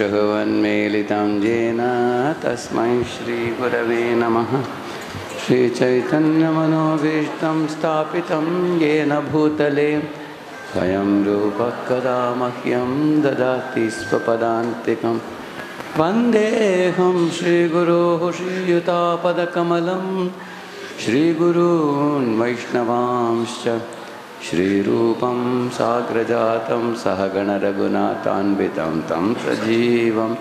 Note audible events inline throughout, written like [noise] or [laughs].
भगवन्मेलितं येन तस्मै श्रीगुरवे नमः श्रीचैतन्यमनोभीष्टं स्थापितं येन भूतले स्वयं रूपः कदा मह्यं ददाति स्वपदान्तिकं वन्देऽहं श्रीगुरोः श्रीयुतापदकमलं श्रीगुरून् वैष्णवांश्च श्रीरूपं साग्रजातं सहगणरघुनाथान्वितं तं सजीवं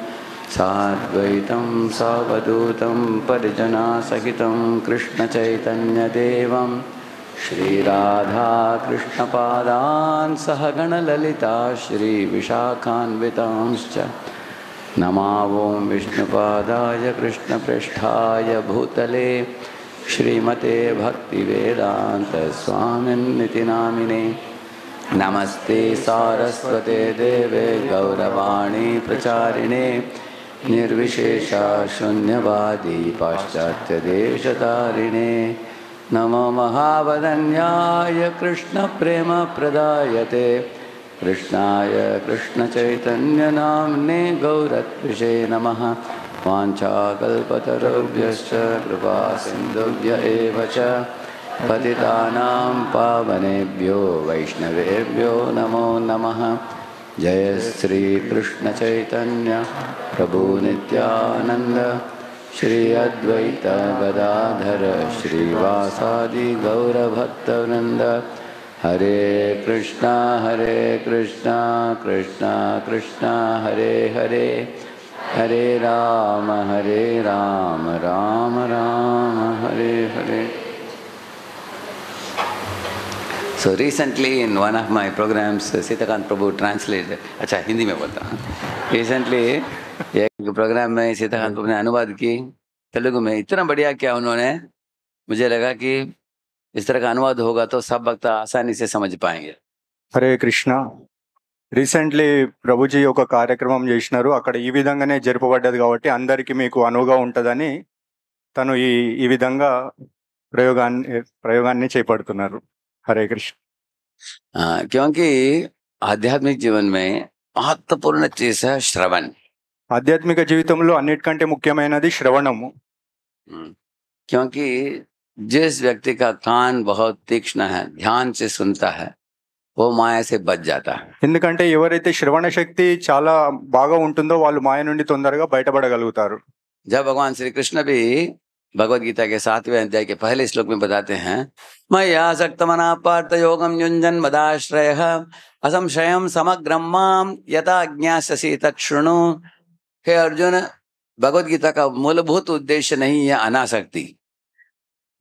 साद्वैतं सावधूतं परिजनासहितं कृष्णचैतन्यदेवं श्रीराधाकृष्णपादान् सहगणललिता श्रीविशाखान्वितांश्च नमावों विष्णुपादाय कृष्णपृष्ठाय भूतले श्रीमते भक्ति स्वामी नामिने नमस्ते सारस्वते देवे गौरवाणी प्रचारिणे निर्विशेषाशून्यवादी पाश्चात्यदेशतारिणे नमो महावदन्याय प्रदायते कृष्णाय नामने गौरत्षे नमः वाञ्छाकल्पतरुभ्यश्च कृपा सिन्धुभ्य एव च पतितानां पावनेभ्यो वैष्णवेभ्यो नमो नमः जय श्रीकृष्णचैतन्य प्रभुनित्यानन्द श्री अद्वैत गदाधर श्रीवासादि Hare Krishna Hare Krishna Krishna Krishna Hare Hare Hare Rama Hare Rama Rama Rama Hare Hare so recently in one of my programs Sitakant Prabhu translate अच्छा हिंदी में बोलता हूँ रिसेंटली एक प्रोग्राम में सीताकांत प्रभु ने अनुवाद की तेलुगु में इतना बढ़िया किया उन्होंने मुझे लगा कि इस तरह का अनुवाद होगा तो सब वक्त आसानी से समझ पाएंगे हरे कृष्णा రీసెంట్లీ ప్రభుజీ ఒక కార్యక్రమం చేసినారు అక్కడ ఈ విధంగానే జరపబడ్డది కాబట్టి అందరికీ మీకు అనువుగా ఉంటుందని తను ఈ ఈ విధంగా ప్రయోగాన్ని ప్రయోగాన్ని చేపడుతున్నారు హరే కృష్ణ క్యోంకి ఆధ్యాత్మిక జీవనమే మహత్వపూర్ణ చేసే శ్రవణ్ ఆధ్యాత్మిక జీవితంలో అన్నిటికంటే ముఖ్యమైనది శ్రవణము క్యోంకి జస్ వ్యక్తి का कान బహు तीक्ष्ण है చే से वो माया से बच जाता ఎందుకంటే ఎవరైతే శ్రవణ శక్తి చాలా బాగా ఉంటుందో వాళ్ళు మాయ నుండి తొందరగా బయటపడగలుగుతారు जब भगवान श्री कृष्ण भी भगवत गीता के सातवें अध्याय के पहले श्लोक में बताते हैं मया सक्त पार्थ योगम युंजन मदाश्रय असंशय समग्रम हे अर्जुन भगवत गीता का मूलभूत उद्देश्य नहीं है अनासक्ति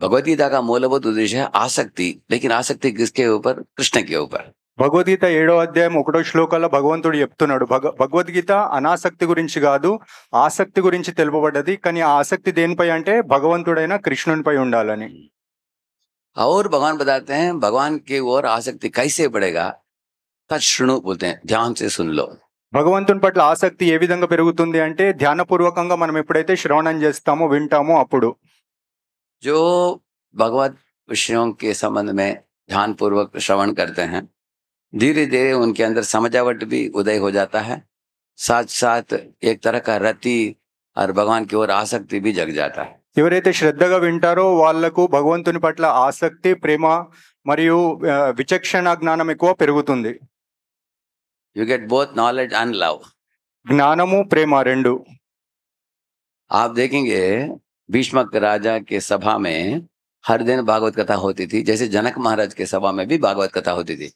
భగవద్గీతా కా మూలభూత ఉద్దేశం ఆసక్తి आसक्ति ఆసక్తి కిస్కే ఊపర్ ऊपर कृष्ण భగవద్గీత ఏడో అధ్యాయం ఒకటో శ్లోకాల్లో భగవంతుడు చెప్తున్నాడు భగ భగవద్గీత అనాసక్తి గురించి కాదు ఆసక్తి గురించి తెలుపబడ్డది కానీ ఆ ఆసక్తి దేనిపై అంటే భగవంతుడైన కృష్ణునిపై ఉండాలని ఓర్ భగవాన్ बताते భగవాన్ కి ఓర్ ఆసక్తి కైసే పడేగా తక్షణు పోతే ధ్యాన్ చేసులో భగవంతుని పట్ల ఆసక్తి ఏ విధంగా పెరుగుతుంది అంటే ధ్యానపూర్వకంగా మనం ఎప్పుడైతే శ్రవణం చేస్తామో వింటామో అప్పుడు जो भगवत विषयों के संबंध में ध्यान पूर्वक श्रवण करते हैं धीरे धीरे उनके अंदर समझावट भी उदय हो जाता है साथ साथ एक तरह का रति और भगवान की ओर आसक्ति भी जग जाता है ఎవరైతే శ్రద్ధగా వింటారో వాళ్లకు భగవంతుని పట్ల ఆసక్తి ప్రేమ మరియు విచక్షణ జ్ఞానం ఎక్కువ పెరుగుతుంది you get both knowledge and love జ్ఞానము ప్రేమ రెండు आप देखेंगे भीष्मक राजा के सभा में हर दिन भागवत कथा होती थी जैसे जनक महाराज के सभा में भी भागवत कथा होती थी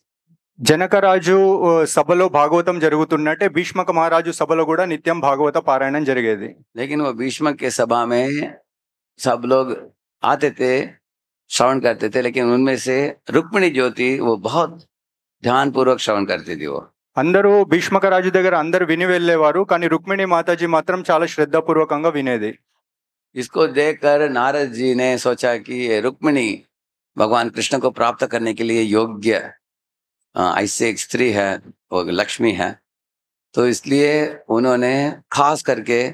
जनक राजु सभ भागवतम जरूरत भीष्मक महाराजु सभ नित्यम भागवत पारायण जरिए लेकिन वो भीष्म के सभा में सब लोग आते थे श्रवण करते थे लेकिन उनमें से रुक्मिणी ज्योति वो बहुत ध्यान पूर्वक श्रवण करती थी वो अंदर भीष्मक राजु दर अंदर विनी वेवार रुक्मिणी माताजी मात्र चाल श्रद्धा पूर्वक विने इसको देखकर नारद जी ने सोचा कि ये रुक्मिणी भगवान कृष्ण को प्राप्त करने के लिए योग्य ऐसे एक स्त्री है वो लक्ष्मी है तो इसलिए उन्होंने खास करके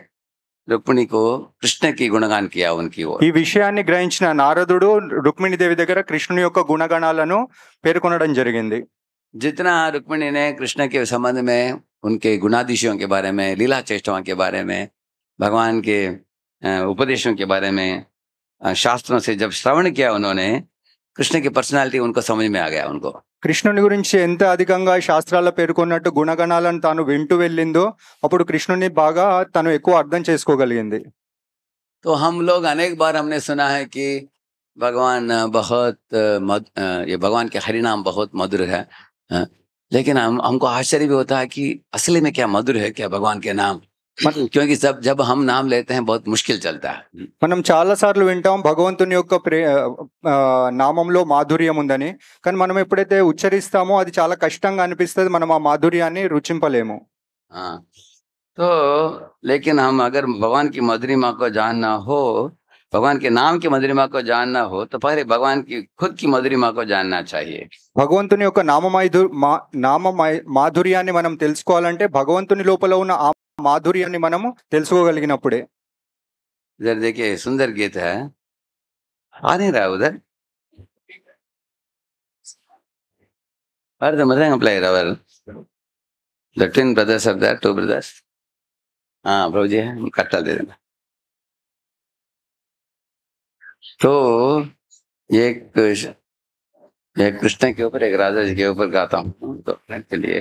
रुक्मिणी को कृष्ण की गुणगान किया उनकी ओर గ్రహించిన నారదుడు नारदुड़ रुक्मिणी देवी दर कृष्ण गुणगणाल పేర్కొనడం జరిగింది जितना रुक्मिणी ने कृष्ण के संबंध में उनके गुणादिशियों के बारे में लीला चेष्टों के बारे में भगवान के उपदेशों के बारे में शास्त्रों से जब श्रवण किया उन्होंने कृष्ण की పర్సనాలిటీ उनको समझ में आ गया उनको కృష్ణుని గురించి ఎంత అధికంగా శాస్త్రాల్లో పేర్కొన్నట్టు గుణగణాలను తాను వింటూ వెళ్ళిందో అప్పుడు కృష్ణుని బాగా తను ఎక్కువ అర్థం చేసుకోగలిగింది तो हम लोग अनेक बार हमने सुना है कि भगवान बहुत मद, ये भगवान के हरिनाम बहुत मधुर है लेकिन हम हमको आश्चर्य भी होता है कि असली में क्या मधुर है क्या भगवान के नाम క్యూకి జబ్ హమ్ నామ్ లేతే బహుత్ ముష్కిల్ చల్తా మనం చాలా సార్లు వింటాం భగవంతుని యొక్క ప్రే నామంలో మాధుర్యం ఉందని కానీ మనం ఎప్పుడైతే ఉచ్చరిస్తామో అది చాలా కష్టంగా అనిపిస్తుంది మనం ఆ మాధుర్యాన్ని రుచింపలేము తో लेकिन हम अगर भगवान की मधुरिमा को जानना हो भगवान के नाम కి मधुरिमा को जानना हो तो पहले भगवान की खुद की मधुरिमा को जानना चाहिए భగవంతుని యొక్క నామ మాధుర్యాన్ని మనం తెలుసుకోవాలంటే భగవంతుని లోపల ఉన్న माधुर्यानी मनमु తెలుసుకోగలిగినప్పుడు అదే కే సుందర్ గీత ఆని రావుద అర్థం అర్థం ఏం player our that in brothers are that the brothers ఆ భౌజ్యం కట్టలేదండి సో ఏకృష్ణ ఏకృష్ణుడి మీద ఒక రాజేష్ మీద गाతాను తో ఫ్రెండ్స్ కే liye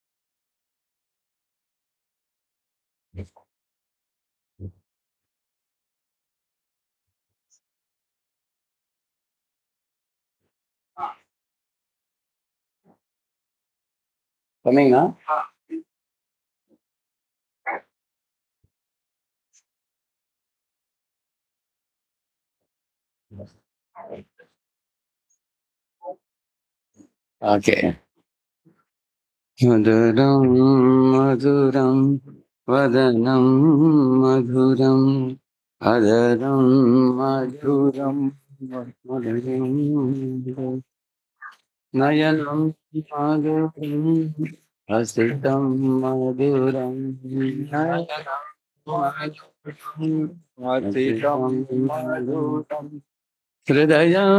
Coming, huh? Ah. Okay. मधुरं मधुरं वदनं मधुरम् अदरं मधुरं मधुरम् नयनं मधुरम् हसितं मधुरं हसितं मधुरं हृदयं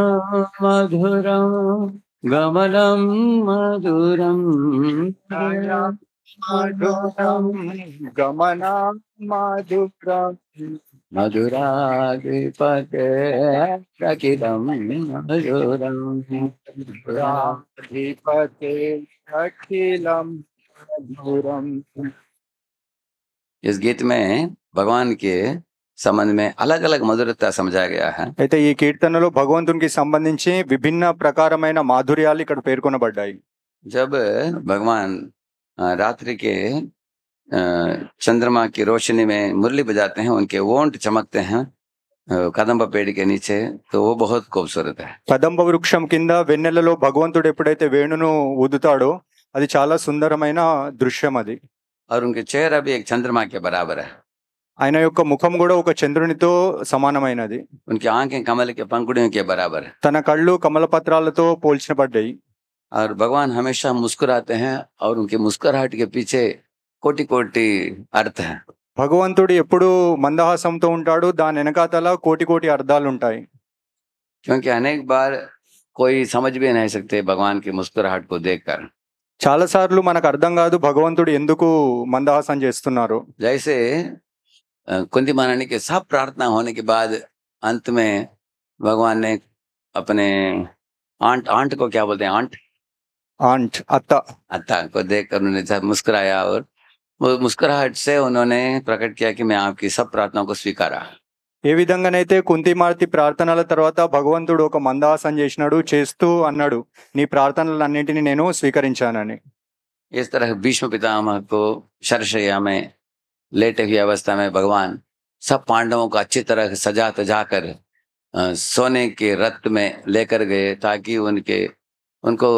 मधुरं गमनं मधुरं मधुरं गमनं मधुरम् मधुराधिपतेम मधुरम मधुराधिपते अखिलम मधुरम इस गीत में भगवान के संबंध में अलग अलग मधुरता समझा गया है अच्छा ये कीर्तन लोग भगवंत की संबंधी विभिन्न प्रकार मधुर्या इक बढ़ाई जब भगवान रात्रि के चंद्रमा की रोशनी में मुरली बजाते हैं उनके वोंट चमकते हैं కదంబ పేడికి నీచే బహుత్ ఖూబ్సూరత్ కదంబ వృక్షం కింద వెన్నెలలో భగవంతుడు ఎప్పుడైతే వేణును ఊదుతాడో అది చాలా సుందరమైన దృశ్యం అది और उनके चेहरा भी एक ఆయన యొక్క ముఖం కూడా ఒక చంద్రునితో సమానమైనది उनकी आंखें కమలకి के బరాబర్ తన కళ్ళు కమల పత్రాలతో పోల్చబడ్డాయి और భగవాన్ हमेशा मुस्कुराते हैं और उनके मुस्कुराहट के पीछे కోటి కోటి అర్థం భగవంతుడు ఎప్పుడు మందహాసంతో ఉంటాడు దాని వెనకాతల కోటి కోటి అర్థాలు ఉంటాయి क्योंकि अनेक बार कोई समझ भी नहीं सकते भगवान की मुस्कुराहट को देख చాలా సార్లు మనకు అర్థం కాదు భగవంతుడు ఎందుకు మందహాసం చేస్తున్నారు जैसे कुंती महारानी के सब प्रार्थना होने के बाद अंत में भगवान ने अपने आंट आंट को क्या बोलते हैं आंट आंट अत्ता अत्ता को उन्होंने मुस्कुराया और मुस्कुराहट से उन्होंने प्रकट किया कि मैं आपकी सब प्रार्थनाओं को स्वीकारा ये विधान कुंतीमारति प्रार्थनल तरह भगवंत मंदासन नी प्रार्थनल स्वीक इस तरह भीष्म पितामह को शरशया में लेटे हुई अवस्था में भगवान सब पांडवों को अच्छी तरह सजा तजा कर सोने के रथ में लेकर गए ताकि उनके उनको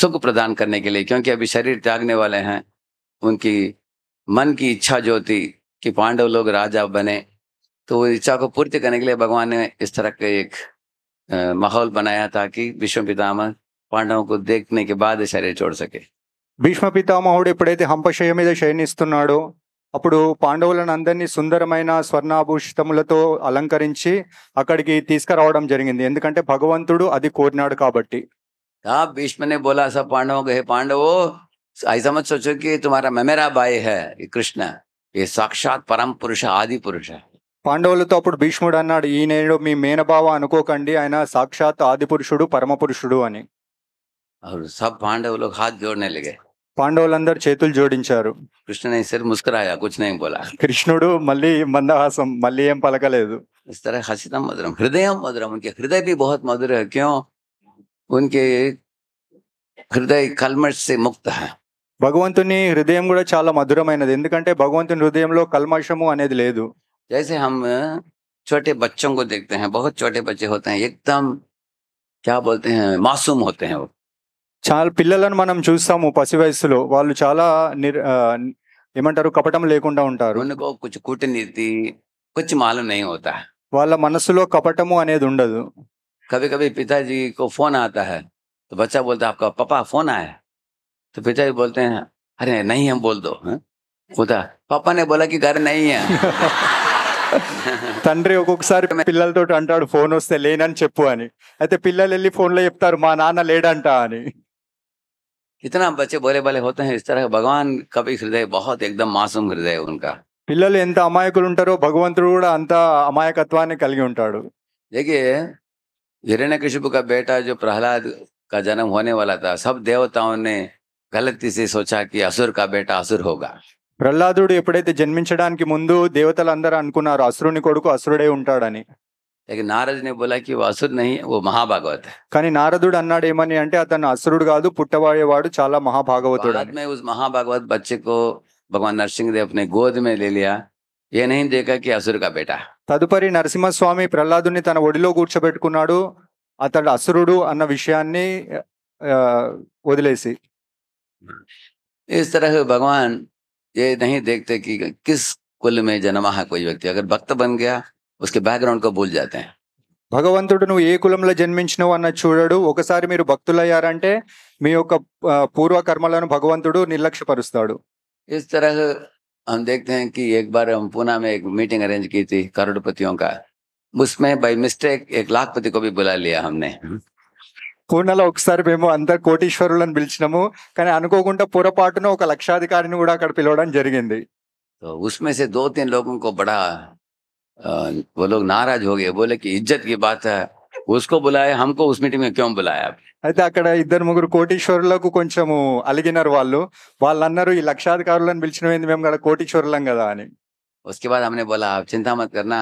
सुख प्रदान करने के लिए क्योंकि अभी शरीर त्यागने वाले हैं उनकी मन की इच्छा जो थी कि पांडव लोग राजा बने तो वो इच्छा को पूर्ति करने के लिए भगवान ने इस तरह का एक माहौल बनाया ताकि विश्व पितामह పాండవం కు దేఖనే కే బాద్ శరీర చోడ్ భీష్మ పితామహుడు ఎప్పుడైతే హంపశయ మీద శయనిస్తున్నాడో అప్పుడు పాండవులను అందరినీ సుందరమైన స్వర్ణాభూషితములతో అలంకరించి అక్కడికి తీసుకురావడం జరిగింది ఎందుకంటే భగవంతుడు అది కోరినాడు కాబట్టి భీష్మనే బోలా పాండవ హే పాండవో ऐसा मत सोचो कि तुम्हारा मेमेरा बाई है ये कृष्ण ये साक्षात परम पुरुष आदि पुरुष है పాండవులతో అప్పుడు భీష్ముడు అన్నాడు ఈ నేడు మీ మేనబావ అనుకోకండి ఆయన సాక్షాత్ ఆదిపురుషుడు పరమపురుషుడు అని సబ్ పాండవులు హాత్ జోడనే లగే పాండవులందరూ చేతులు జోడించారు కృష్ణ సరే ముస్కరాయా కూర్చునే పోలా కృష్ణుడు మళ్ళీ మందహాసం మళ్ళీ ఏం పలకలేదు సరే హసితం మధురం హృదయం మధురం ఉన్కే హృదయ భీ బహుత్ మధుర క్యో ఉన్కే హృదయ కల్మష్ సే ముక్త హై భగవంతుని హృదయం కూడా చాలా మధురమైనది ఎందుకంటే భగవంతుని హృదయంలో కల్మషము అనేది లేదు జైసే హమ్ బచ్చం కు దేక్తే బహుత్ ఛోటే బచ్చే హోతే ఎక్దమ్ క్యా బోల్తే మాసూమ్ హోతే చాలా పిల్లలను మనం చూస్తాము పసి వయస్సులో వాళ్ళు చాలా నిర్ ఏమంటారు కపటం లేకుండా ఉంటారు ఉన్నకో కొంచెం కూటనీతి కొంచెం మాలం నయం అవుతా వాళ్ళ మనసులో కపటము అనేది ఉండదు కవి కవి పితాజీ కో ఫోన్ ఆతా హ బచ్చా పపా ఫోన్ ఆయా तो भी बोलते हैं अरे नहीं हम बोल दो बोलता पापा ने बोला कि घर नहीं है [laughs] తండ్రి ఒక్కొక్కసారి పిల్లలతో అంటాడు ఫోన్ వస్తే లేనని చెప్పు అని అయితే పిల్లలు వెళ్ళి ఫోన్లో చెప్తారు మా నాన్న లేడంట అని ఇతనా బచ్చే బోలే బలే హోతే ఇస్ తరహ భగవాన్ కవి హృదయ బహుత్ ఎక్దమ్ మాసూమ్ హృదయ ఉంకా పిల్లలు ఎంత అమాయకులు ఉంటారో భగవంతుడు కూడా అంత అమాయకత్వాన్ని కలిగి ఉంటాడు देखिए हिरण्यकशिपु का बेटा जो ప్రహ్లాద్ కా జనం హోనే वाला था सब గలతి సోచాకి అసుర్ కా బేట అసుర్ హోగా ప్రహ్లాదుడు ఎప్పుడైతే జన్మించడానికి ముందు దేవతలందరూ అనుకున్నారు అసురుని కొడుకు అసురుడే ఉంటాడని లేకిన్ నారద్ నే అసురు నహి ఓ మహాభాగవత్ కానీ నారదుడు అన్నాడు ఏమని అంటే అతను అసురుడు కాదు పుట్టవాడేవాడు చాలా మహాభాగవతుడు बाद మహాభాగవత్ उस భగవాన్ बच्चे को भगवान नरसिंहदेव अपने లేలియా ఏ ले దేకాకి అసురు नहीं తదుపరి నరసింహస్వామి ప్రహ్లాదుని తన ఒడిలో కూర్చోబెట్టుకున్నాడు అతడు అసురుడు అన్న విషయాన్ని వదిలేసి इस तरह भगवान ये नहीं देखते कि किस कुल में जन्मा है कोई व्यक्ति अगर भक्त बन गया उसके बैकग्राउंड को भूल जाते हैं भगवंत నువ్వు ఏ కులంలో జన్మించినవు అన్న చూడడు ఒకసారి మీరు భక్తులయ్యారంటే इस तरह हम देखते हैं कि एक बार हम पूना में एक मीटिंग अरेंज की थी करोड़पतियों का उसमें बाई मिस्टेक एक लाखपति को भी बुला लिया हमने हम्म। కూనలో ఒకసారి మేము అందరు కోటీశ్వరులను పిలిచినాము కానీ అనుకోకుండా పొరపాటున ఒక లక్షాధికారిని కూడా అక్కడ పిలవడం జరిగింది ఉస్మేసే దోతి दो तीन लोगों को बड़ा वो लोग नाराज हो गए बोले कि इज्जत की बात है उसको అయితే అక్కడ ఇద్దరు ముగ్గురు కోటీశ్వరులకు కొంచెము అలిగినారు వాళ్ళు వాళ్ళు అన్నారు ఈ లక్షాధికారులను పిలిచిన మేము కదా కోటీశ్వరులం కదా అని उसके बाद हमने బోలా చింతామత్ కర్నా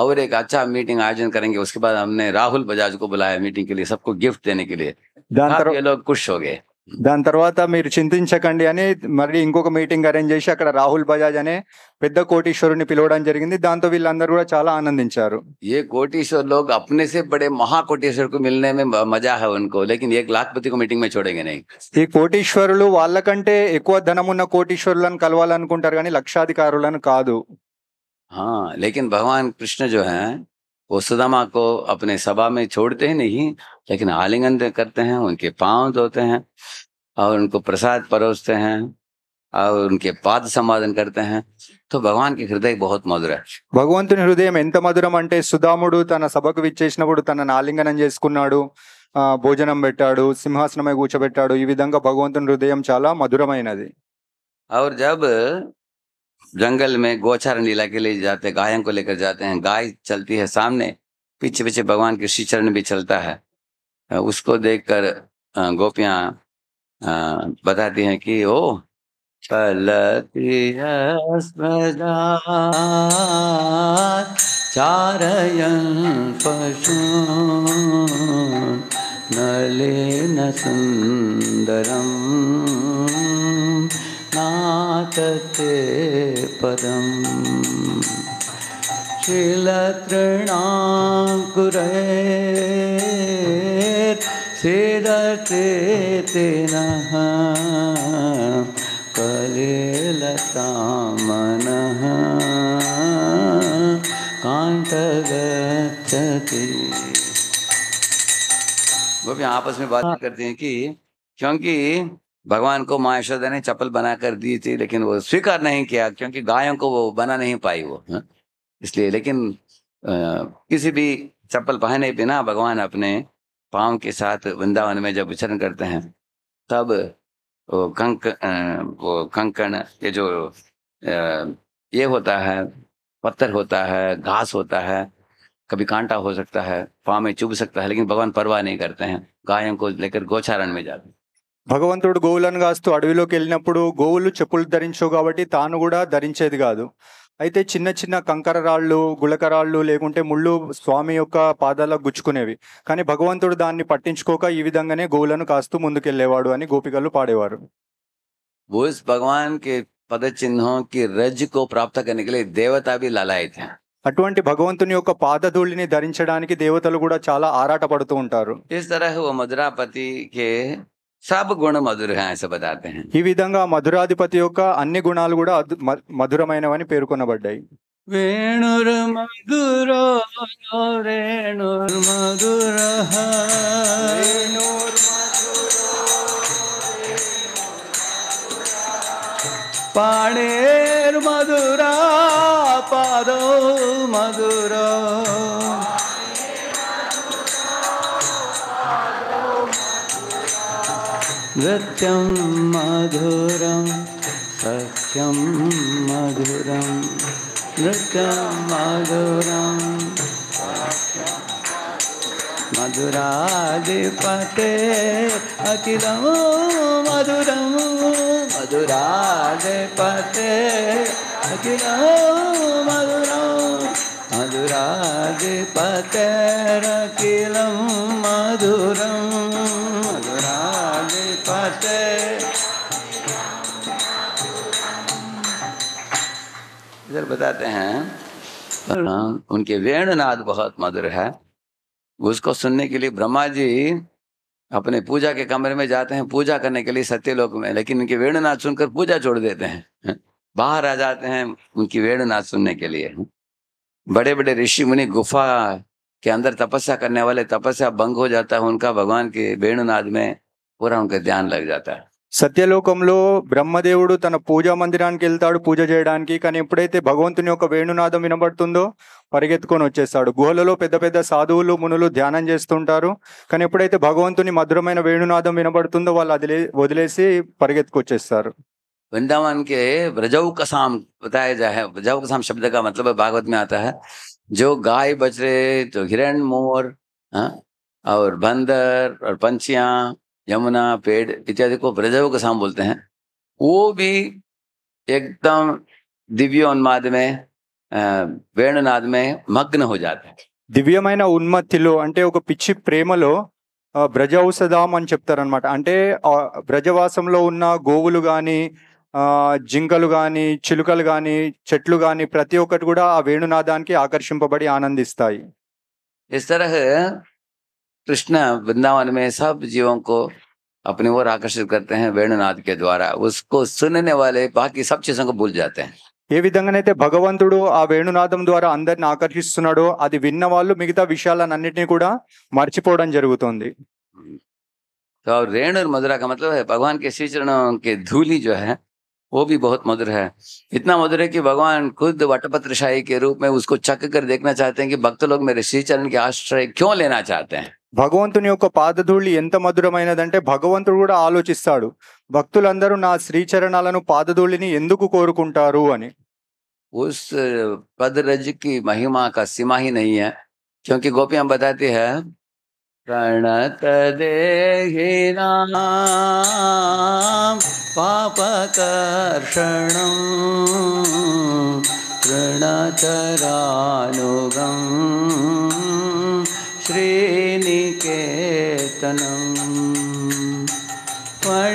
और एक अच्छा मीटिंग आयोजन करेंगे उसके बाद हमने రాహుల్ బజాజ్ को बुलाया मीटिंग के लिए सबको गिफ्ट देने के लिए దాని తర్వాత लोग खुश हो गए దాని తర్వాత మీరు చింతించకండి అని మళ్ళీ ఇంకొక మీటింగ్ అరేంజ్ చేసి అక్కడ రాహుల్ బజాజ్ అనే పెద్ద కోటీశ్వరుని పిలవడం జరిగింది దాంతో వీళ్ళందరూ కూడా చాలా ఆనందించారు ఏ కోటీశ్వర్ లో అప్నే పడే బడే మహా కోటీశ్వర్ కు మిల్నే మజా హనుకో లేకిన్ ఏ లాక్పతి మీటింగ్ మే చూడేంగే ఈ కోటీశ్వరులు వాళ్ళకంటే ఎక్కువ ధనం ఉన్న కోటీశ్వరులను కలవాలనుకుంటారు కానీ లక్షాధికారులను కాదు हाँ लेकिन भगवान कृष्ण जो है वो सुदामा को अपने सभा में छोड़ते ही नहीं लेकिन आलिंगन करते हैं उनके पांव धोते हैं और उनको प्रसाद परोसते हैं और उनके पाद संवादन करते हैं तो भगवान के हृदय बहुत मधुर है भगवंत हृदय एंत मधुरम अंत सुधा तन सभा को विचे तन आलिंगन चेसकना भोजन बेटा सिंहासन में कूचोबेटा विधा भगवंत हृदय चला मधुरम और जब जंगल में गोचारण लीला के लिए जाते गायों को लेकर जाते हैं गाय चलती है सामने पीछे पीछे भगवान के श्री चरण भी चलता है उसको देखकर गोपिया बताती हैं कि ओ चारयन पशु नले न सुंदरम नातते पदं शीलतृणाङ्कुरेत् सीदते तेनः कलिलतामनः कान्तगच्छति वो भी आपस में बात करते हैं कि क्योंकि भगवान को माँ यशोदा ने चप्पल बना कर दी थी लेकिन वो स्वीकार नहीं किया क्योंकि गायों को वो बना नहीं पाई वो हाँ। इसलिए लेकिन किसी भी चप्पल पहने बिना भगवान अपने पाँव के साथ वृंदावन में जब विचरण करते हैं तब वो कंक वो कंकण ये जो ये होता है पत्थर होता है घास होता है कभी कांटा हो सकता है पाँव में चुभ सकता है लेकिन भगवान परवाह नहीं करते हैं गायों को लेकर गोचारण में जाते हैं భగవంతుడు గోవులను కాస్తూ అడవిలోకి వెళ్ళినప్పుడు గోవులు చెప్పులు ధరించవు కాబట్టి తాను కూడా ధరించేది కాదు అయితే చిన్న చిన్న కంకర రాళ్ళు గులకరాళ్ళు లేకుంటే ముళ్ళు స్వామి యొక్క పాదాలకు గుచ్చుకునేవి కానీ భగవంతుడు దాన్ని పట్టించుకోక ఈ విధంగానే గోవులను కాస్తూ ముందుకెళ్లేవాడు అని గోపికలు పాడేవారు वो భగవాన్ కి के पद ప్రాప్త की रज को అటువంటి భగవంతుని యొక్క పాదధూళిని ధరించడానికి దేవతలు కూడా చాలా ఆరాటపడుతూ ఉంటారు इस तरह ఓ मदुरापति సబ్ గుణ మధుర ఈ విధంగా మధురాధిపతి యొక్క అన్ని గుణాలు కూడా మధురమైనవని పేర్కొనబడ్డాయి వేణుర్ మధుర వేణుర్ మధుర పాడేర్ మధుర పాదో మధుర नृत्यम सख्यम मधुरं सत्यं मधुरं मधुराधिपते मधुरं मधुरादिपते अखिलं मधुरं मधुरादिपते अखिलं मधुरं मधुरादिपतेरखिलं मधुरम् जाते इधर बताते हैं उनके वेणुनाद बहुत मधुर है उसको सुनने के लिए ब्रह्मा जी अपने पूजा के कमरे में जाते हैं पूजा करने के लिए सत्यलोक में लेकिन उनके वेणुनाद सुनकर पूजा छोड़ देते हैं बाहर आ जाते हैं उनकी वेणुनाद सुनने के लिए बड़े बड़े ऋषि मुनि गुफा के अंदर तपस्या करने वाले तपस्या भंग हो जाता है उनका भगवान के वेणुनाद में पूरा उनका ध्यान लग సత్యలోకంలో బ్రహ్మదేవుడు తన పూజా మందిరానికి వెళ్తాడు పూజ చేయడానికి కానీ ఎప్పుడైతే భగవంతుని యొక్క వేణునాదం వినబడుతుందో పరిగెత్తుకొని వచ్చేస్తాడు గుహలలో పెద్ద పెద్ద సాధువులు మునులు ధ్యానం చేస్తుంటారు కానీ ఎప్పుడైతే భగవంతుని మధురమైన వేణునాదం వినబడుతుందో వాళ్ళు అది వదిలేసి పరిగెత్తుకు వచ్చేస్తారు వృందావానికి బ్రజౌకసాం శబ్దగా మతలబ जाए ब्रजऊ कसाम शब्द का मतलब भागवत में आता है यमुना पेड़ इत्यादि को ब्रजव के साम बोलते हैं वो भी एकदम दिव्य उन्माद में వేణునాథ్ మగ్న దివ్యమైన ఉన్మత్తిలో అంటే ఒక పిచ్చి ప్రేమలో బ్రజ ఔషధం అని చెప్తారనమాట అంటే బ్రజవాసంలో ఉన్న గోవులు కానీ జింకలు కానీ చిలుకలు కానీ చెట్లు కానీ ప్రతి ఒక్కటి కూడా ఆ వేణునాదానికి ఆకర్షింపబడి ఆనందిస్తాయి ఇస్ कृष्ण वृंदावन में सब जीवों को अपने ओर आकर्षित करते हैं वेणुनाथ के द्वारा उसको सुनने वाले बाकी सब चीजों को भूल जाते हैं ये विधान भगवंत आ వేణునాదం द्वारा अंदर ఆకర్షిస్తున్నాడో అది విన్న వాళ్ళు మిగతా విషయాలన్నింటినీ కూడా तो रेणु मधुरा का मतलब है भगवान के श्रीचरण के धूलि धूली जो है वो भी बहुत मधुर है इतना मधुर है कि भगवान खुद वटपत्रशाही के रूप में उसको चक कर देखना चाहते हैं कि भक्त लोग मेरे श्रीचरण के आश्रय क्यों लेना चाहते हैं భగవంతుని యొక్క పాదధూళి ఎంత మధురమైనదంటే భగవంతుడు కూడా ఆలోచిస్తాడు భక్తులందరూ నా శ్రీచరణాలను పాదధూళిని ఎందుకు కోరుకుంటారు అని उस పద की महिमा का सीमा ही नहीं है क्योंकि गोपियां बताती है प्रणत दे श्रीनिकेतन फणिफणार्पितं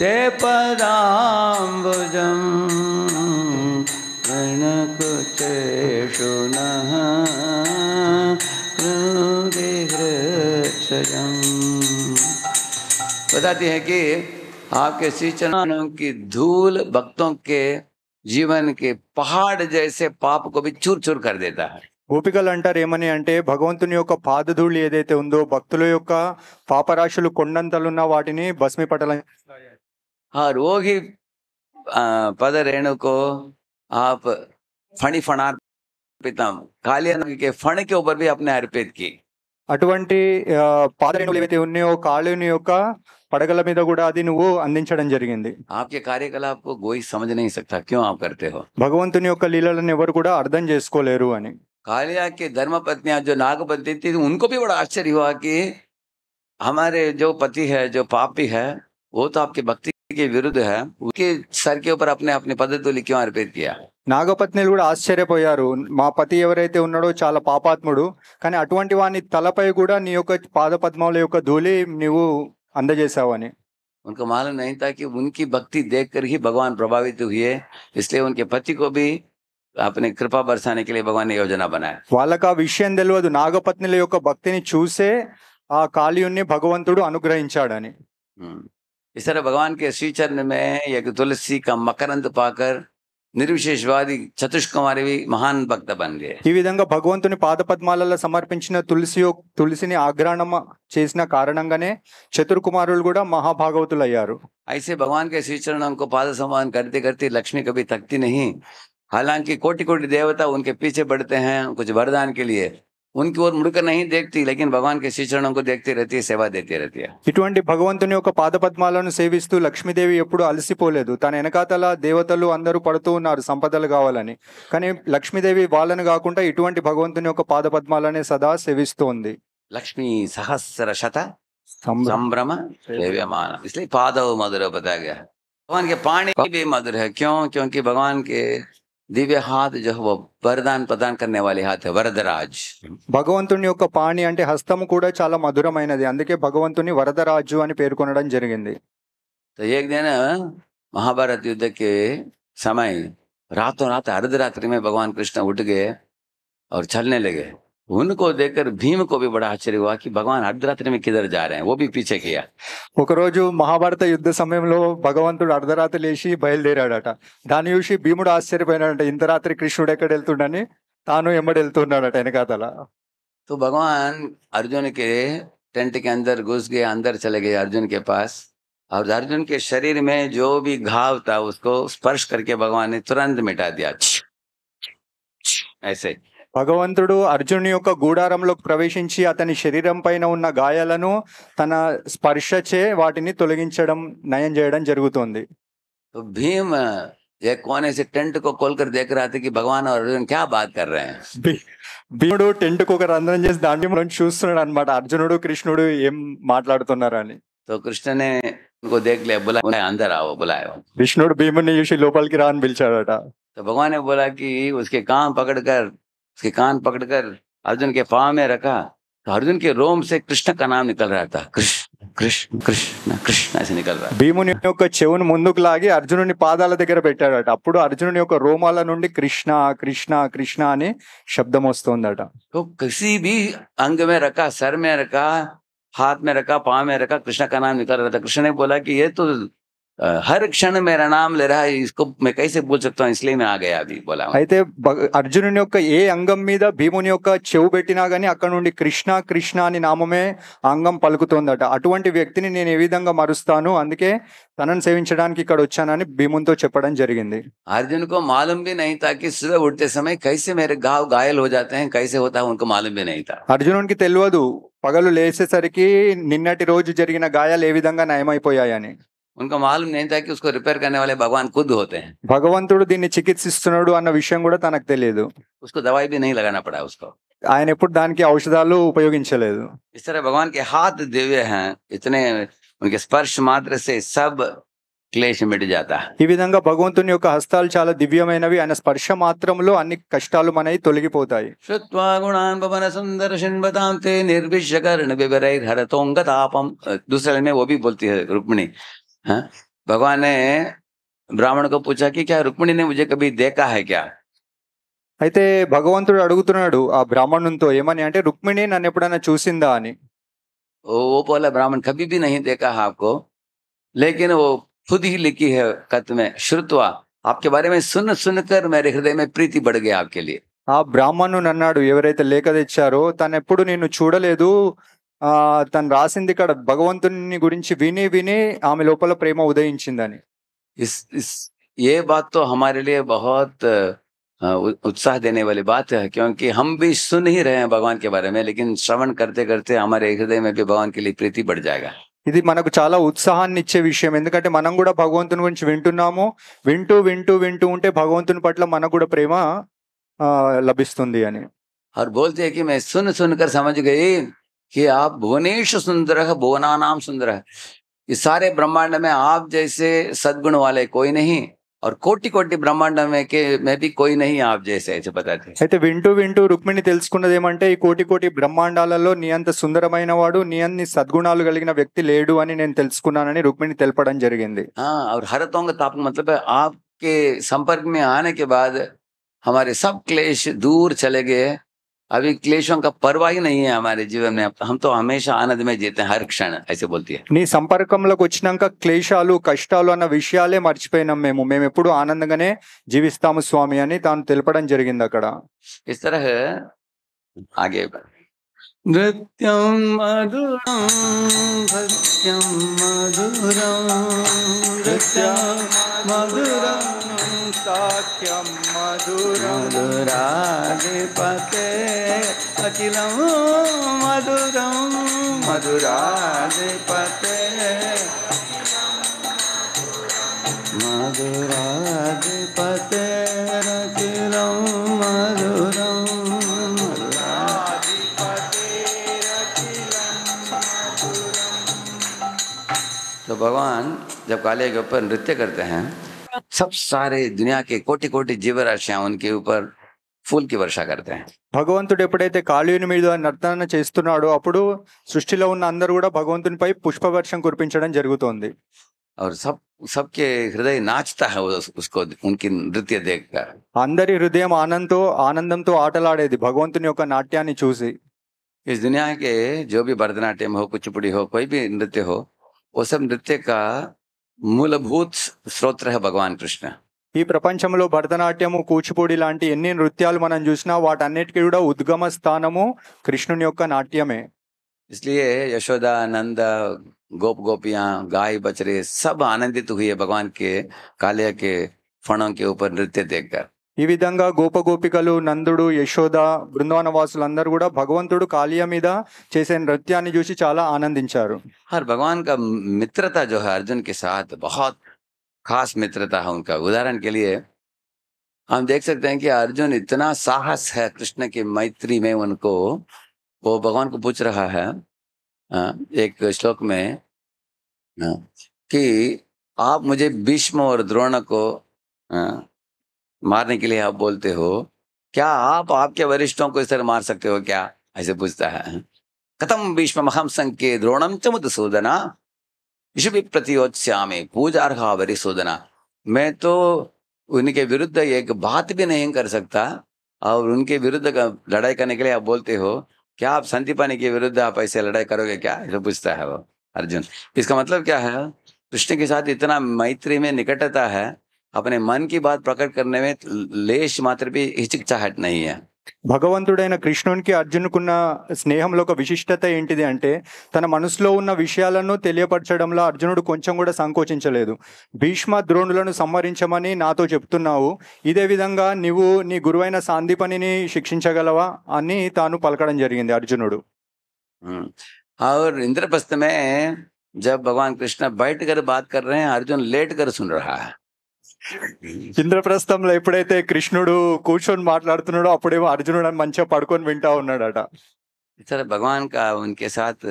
ते पदाम्बुजं ऋणकुचेषु नः बताते कि आपके श्री चरणों की धूल भक्तों के జీవన్ కి పహాడ్ చేసే పాప को भी चूर గోపికలు అంటారు ఏమని అంటే భగవంతుని యొక్క పాదధూళి ఏదైతే ఉందో భక్తుల యొక్క పాపరాశులు కొండంతలున్న వాటిని భస్మి ఆ రోగి పద రేణుకో ఆ ఫణి ఫణార్పితం కాళీ ఫణికి ఒకరి కే అప్నే అటువంటి పాదరేణులు ఏవైతే ఉన్నాయో కాళీని యొక్క పడగల మీద కూడా అది నువ్వు అందించడం జరిగింది సమజ్ క్యూ భగవంతుని యొక్క లీలలను ఎవరు కూడా అర్థం చేసుకోలేరు అని కాళ్యాకి ధర్మపత్ని జో నాగపతి కూడా ఉన్కో ఆశ్చర్య హమారే జో పతి హే జో పాపి హే ఓ तो आपकी భక్తి విరుద్ధ హే है उसके सर के నాగపత్నిలు కూడా ఆశ్చర్యపోయారు మా పతి ఎవరైతే ఉన్నాడో చాలా పాపాత్ముడు కానీ అటువంటి వాని తలపై కూడా నీ యొక్క పద్మాల యొక్క ధూళి నీవు అందజేశావు उनको मालूम नहीं था कि उनकी भक्ति देखकर ही भगवान प्रभावित हुए इसलिए उनके पति को भी अपने कृपा बरसाने के लिए भगवान ने योजना बनाया वाल का विषय తెలియదు भक्ति चूसे आ చూసే भगवंत కాళీయుణ్ణి हम्म। इस तरह भगवान के श्रीचरण में एक तुलसी का मकरंद पाकर నిర్విశేషవాది చతుష్ కుమారి మహాన్ భక్త బన్ ఈ విధంగా భగవంతుని పాద పద్మాలలో సమర్పించిన తులసి తులసిని ఆగ్రహణం చేసిన కారణంగానే చతుర్ కుమారులు కూడా మహాభాగవతులు అయ్యారు ఐసే భగవాన్ కే శ్రీచరణం కో పాద సమాన్ కర్తే కర్తే లక్ష్మి కభీ తక్తి నహి हालांकि कोटि कोटि देवता उनके पीछे बढ़ते हैं कुछ वरदान के लिए ఉనికి ఓర్ ముడుక నహి దేక్తి లేకిన్ భగవాన్ కే శ్రీచరణం దేక్తి రతి సేవ దేతి రతి ఇటువంటి భగవంతుని యొక్క పద్మాలను సేవిస్తూ లక్ష్మీదేవి ఎప్పుడు అలసిపోలేదు తన వెనకాతల దేవతలు అందరూ పడుతూ ఉన్నారు సంపదలు కావాలని కానీ లక్ష్మీదేవి వాళ్ళను కాకుండా ఇటువంటి భగవంతుని యొక్క పద్మాలనే సదా సేవిస్తోంది లక్ష్మీ సహస్ర శత సంభ్రమ పాదవ మధుర पादव భగవాన్ కే गया మధుర के पाणी भी मधुर దివ్య హాత్ జహవ వరదాన్ ప్రదాన్ కన్నే వాలి హాత్ వరదరాజ్ భగవంతుని యొక్క పాణి అంటే హస్తము కూడా చాలా మధురమైనది అందుకే భగవంతుని వరదరాజు అని పేర్కొనడం జరిగింది ఏక మహాభారత యుద్ధకి సమయ రాతో రాత అర్ధరాత్రి మే భగవాన్ కృష్ణ ఉట్గే और చల్లనే लगे उनको देखकर भीम को भी बड़ा आश्चर्य हुआ कि भगवान अर्धरात्रि में किधर जा रहे हैं वो भी पीछे किया ఒక రోజు మహాభారత యుద్ధ సమయంలో భగవంతుడు అర్ధరాత్రి లేచి బయలుదేరాడట దాని చూసి భీముడు ఆశ్చర్యపోయినాడట ఇంత రాత్రి तो भगवान अर्जुन के टेंट के अंदर घुस गए अंदर चले गए अर्जुन के पास और अर्जुन के शरीर में जो भी घाव था उसको स्पर्श करके भगवान ने तुरंत मिटा दिया ऐसे భగవంతుడు అర్జునుని యొక్క గూడారంలోకి ప్రవేశించి అతని శరీరం పైన ఉన్న గాయాలను తన స్పర్శచే వాటిని తొలగించడం నయం చేయడం జరుగుతుంది భీమ్ ये कोने టెంట్ కు కోల్కరి खोल कर భగవాన్ అర్జున్ క్యా कि भगवान భీముడు టెంట్ కు ఒక రంధ్రం చేసి దాని చూస్తున్నాడు అనమాట అర్జునుడు కృష్ణుడు ఏం మాట్లాడుతున్నారని సో కృష్ణనే దేఖలే బులా అందర్ ఆవో బులాయో భీముని చూసి లోపలికి రా అని పిలిచాడట భగవాన్ బులాకి కి ఉస్కే కాం పకడ్ కర్ उसके कान पकड़कर अर्जुन के पाँव में रखा तो अर्जुन के रोम से कृष्ण का नाम निकल रहा था कृष्ण కృష్ణ కృష్ణ కృష్ణ అని నిగలరా భీముని యొక్క చెవును ముందుకు లాగి అర్జునుని పాదాల దగ్గర పెట్టాడట అప్పుడు అర్జునుని యొక్క రోమాల నుండి కృష్ణ కృష్ణ కృష్ణ అని శబ్దం వస్తుందట కిసి బి అంగ మే రకా సర్ మే రకా हाथ में रखा पाँव में रखा कृष्ण का नाम निकल रहा था कृष्ण ने बोला कि ये तो హర్ క్షణం మేరా నామ్ లే రహా మే కైసే బోల్ సక్తా ఇస్లే ఆ గయా అది బోలా అయితే అర్జునుని యొక్క ఏ అంగం మీద భీముని యొక్క చెవు పెట్టినా గానీ అక్కడ నుండి కృష్ణ కృష్ణ అని నామమే అంగం పలుకుతుందట అటువంటి వ్యక్తిని నేను ఏ విధంగా మరుస్తాను అందుకే తనను సేవించడానికి ఇక్కడ వచ్చానని భీమునితో చెప్పడం జరిగింది అర్జున్కు కో మాలూమ్ భీ నహీ తా కి సుబహ్ ఉఠతే సమయ కైసే మేరే గావ్ గాయల్ హో జాతే కైసే హోతా ఉన్కో మాలూమ్ భీ నహీ అర్జునునికి తెలియదు పగలు లేసేసరికి నిన్నటి రోజు జరిగిన గాయాలు ఏ విధంగా నయమైపోయాయని उनको मालूम नहीं था कि उसको रिपेयर करने वाले भगवान खुद होते हैं भगवंत दी चिकित्सा विषय उसको दवाई भी नहीं लगाना पड़ा उसको आये दाने औषधा उपयोग इस तरह भगवान के हाथ दिव्य हैं इतने उनके स्पर्श मात्र से सब क्लेश मिट जाता है विधा भगवंत हस्ता चाल दिव्यम आये स्पर्श मत अन्नी कष्ट मन तोताई सुंदर विवर हर तो दूसरे में वो भी बोलती है रुक्मणी भगवान ने బ్రాహ్మణ్ కో పూచాకి క్యా రుక్మిణిని ముజే కభీ దేకా హై క్యా అయితే భగవంతుడు అడుగుతున్నాడు ఆ బ్రాహ్మణునితో ఏమని అంటే రుక్మిణి నన్ను ఎప్పుడైనా చూసిందా అని ఓ పోలా బ్రాహ్మణ్ కభీ భీ దేకా హై ఆప్కో ఓ ఖుద్ హీ లిఖీ హై ఖత్ మే శృత్వా ఆప్కే బారే మే సున్ సున్ మేరే హృదయ మే ప్రీతి బడ్ గయా ఆప్కే లియే ఆ బ్రాహ్మణుని అన్నాడు ఎవరైతే లేఖ తెచ్చారో తను ఎప్పుడు నిన్ను చూడలేదు తను రాసింది ఇక్కడ భగవంతుని గురించి విని విని ఆమె లోపల ప్రేమ ఉదయించిందని ఇస్ ఇస్ ఏ బాత్తో హమారే బహుత్ ఉత్సాహ దేనే वाली బాత్ है హమ్ हम भी सुन ही रहे हैं भगवान के बारे में लेकिन श्रवण करते करते हमारे हृदय में ఇది మనకు చాలా ఉత్సాహాన్ని ఇచ్చే విషయం ఎందుకంటే మనం కూడా భగవంతుని గురించి వింటున్నాము వింటూ వింటూ వింటూ ఉంటే భగవంతుని పట్ల మనకు కూడా ప్రేమ లభిస్తుంది అని और बोलते हैं సమజ్ मैं कि आप भुवनेश सुंदर भुवना नाम सुंदर इस सारे ब्रह्मांड में आप जैसे सदगुण वाले कोई नहीं और कोटि कोटि బ్రహ్మాండం में भी कोई नहीं आप जैसे అయితే बताते అయితే వింటూ వింటూ రుక్మిణి తెలుసుకున్నది ఏమంటే ఈ కోటి కోటి బ్రహ్మాండాలలో నీ అంత సుందరమైన వాడు నీ అన్ని సద్గుణాలు కలిగిన వ్యక్తి లేడు అని నేను తెలుసుకున్నానని రుక్మిణి తెలపడం జరిగింది హరతోంగ తాపం మతలబ్ ఆప్కే సంపర్క్ మే ఆనే కే బాద్ हमारे सब क्लेश दूर चले गए अभी क्लेशों का परवाह ही नहीं है हमारे जीवन में हम तो हमेशा आनंद में जीते हैं हर क्षण ऐसे बोलती है నీ సంపర్కంలోకి వచ్చినాక క్లేశాలు కష్టాలు అన్న విషయాలే మర్చిపోయినాం మేము మేము ఎప్పుడు ఆనందంగానే జీవిస్తాము స్వామి అని తాను తెలపడం జరిగింది అక్కడ इस तरह आगे बढ़ नृत्यं मधुरं सत्यं मधुरं नृत्यं मधुरं साख्यं मधुरं मधुराधिपते अखिलं मधुरं मधुराधिपते मधुराधिपते तो भगवान जब काले के ऊपर नृत्य करते हैं सब सारे दुनिया के कोटि कोटि जीव राशियां उनके ऊपर ఫూల్ కి వర్ష కడతా భగవంతుడు ఎప్పుడైతే కాళీయుని మీద నర్తన చేస్తున్నాడో అప్పుడు సృష్టిలో ఉన్న అందరూ కూడా భగవంతునిపై పుష్పవర్షం కురిపించడం జరుగుతోంది और सब सबके हृदय नाचता है उसको उनकी नृत्य देखकर అందరి హృదయం ఆనందంతో ఆనందంతో ఆటలాడేది భగవంతుని యొక్క నాట్యాన్ని చూసి इस दुनिया के जो भी भरतनाट्यम हो कुचिपुड़ी हो कोई भी नृत्य हो वो सब नृत्य का మూలభూత్ శ్రోత్ర భగవాన్ కృష్ణ ఈ ప్రపంచంలో భరతనాట్యము కూచిపూడి లాంటి ఎన్ని నృత్యాలు మనం చూసినా వాటన్నిటికీ కూడా ఉద్గమ స్థానము కృష్ణుని యొక్క నాట్యమే इसलिए यशोदा नंद गोप गोपियाँ गाय बचरे सब आनंदित हुई है भगवान के कालिया के फणों के ऊपर नृत्य देखकर ఈ విధంగా గోపగోపికలు నందుడు యశోద బృందావనవాసులందరూ కూడా భగవంతుడు కాళియ మీద చేసే నృత్యాన్ని చూసి చాలా ఆనందించారు హర్ భగవాన్ కా మిత్రత జో హై అర్జున్ కే సాత్ బహుత్ ఖాస్ మిత్రత హై ఉన్కా ఉదాహరణ కే లియే हम देख सकते हैं कि अर्जुन इतना साहस है कृष्ण की मैत्री में उनको वो भगवान को पूछ रहा है एक श्लोक में कि आप मुझे भीष्म और द्रोण को मारने के लिए आप बोलते हो क्या आप आपके वरिष्ठों को इस तरह मार सकते हो क्या ऐसे पूछता है कथम भीष्म महम संके द्रोणम च मधुसूदना विश्व प्रतियोत्स्यामी पूजार्हा वरिसूदना मैं तो उनके विरुद्ध एक बात भी नहीं कर सकता और उनके विरुद्ध लड़ाई करने के लिए आप बोलते हो क्या आप पानी के विरुद्ध आप ऐसे लड़ाई करोगे क्या ऐसा पूछता है वो अर्जुन इसका मतलब क्या है कृष्ण के साथ इतना मैत्री में निकटता है అపనే మన్ కి బాత్ ప్రకట్ करने లేష్ మాత్ర భీ भी నహీ హై భగవంతుడైన కృష్ణునికి అర్జునుకున్న స్నేహంలో ఒక విశిష్టత ఏంటిది అంటే తన మనసులో ఉన్న విషయాలను తెలియపరచడంలో అర్జునుడు కొంచెం కూడా సంకోచించలేదు భీష్మ ద్రోణులను సంహరించమని నాతో చెప్తున్నావు ఇదే విధంగా నీవు నీ గురువైన సాందీపనిని శిక్షించగలవా అని తాను పలకడం జరిగింది అర్జునుడు ఇంద్రప్రస్థమే జగవాన్ కృష్ణ బయట भगवान कृष्ण అర్జున్ లేట్ बात कर रहे ఇంద్రప్రస్తం లో ఎప్పుడైతే కృష్ణుడు కూచన్ మాట్లాడుతునడో అప్పుడు అర్జునుడని మంచి పడుకొని వింటా ఉన్నడట సరే భగవాన్ కాన్ కే సాత్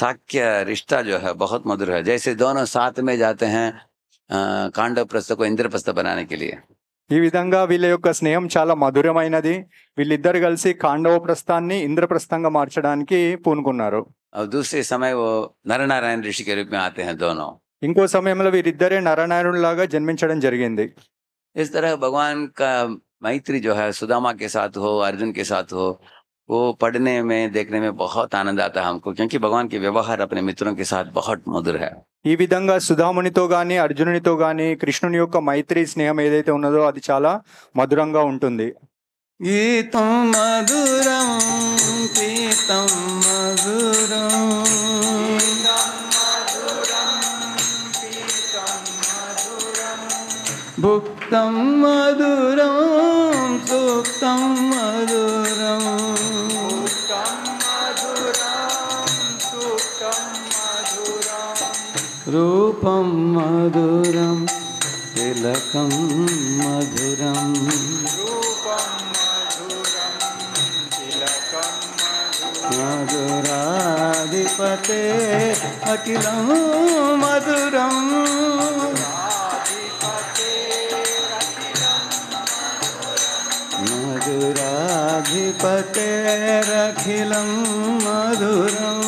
సాఖ్య రిష్టా జో హ బహత్ మధుర హ జైసే దనో సాత్ మే జతే హ కాండ ప్రస్త కో ఇంద్ర ప్రస్త బనానే కే liye ఈ విదంగా విలయొక్క స్నేహం చాలా మధురమైనది విళ్లిద్దరు కలిసి కాండవ ప్రస్తాని ఇంద్ర ప్రస్తంగా మార్చడానికి పూనుకున్నారు అవ్ దూసరి సమయ నరనరన్ ఋషి కే రూపమే ఆతే హ దనో ఇంకో సమయంలో వీరిద్దరే నరనారాయణులాగా జన్మించడం జరిగింది इस तरह भगवान का मैत्री जो है सुदामा के साथ हो अर्जुन के साथ हो वो पढ़ने में देखने में बहुत आनंद आता है हमको क्योंकि भगवान के व्यवहार अपने मित्रों के साथ बहुत मधुर है ఈ విధంగా సుధామునితో గాని అర్జునునితో గాని కృష్ణుని యొక్క మైత్రి స్నేహం ఏదైతే ఉన్నదో అది చాలా మధురంగా ఉంటుంది గీతం మధురం గీతం మధురం भुक्तं मधुर सुक्तं मधुर रूपम मधुर तिलकं मधुरम् मधुराधिपते अखिल मधुर अधिपतेरखिलं मधुरम्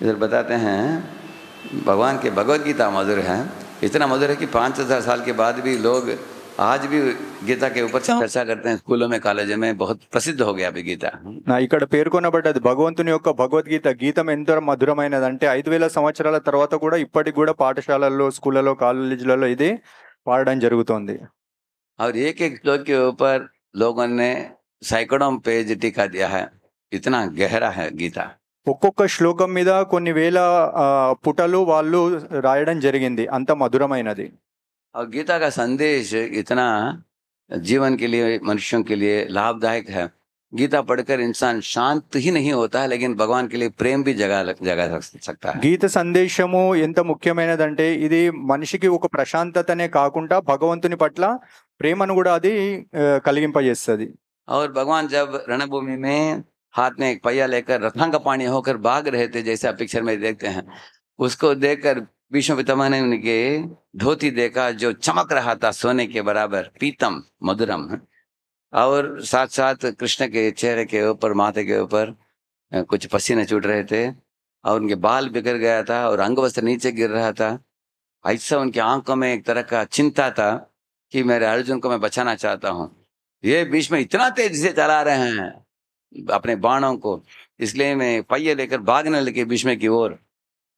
इधर बताते हैं भगवान के भगवत गीता मधुर है इतना मधुर है कि पाँच हज़ार साल के बाद भी लोग గీతా కాలేజీ ప్రసిద్ధ గీత ఇక్కడ పేర్కొనబడ్డది భగవంతుని యొక్క భగవద్గీత గీతం ఎంత మధురమైనది అంటే ఐదు వేల సంవత్సరాల తర్వాత కూడా ఇప్పటికి కూడా పాఠశాలల్లో స్కూళ్ళలో కాలేజీలలో ఇది పాడడం జరుగుతుంది और एक एक श्लोक के ऊपर लोगों ने ఒక్కొక్క శ్లోకం మీద కొన్ని వేల పుటలు వాళ్ళు రాయడం జరిగింది అంత మధురమైనది और गीता का संदेश इतना जीवन के लिए मनुष्यों के लिए लाभदायक है गीता पढ़कर इंसान शांत ही नहीं होता है लेकिन भगवान के लिए प्रेम भी जगा जगा सकता है गीत సందేశము ఎంత ముఖ్యమైనదంటే ఇది మనిషికి ఒక ప్రశాంతతనే కాకుండా భగవంతుని పట్ల ప్రేమను కూడా అది కలిగింపజేస్తుంది और भगवान जब रणभूमि में हाथ में एक पहिया लेकर रथांग पानी होकर भाग रहे थे जैसे आप पिक्चर में देखते हैं उसको देखकर विष्णु पितामह ने उनके धोती देखा जो चमक रहा था सोने के बराबर पीतम मधुरम और साथ साथ कृष्ण के चेहरे के ऊपर माथे के ऊपर कुछ पसीने छूट रहे थे और उनके बाल बिगड़ गया था और अंग वस्त्र नीचे गिर रहा था ऐसा उनकी आंखों में एक तरह का चिंता था कि मेरे अर्जुन को मैं बचाना चाहता हूँ ये बीच में इतना तेजी से चला रहे हैं अपने बाणों को इसलिए मैं पहिए लेकर भागने लगे बीच में की ओर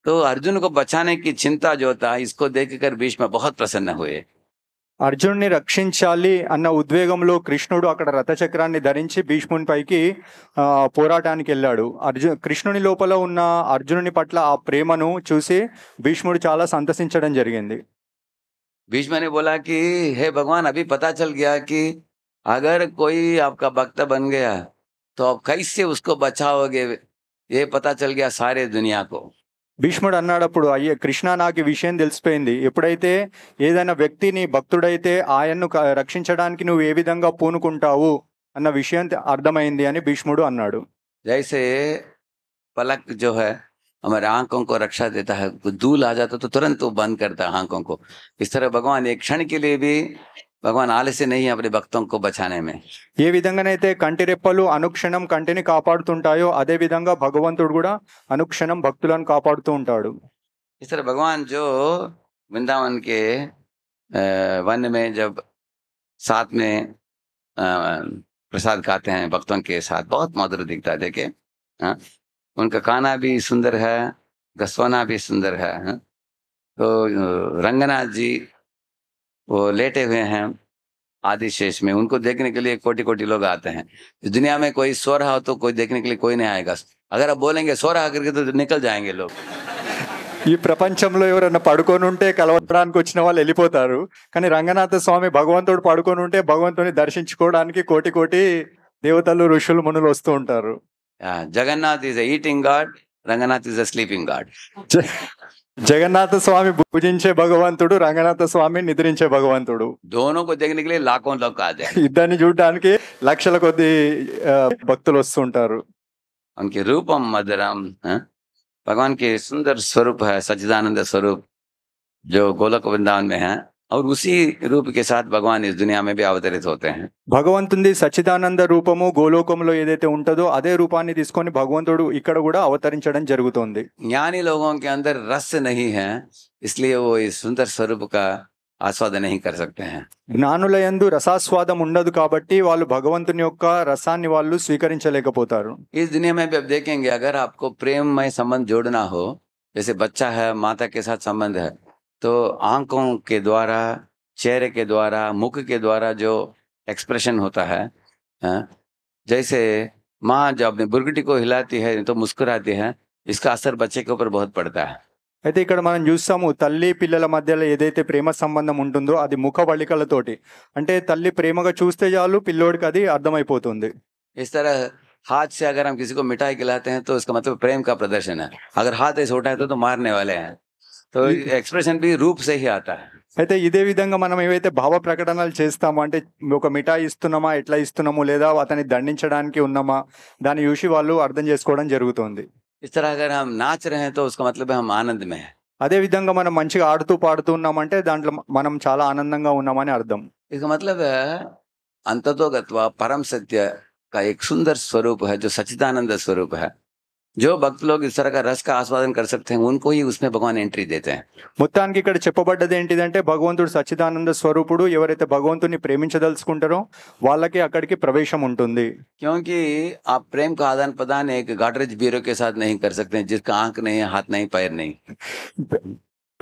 तो अर्जुन को बचाने की चिंता जो था इसको देखकर भीष्म बहुत प्रसन्न हुए అర్జునుడిని రక్షించాలి అన్న ఉద్వేగంలో కృష్ణుడు అక్కడ రథచక్రాన్ని ధరించి భీష్మునిపైకి పోరాటానికి వెళ్ళాడు అర్జున్ కృష్ణుని లోపల ఉన్న అర్జునుని పట్ల ఆ ప్రేమను చూసి భీష్ముడు చాలా సంతసించడం జరిగింది भीष्म ने बोला कि हे भगवान अभी पता चल गया कि अगर कोई आपका भक्त बन गया तो आप कैसे उसको बचाओगे ये पता चल गया सारे दुनिया को భీష్ముడు అన్నాడు అయ్యే కృష్ణ నాకు విషయం తెలిసిపోయింది ఎప్పుడైతే ఏదైనా వ్యక్తిని భక్తుడైతే ఆయన్ను రక్షించడానికి నువ్వు ఏ విధంగా పూనుకుంటావు అన్న విషయం అర్థమైంది అని భీష్ముడు అన్నాడు జైసే పలక్ జో హై हमारे రక్ష దూల్ ఆ देता है दूल आ जाता तो तुरंत वो बंद भगवान आलस्य नहीं है अपने भक्तों को बचाने में ये विधंगन कंटे रेपलू अनुक्षण कंटे ने अदे विधा भगवंत अनुक्षण भक्त का इस तरह भगवान जो वृंदावन के वन में जब साथ में प्रसाद खाते हैं भक्तों के साथ बहुत मधुर दिखता है देखे उनका खाना भी सुंदर है घसोना भी सुंदर है तो रंगनाथ जी वो लेटे हुए हैं आदिशेष में उनको देखने के लिए कोटि कोटि लोग आते हैं दुनिया में कोई सो रहा हो तो कोई देखने के लिए कोई नहीं आएगा अगर आप बोलेंगे सो रहा करके तो निकल जाएंगे लोग ఈ ప్రపంచంలో ఎవరైనా పడుకొని ఉంటే కలవడానికి వచ్చిన వాళ్ళు వెళ్ళిపోతారు కానీ రంగనాథ స్వామి భగవంతుడు పడుకొని ఉంటే భగవంతుని దర్శించుకోవడానికి కోటి కోటి దేవతలు ఋషులు మునులు వస్తూ ఉంటారు Jagannath is eating God Ranganath is a sleeping God Jagannatha Swami పూజించే భగవంతుడు రంగనాథ స్వామి నిద్రించే భగవంతుడు దోనో కో లాకంలో కాదు కాదే ఇద్దరిని చూడడానికి లక్షల కొద్ది భక్తులు వస్తుంటారు उनके రూపం मधुरम भगवान భగవాన్కి సుందర్ స్వరూప్ है सचिदानंद स्वरूप जो गोलक और उसी रूप के साथ భగవాన్ इस दुनिया में भी अवतरित होते हैं భగవంతుని సచిదానంద రూపము గోలోకంలో ఏదైతే ఉంటుందో అదే రూపాన్ని తీసుకొని భగవంతుడు ఇక్కడ కూడా అవతరించడం జరుగుతుంది జ్ఞాని లోగోं के अंदर रस नहीं है इसलिए वो इस सुंदर स्वरूप का ఆస్వాదన नहीं कर सकते हैं జ్ఞానులయందు రసాస్వాదం ఉండదు కాబట్టి వాళ్ళు భగవంతుని యొక్క రసాన్ని వాళ్ళు స్వీకరించలేకపోతారు ఈ దునియా మే అబ్ దేఖेंगे अगर आपको प्रेम में संबंध जोड़ना हो जैसे बच्चा है माता के साथ संबंध है तो आंखों के द्वारा चेहरे के द्वारा मुख के द्वारा जो एक्सप्रेशन होता है हाँ, जैसे माँ जो अपनी बुर्गटी को हिलाती है तो मुस्कुराती है इसका असर बच्चे के ऊपर बहुत पड़ता है అయితే ఇక్కడ మనం చూస్తాము తల్లి పిల్లల మధ్యలో ఏదైతే ప్రేమ मुख बलिकल तो अंत तल्ली प्रेम का चूस्ते चालू పిల్లోడికి अभी अर्थम इस तरह हाथ से अगर हम किसी को मिठाई खिलाते हैं तो इसका मतलब प्रेम का प्रदर्शन है अगर हाथ ऐसे उठाए तो, तो मारने वाले हैं సో ఎక్స్ప్రెషన్ బి రూప్ సహి ఆట అయితే ఇదే విధంగా మనం ఏవైతే భావ ప్రకటనలు చేస్తామో అంటే ఒక మిఠాయి ఇస్తున్నామా ఎట్లా ఇస్తున్నాము లేదా అతన్ని దండించడానికి ఉన్నామా దాన్ని చూసి వాళ్ళు అర్థం చేసుకోవడం జరుగుతుంది ఆనందమే అదే విధంగా మనం మంచిగా ఆడుతూ పాడుతూ ఉన్నామంటే దాంట్లో మనం చాలా ఆనందంగా ఉన్నామని అర్థం ఇక మతలబ్ అంతతో గత్వా పరం సత్య కా సుందర్ స్వరూప జో సచిదానంద స్వరూప హై జో భక్తులు లోగ్ రస్ ఆస్వాదన భగవాన్ ఎంట్రీ దేతే మొత్తానికి ఇక్కడ చెప్పబడ్డది ఏంటిదంటే భగవంతుడు సచ్చిదానంద స్వరూపుడు ఎవరైతే భగవంతుని ప్రేమించదలుచుకుంటారో వాళ్ళకి అక్కడికి ప్రవేశం ఉంటుంది క్యూకి ఆ ప్రేమ కా ఆదాన్ ప్రదాన్ ఏక్ గాడ్రేజ్ బ్యూరో కే సాత్ నహీ కర్ హాత్ నై పైర్ నై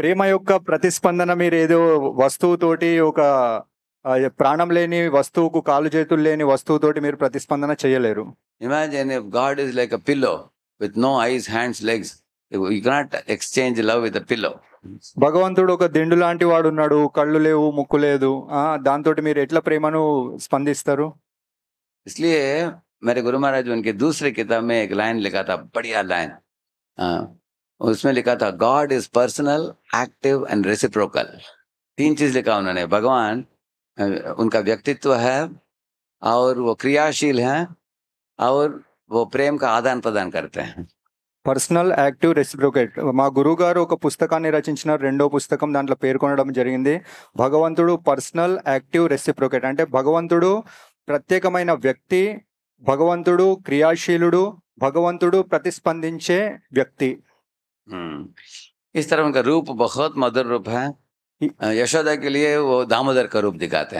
ప్రేమ యొక్క ప్రతిస్పందన మీరు ఏదో వస్తువుతోటి ఒక ప్రాణం లేని వస్తువుకు కాలు చేతులు లేని వస్తువుతోటి మీరు ప్రతిస్పందన చేయలేరు imagine God is like a pillow with no eyes, hands, legs. You cannot exchange love with a pillow. భగవంతుడు ఒక దిండు లాంటి వాడు ఉన్నాడు కళ్ళు లేవు ముక్కు లేదు దాంతో మీరు ఎట్లా ప్రేమను స్పందిస్తారు इसलिए मेरे गुरु महाराज उनके दूसरे किताब में एक लाइन लिखा था बढ़िया लाइन उसमें लिखा था God is personal active and reciprocal तीन चीज लिखा उन्होंने भगवान उनका व्यक्तित्व है और वो क्रियाशील हैं और वो ప్రేమ ఆదాన్ ప్రదాన్ करते పర్సనల్ యాక్టివ్ రెసిప్రోకేట్ మా గురువు గారు ఒక పుస్తకాన్ని రచించిన రెండో పుస్తకం దాంట్లో పేర్కొనడం జరిగింది భగవంతుడు పర్సనల్ యాక్టివ్ రెసిప్రోకేట్ అంటే భగవంతుడు ప్రత్యేకమైన వ్యక్తి భగవంతుడు క్రియాశీలుడు భగవంతుడు ప్రతిస్పందించే వ్యక్తి ఇస్ तरह उनका रूप बहुत मधुर रूप యశోద కెలియే ఓ దామోదర్ కరూప్ దిగాతే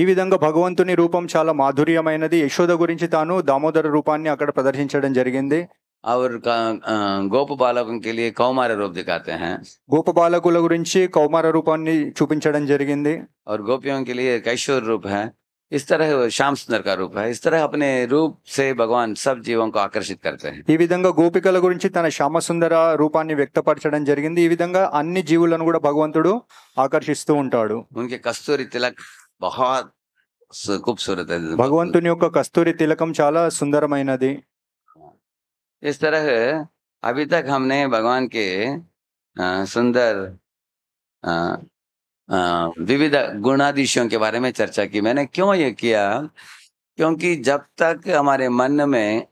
ఈ విధంగా భగవంతుని రూపం చాలా మాధుర్యమైనది యశోద గురించి తాను దామోదర రూపాన్ని అక్కడ ప్రదర్శించడం జరిగింది और గోప బాలకం కెలియే కౌమార రూప్ దిగాతే హై బాలకుల గురించి కౌమార రూపాన్ని చూపించడం జరిగింది గోప్యం గోపియోం కెలియే కైశోర్ इस तरह श्याम सुंदर का रूप है భగవాన్ సబ్ జీవం కు ఆకర్షిత ఈ విధంగా గోపికల గురించి తన శ్యామ సుందర రూపాన్ని వ్యక్తపరచడం జరిగింది ఈ విధంగా అన్ని జీవులను కూడా భగవంతుడు ఆకర్షిస్తూ ఉంటాడు ఉనికి కస్తూరి తిలక్ బహత్ ఖూబ్సూరత్ భగవంతుని యొక్క కస్తూరి తిలకం చాలా సుందరమైనది इस तरह अभी तक हमने भगवान के सुंदर विविध गुणादिशयों के बारे में चर्चा की मैंने क्यों ये किया क्योंकि जब तक हमारे मन में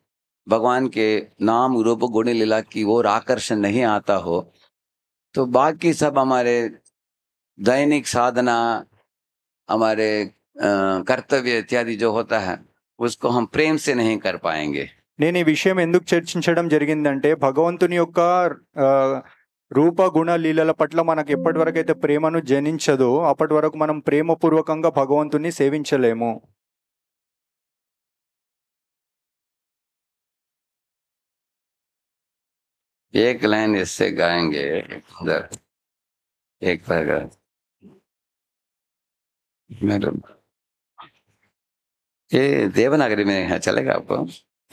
भगवान के नाम रूप गुण लीला की वो आकर्षण नहीं आता हो तो बाकी सब हमारे दैनिक साधना हमारे कर्तव्य इत्यादि जो होता है उसको हम प्रेम से नहीं कर पाएंगे నేను ఈ విషయం ఎందుకు చర్చించడం జరిగిందంటే భగవంతుని యొక్క రూప గుణ లీలల పట్ల మనకు ఎప్పటి వరకు అయితే ప్రేమను జనించదో అప్పటి వరకు మనం ప్రేమపూర్వకంగా భగవంతుని సేవించలేము ఏక్ లైన్ ఇస్తే गाएंगे ఏక్ एक पैराग्राफ मेरे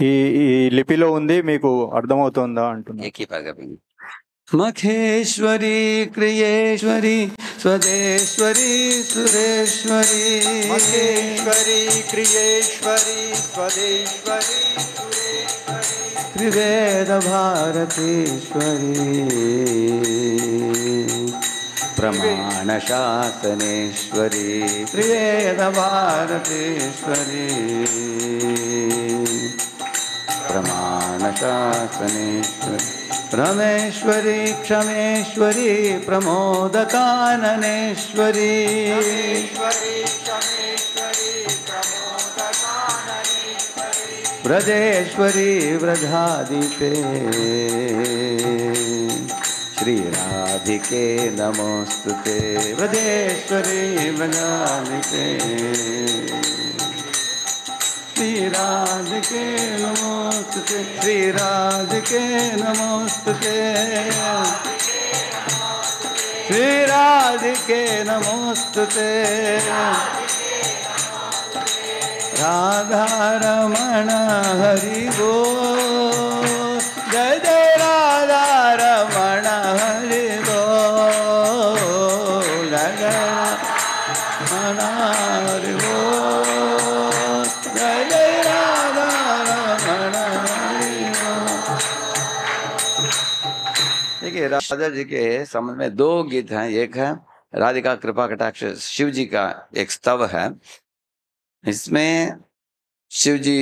ఈ ఈ లిపిలో ఉంది మీకు అర్థమవుతుందా అంటున్నా ఏకీ मखेश्वरी क्रियेश्वरी स्वदेश्वरी सुरेश्वरी मखेश्वरी क्रियेश्वरी स्वदेश्वरी त्रिवेद भारतीश्वरी प्रमाणशासनेश्वरी त्रिवेद भारतीश्वरी प्रमाणशासनेश्वरी रमेश्वरी क्षमेश्वरी प्रमोदकाननेश्वरी व्रजेश्वरी व्रजादिपे श्रीराधिके नमोऽस्तु ते व्रजेश्वरी व्रजादिपे श्री के नमोस्तुते श्री राधिके नमोस्तुते श्री नमोस्तुते राधा रमण हरि गो राधा जी के संबंध में दो गीत हैं एक है राधिका कृपा कटाक्ष शिव जी का एक स्तव है इसमें शिव जी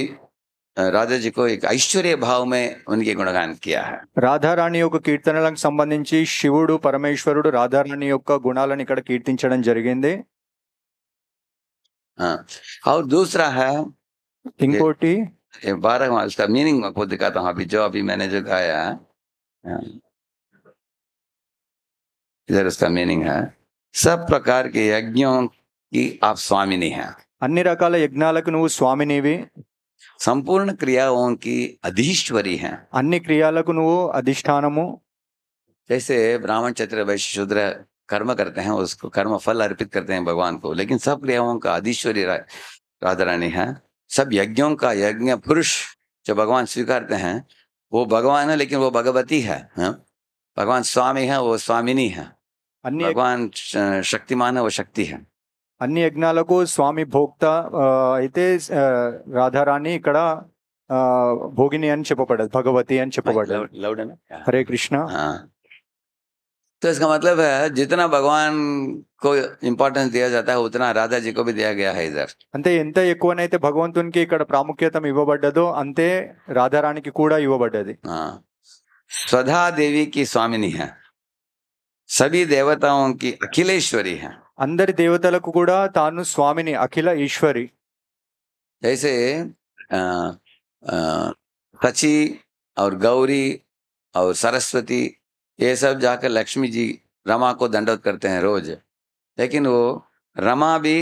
राधा जी को एक ऐश्वर्य भाव में उनके गुणगान किया है राधा राणी ओक कीर्तन संबंधी शिवड़ परमेश्वर राधा राणी ओक गुणाल इकड़ कीर्ति जी हाँ, और दूसरा है इंकोटी बारह मीनिंग मीनिंग दिखाता हूँ अभी जो अभी मैंने जो गाया है हाँ। इधर उसका मीनिंग है सब प्रकार के यज्ञों की आप स्वामिनी है अन्य रकाल यज्ञ स्वामी भी संपूर्ण क्रियाओं की अधीश्वरी है अन्य क्रियाल अधिष्ठान जैसे ब्राह्मण क्षत्र वैश्य शूद्र कर्म करते हैं उसको कर्म फल अर्पित करते हैं भगवान को लेकिन सब क्रियाओं का अधीश्वरी राधा रानी है सब यज्ञों का यज्ञ पुरुष जो भगवान स्वीकारते हैं वो भगवान है लेकिन वो भगवती है, है? भगवान स्वामी है वो स्वामिनी है अन्य भगवान शक्तिमान है वो शक्ति है अन्य यज्ञ स्वामी भोक्ता अच्छे राधा राणी इक భోగిని అని చెప్పబడదు భగవతి అని చెప్పబడదు హరే కృష్ణ तो इसका मतलब है जितना भगवान को इंपॉर्टेंस दिया जाता है उतना राधा जी को भी दिया गया है इधर अंत इंत एक्वन भगवंत की इक प्राख्यता इवबड्डो अंत राधा राणी की कूड़ा इवबड्डी हाँ। स्वधा देवी की स्वामिनी है सभी देवताओं की अखिलेश्वरी है अंदर దేవతలకు स्वामी తాను స్వామిని जैसे सची और गौरी और सरस्वती ये सब जाकर लक्ष्मी जी रमा को दंडवत करते हैं रोज लेकिन वो रमा भी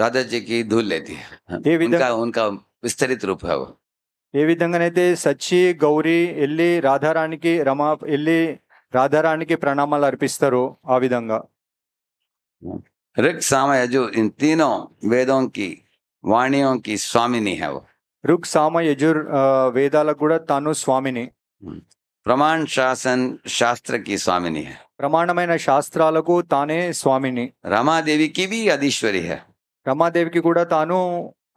राधा जी की धूल लेती है उनका उनका विस्तृत रूप है वो ये सची गौरी సచి राधा వెళ్ళి की रमा इले రాధారాణికి ప్రణామాలు అర్పిస్తారు ఆ విధంగా ऋग साम यजुर इन तीनों वेदों की वाणियों की स्वामिनी है वो ऋग साम यजुर वेदाल కూడా తాను స్వామిని ప్రమాణ శాసన్ శాస్త్రకి స్వామిని హై ప్రమాణమైన శాస్త్రాలకు తానే స్వామిని రమాదేవికి బి అధీశ్వరి హై రమాదేవికి కూడా తాను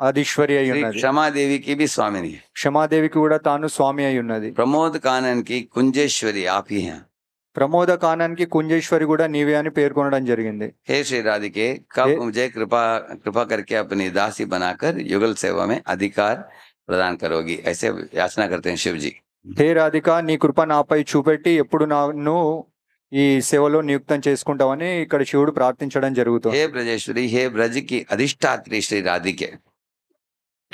అధీశ్వరి అయి ఉన్నది క్షమాదేవికి బి స్వామిని క్షమాదేవికి కూడా తాను స్వామి అయి ఉన్నది ప్రమోద్ కానన్ కి కుంజేశ్వరి ఆపి హై ప్రమోద కానానికి కుంజేశ్వరి కూడా నీవే అని పేర్కొనడం జరిగింది హే శ్రీ రాధికే జయ కృపా కృపా కర్కే అప్ని దాసి బనాకర్ యుగల్ సేవమే అధికార్ ప్రదాన్ కరోగి ఐసే యాచన కర్తే శివజీ హే రాధిక నీ కృప నాపై చూపెట్టి ఎప్పుడు నన్ను ఈ సేవలో నియుక్తం చేసుకుంటామని ఇక్కడ శివుడు ప్రార్థించడం జరుగుతుంది హే బ్రజేశ్వరి హే బ్రజకి అధిష్టాత్రి శ్రీ రాధికే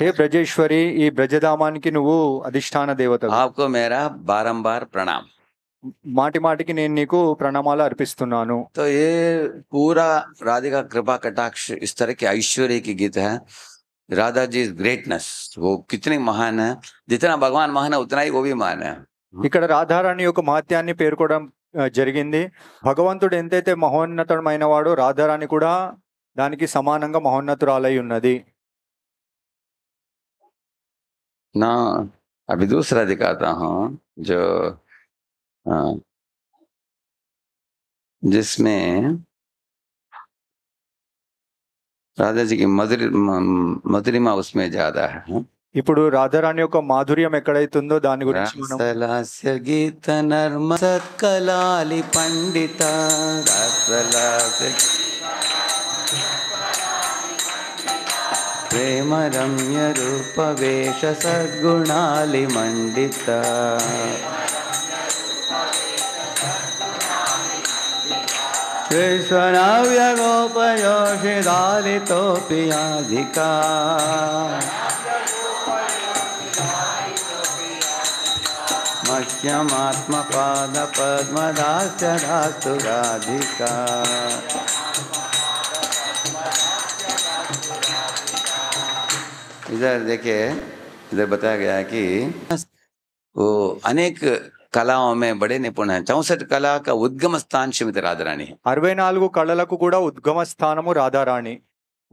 హే బ్రజేశ్వరి ఈ బ్రజధామానికి నువ్వు అధిష్టాన దేవత ఆప్కో మేరా బారంబార్ ప్రణామ్ మాటి మాటికి నేను నీకు ప్రణామాలు అర్పిస్తున్నాను సో ఏ పూరా రాధిక కృపా కటాక్ష इस तरह के ऐश्वर्य की गीत है राधा जी మహాన్ ग्रेटनेस वो మహాన్ महान ఇక్కడ రాధారాణి యొక్క మహత్యాన్ని పేర్కోవడం జరిగింది భగవంతుడు ఎంతైతే మహోన్నతమైన వాడో రాధారాణి కూడా దానికి సమానంగా మహోన్నతురాలై ఉన్నది నా अभी दूसरा दिखाता जिसमें राधे जी की मधुर मधुरिमा उसमें ज्यादा है इपुडु राधा रानी యొక్క మాధుర్యం ఎక్కడైతుందో దాని గురించి మనం సలస్య గీత నర్మ సకలాలి పండిత సలస్య గీత నర్మ సకలాలి పండిత ప్రేమ रम्य रूप वेश सगुणாலி मंडिता विश्वनाव्यगोपयोषिदालितोऽपियाधिका मह्यमात्मपादपद्मदाश्च धास्तु राधिका इधर देखिए इधर बताया गया है कि वो अनेक में बड़े కళాం బడే నిపుణ చౌసటి కళాక ఉద్గమ స్థాన్ శ్రీమతి రాధారాణి అరవై నాలుగు కళలకు కూడా राधा స్థానము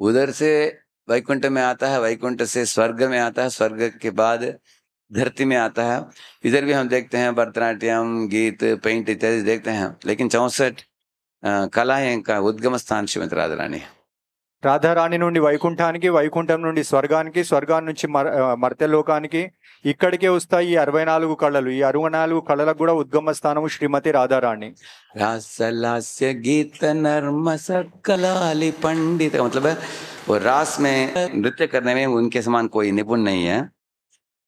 उधर से वैकुंठ में आता है वैकुंठ से स्वर्ग में आता है स्वर्ग के बाद धरती में आता है इधर भी हम देखते हैं भरतनाट्यम गीत पेंट इत्यादि देखते हैं लेकिन चौंसठ कलाएं का उद्गम स्थान श्रीमती राधा रानी है రాధారాణి నుండి వైకుంఠానికి వైకుంఠం నుండి స్వర్గానికి స్వర్గం నుంచి మర్ మర్త్యలోకానికి ఇక్కడికే వస్తాయి ఈ అరవై నాలుగు కళలు ఈ అరవై నాలుగు కళలకు కూడా ఉద్గమ స్థానము శ్రీమతి రాధారాణి రాసలాస్య గీత నర్మ సకలాలి పండిత मतलब రాస్ మే నృత్య కర్ణమే ఉన్కే సమాన్ కోయి నిపుణ్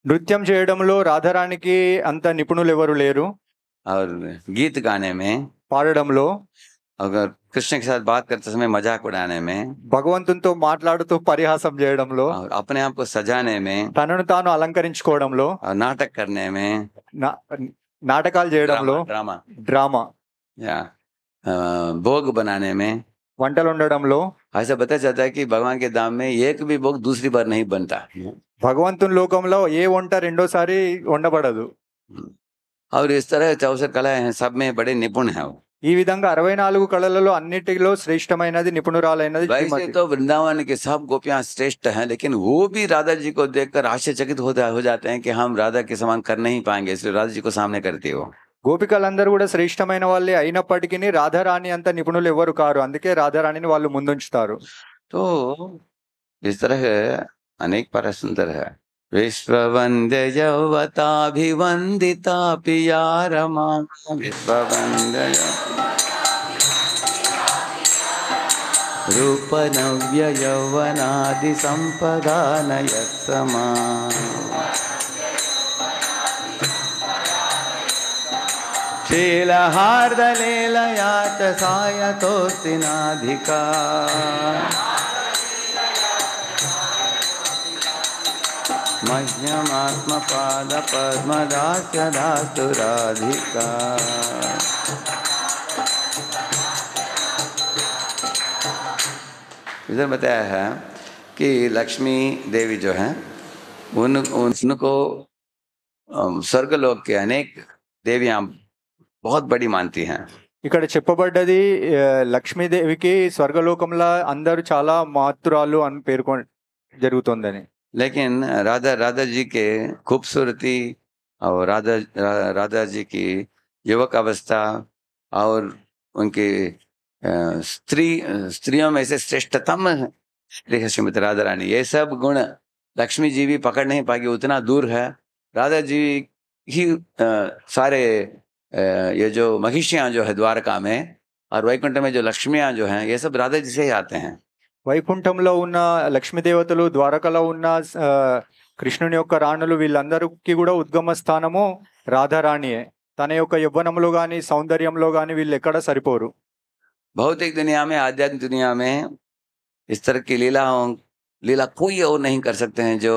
నృత్యం చేయడంలో రాధారాణికి అంత నిపుణులు ఎవరు లేరు గీత గానేమే పాడడంలో కృష్ణ సార్ బాత్ కర్త సమయ మజాక్ ఉడానే మే భగవంతునితో మాట్లాడుతూ పరిహాసం చేయడంలో అపనే ఆప్ సజానే మే తనను తాను అలంకరించుకోవడంలో నాటక్ కర్నే మే నాటకాలు చేయడంలో డ్రామా డ్రామా యా భోగ్ బనానే మే వంటలు ఉండడంలో ऐसा बताया जाता है कि भगवान के दाम में एक भी भोग दूसरी बार नहीं बनता భగవంతుని లోకంలో ఏ వంట రెండోసారి వండబడదు और इस तरह चौसर कला है सब में बड़े निपुण है वो ఈ విధంగా 64 కడలలలో అన్నిటిలో శ్రేష్ఠమైనది నిపుణరాలు అనేది శ్రీమతితో బృందావనికి సభ గోప్య ఆ శ్రేష్ఠం హ లేకన్ వో బి రాధాజీ కో దేకర్ ఆశయ జగిత హో జాతే హే కి హమ్ రాధా కే సమాన్ కర్నే హి పాయంగే శ్రీ రాధాజీ కో సామ్నే కర్తే హో గోపికలందర్ కూడా శ్రేష్ఠమైన వల్లే ఐన పట్కిని రాధా రాణి అంత నిపుణులెవ్వరు కార్ అందుకే రాధా రాణిని వాళ్ళు ముందించుతారు సో విస్తర అనేక పరసుందర వేశ్వ వందయ అవతా భి వందితా పీయారమ వేశ్వ వందయ रूपनव्ययौवनादिसम्पदा न यत्समा शीलहार्दलीलया च सायतोऽस्ति नाधिका मह्यमात्मपादपद्मदास्य धातुराधिका इधर बताया है कि लक्ष्मी देवी जो है उन उनको स्वर्ग लोग के अनेक देवियां बहुत बड़ी मानती हैं ఇక్కడ చెప్పబడ్డది లక్ష్మీదేవికి స్వర్గలోకంలో అందరూ చాలా మాతృరాలు అని పేర్కొ జరుగుతుందని లేకిన్ రాధా రాధాజీకి ఖూబ్సూరతి రాధా రాధాజీకి యువక అవస్థ और उनके स्त्री स्त्रियों में से श्रेष्ठतम श्री श्रीमती राधा रानी ये सब गुण लक्ष्मी जी भी पकड़ नहीं पाएगी उतना दूर है राधा जी ही आ, सारे आ, ये जो महिषियाँ जो है द्वारका में और वैकुंठ में जो लक्ष्मियाँ जो हैं ये सब राधा जी से ही आते हैं वैकुंठ में లక్ష్మీదేవతలు ద్వారకలో द्वारका उ యొక్క राणु वील की उद्गम स्थानों రాధారాణియే తన యొక్క యవ్వనంలో కానీ సౌందర్యంలో కానీ వీళ్ళు भौतिक दुनिया में आध्यात्मिक दुनिया में इस तरह की लीला लीला कोई और नहीं कर सकते हैं जो